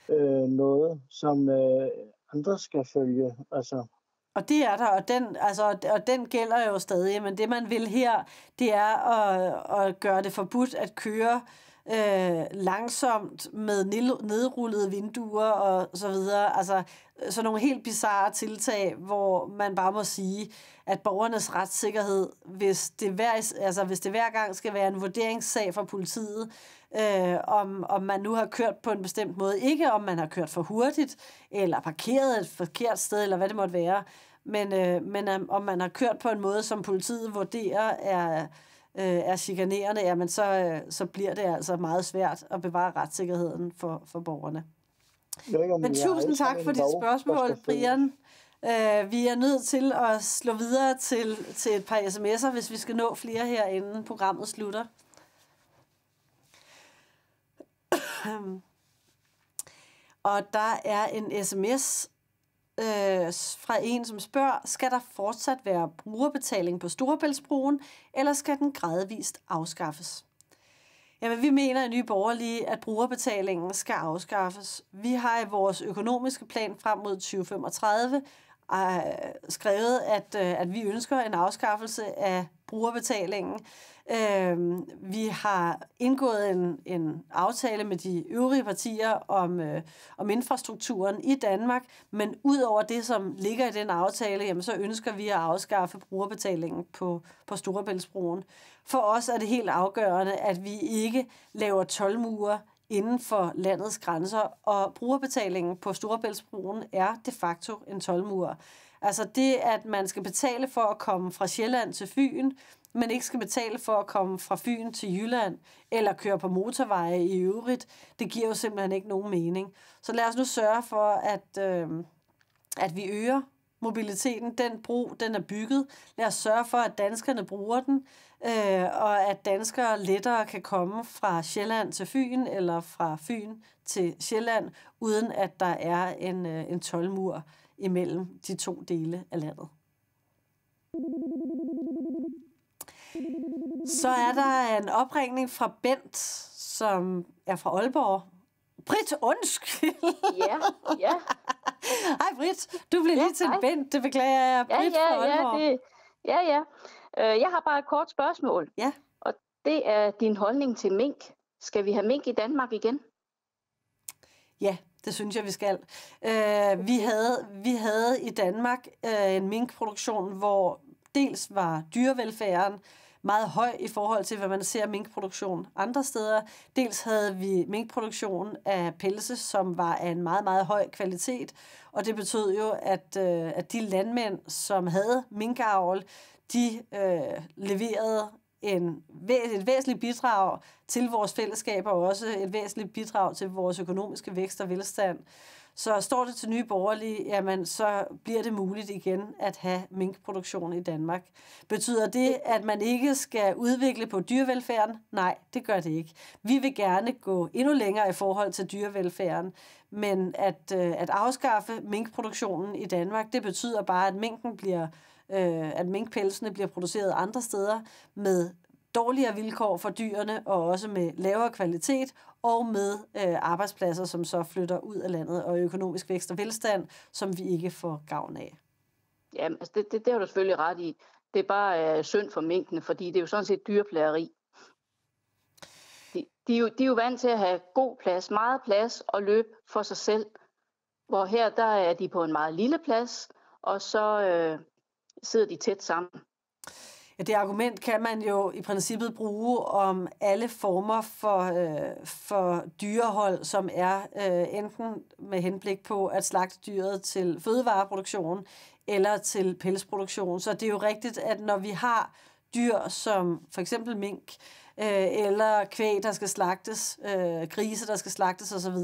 øh noget, som øh, andre skal følge. Altså, og det er der, og den, altså, og den gælder jo stadig, men det man vil her, det er at, at gøre det forbudt at køre øh, langsomt med nedrullede vinduer og så videre. Altså øh, så nogle helt bizarre tiltag, hvor man bare må sige, at borgernes retssikkerhed, hvis det hver, altså, hvis det hver gang skal være en vurderingssag for politiet, øh, om, om man nu har kørt på en bestemt måde, ikke om man har kørt for hurtigt, eller parkeret et forkert sted, eller hvad det måtte være, men, øh, men øh, om man har kørt på en måde, som politiet vurderer er øh, er chikanerende, jamen så, øh, så bliver det altså meget svært at bevare retssikkerheden for, for borgerne. Ikke, men, men tusind tak for dit spørgsmål, Brian. Øh, vi er nødt til at slå videre til, til et par sms'er, hvis vi skal nå flere her, inden programmet slutter. Og der er en sms øh, fra en, som spørger, skal der fortsat være brugerbetaling på Storebæltsbroen, eller skal den gradvist afskaffes? Jamen, vi mener i Nye Borgerlige, at brugerbetalingen skal afskaffes. Vi har i vores økonomiske plan frem mod 2035 øh, skrevet, at, øh, at vi ønsker en afskaffelse af brugerbetalingen. Øh, vi har indgået en, en aftale med de øvrige partier om, øh, om infrastrukturen i Danmark, men ud over det, som ligger i den aftale, jamen, så ønsker vi at afskaffe brugerbetalingen på, på Storebæltsbroen. For os er det helt afgørende, at vi ikke laver tolvmure inden for landets grænser, og brugerbetalingen på Storebæltsbroen er de facto en tolvmur. Altså det, at man skal betale for at komme fra Sjælland til Fyn, man ikke skal betale for at komme fra Fyn til Jylland, eller køre på motorveje i øvrigt, det giver jo simpelthen ikke nogen mening. Så lad os nu sørge for, at, øh, at vi øger mobiliteten. Den bro, den er bygget. Lad os sørge for, at danskerne bruger den, øh, og at danskere lettere kan komme fra Sjælland til Fyn, eller fra Fyn til Sjælland, uden at der er en, øh, en tolmur imellem de to dele af landet. Så er der en opringning fra Bent, som er fra Aalborg. Britt, undskyld! Ja, ja. Hej Britt, du blev ja, lige til hej. Bent, det beklager jeg. Britt ja, ja, fra Aalborg. Ja, det, ja, ja. Øh, jeg har bare et kort spørgsmål. Ja. Og det er din holdning til mink. Skal vi have mink i Danmark igen? Ja, det synes jeg, vi skal. Øh, vi, havde, vi havde i Danmark øh, en minkproduktion, hvor dels var dyrevelfærden meget høj i forhold til, hvad man ser minkproduktion andre steder. Dels havde vi minkproduktion af pelse, som var af en meget, meget høj kvalitet, og det betød jo, at, øh, at de landmænd, som havde minkavl, de øh, leverede en, et væsentligt bidrag til vores fællesskab, og også et væsentligt bidrag til vores økonomiske vækst og velstand. Så står det til nye borgerlige, jamen så bliver det muligt igen at have minkproduktion i Danmark. Betyder det, at man ikke skal udvikle på dyrevelfærden? Nej, det gør det ikke. Vi vil gerne gå endnu længere i forhold til dyrevelfærden, men at, øh, at afskaffe minkproduktionen i Danmark, det betyder bare, at minken bliver øh, at minkpelsene bliver produceret andre steder med dårligere vilkår for dyrene, og også med lavere kvalitet, og med øh, arbejdspladser, som så flytter ud af landet, og økonomisk vækst og velstand, som vi ikke får gavn af. Ja, altså det, det, det har du selvfølgelig ret i. Det er bare øh, synd for minkene, fordi det er jo sådan set dyreplageri. De, de, er jo, de er jo vant til at have god plads, meget plads og løb for sig selv. Hvor her, der er de på en meget lille plads, og så øh, sidder de tæt sammen. Ja, det argument kan man jo i princippet bruge om alle former for, øh, for dyrehold, som er øh, enten med henblik på at slagte dyret til fødevareproduktion eller til pelsproduktion. Så det er jo rigtigt, at når vi har dyr som for eksempel mink, øh, øh, eller kvæg, der skal slagtes, øh, grise, der skal slagtes osv.,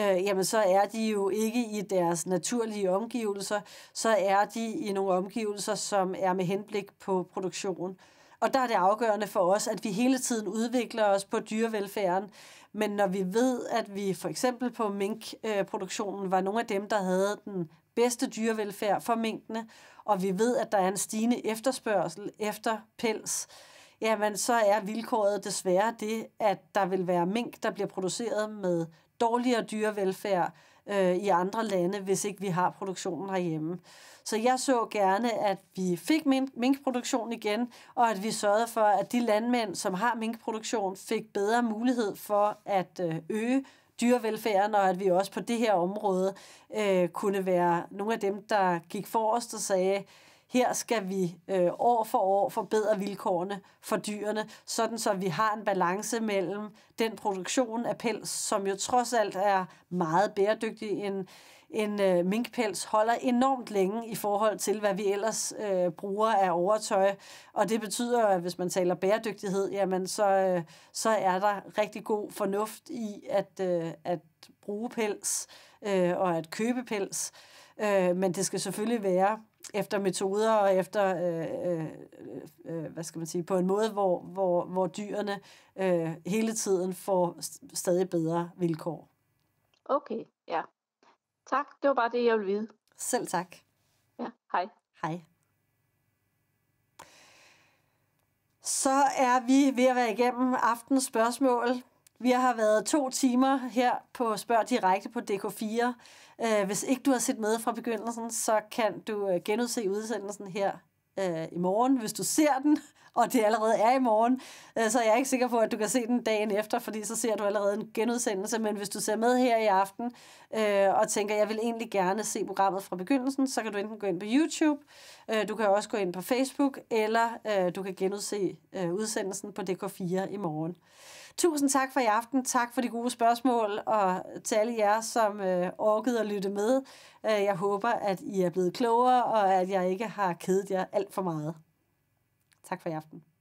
øh, jamen så er de jo ikke i deres naturlige omgivelser, så er de i nogle omgivelser, som er med henblik på produktion. Og der er det afgørende for os, at vi hele tiden udvikler os på dyrevelfærden. Men når vi ved, at vi for eksempel på minkproduktionen var nogle af dem, der havde den bedste dyrevelfærd for minkene, og vi ved, at der er en stigende efterspørgsel efter pels, øh, jamen så er vilkåret desværre det, at der vil være mink, der bliver produceret med dårligere dyrevelfærd øh, i andre lande, hvis ikke vi har produktionen herhjemme. Så jeg så gerne, at vi fik minkproduktion igen, og at vi sørgede for, at de landmænd, som har minkproduktion, fik bedre mulighed for at øh, øge dyrevelfærden, og at vi også på det her område øh, kunne være nogle af dem, der gik forrest og sagde, her skal vi øh, år for år forbedre vilkårene for dyrene, sådan så vi har en balance mellem den produktion af pels, som jo trods alt er meget bæredygtig. En, en øh, minkpels holder enormt længe i forhold til, hvad vi ellers øh, bruger af overtøj. Og det betyder, at hvis man taler bæredygtighed, jamen så, øh, så er der rigtig god fornuft i at, øh, at bruge pels øh, og at købe pels. Øh, men det skal selvfølgelig være efter metoder og efter, øh, øh, øh, hvad skal man sige, på en måde, hvor, hvor, hvor dyrene øh, hele tiden får stadig bedre vilkår. Okay, ja. Tak, det var bare det, jeg ville vide. Selv tak. Ja, hej. Hej. Så er vi ved at være igennem aftens spørgsmål. Vi har været to timer her på Spørg Direkte på DK4. Øh, hvis ikke du har set med fra begyndelsen, så kan du øh, genudse udsendelsen her øh, i morgen, hvis du ser den, og det allerede er i morgen, øh, så jeg er ikke sikker på, at du kan se den dagen efter, fordi så ser du allerede en genudsendelse, men hvis du ser med her i aften øh, og tænker, jeg vil egentlig gerne se programmet fra begyndelsen, så kan du enten gå ind på YouTube, øh, du kan også gå ind på Facebook, eller øh, du kan genudse øh, udsendelsen på DK4 i morgen. Tusind tak for i aften. Tak for de gode spørgsmål, og til alle jer, som øh, orkede at lytte med. Øh, jeg håber, at I er blevet klogere, og at jeg ikke har kedet jer alt for meget. Tak for i aften.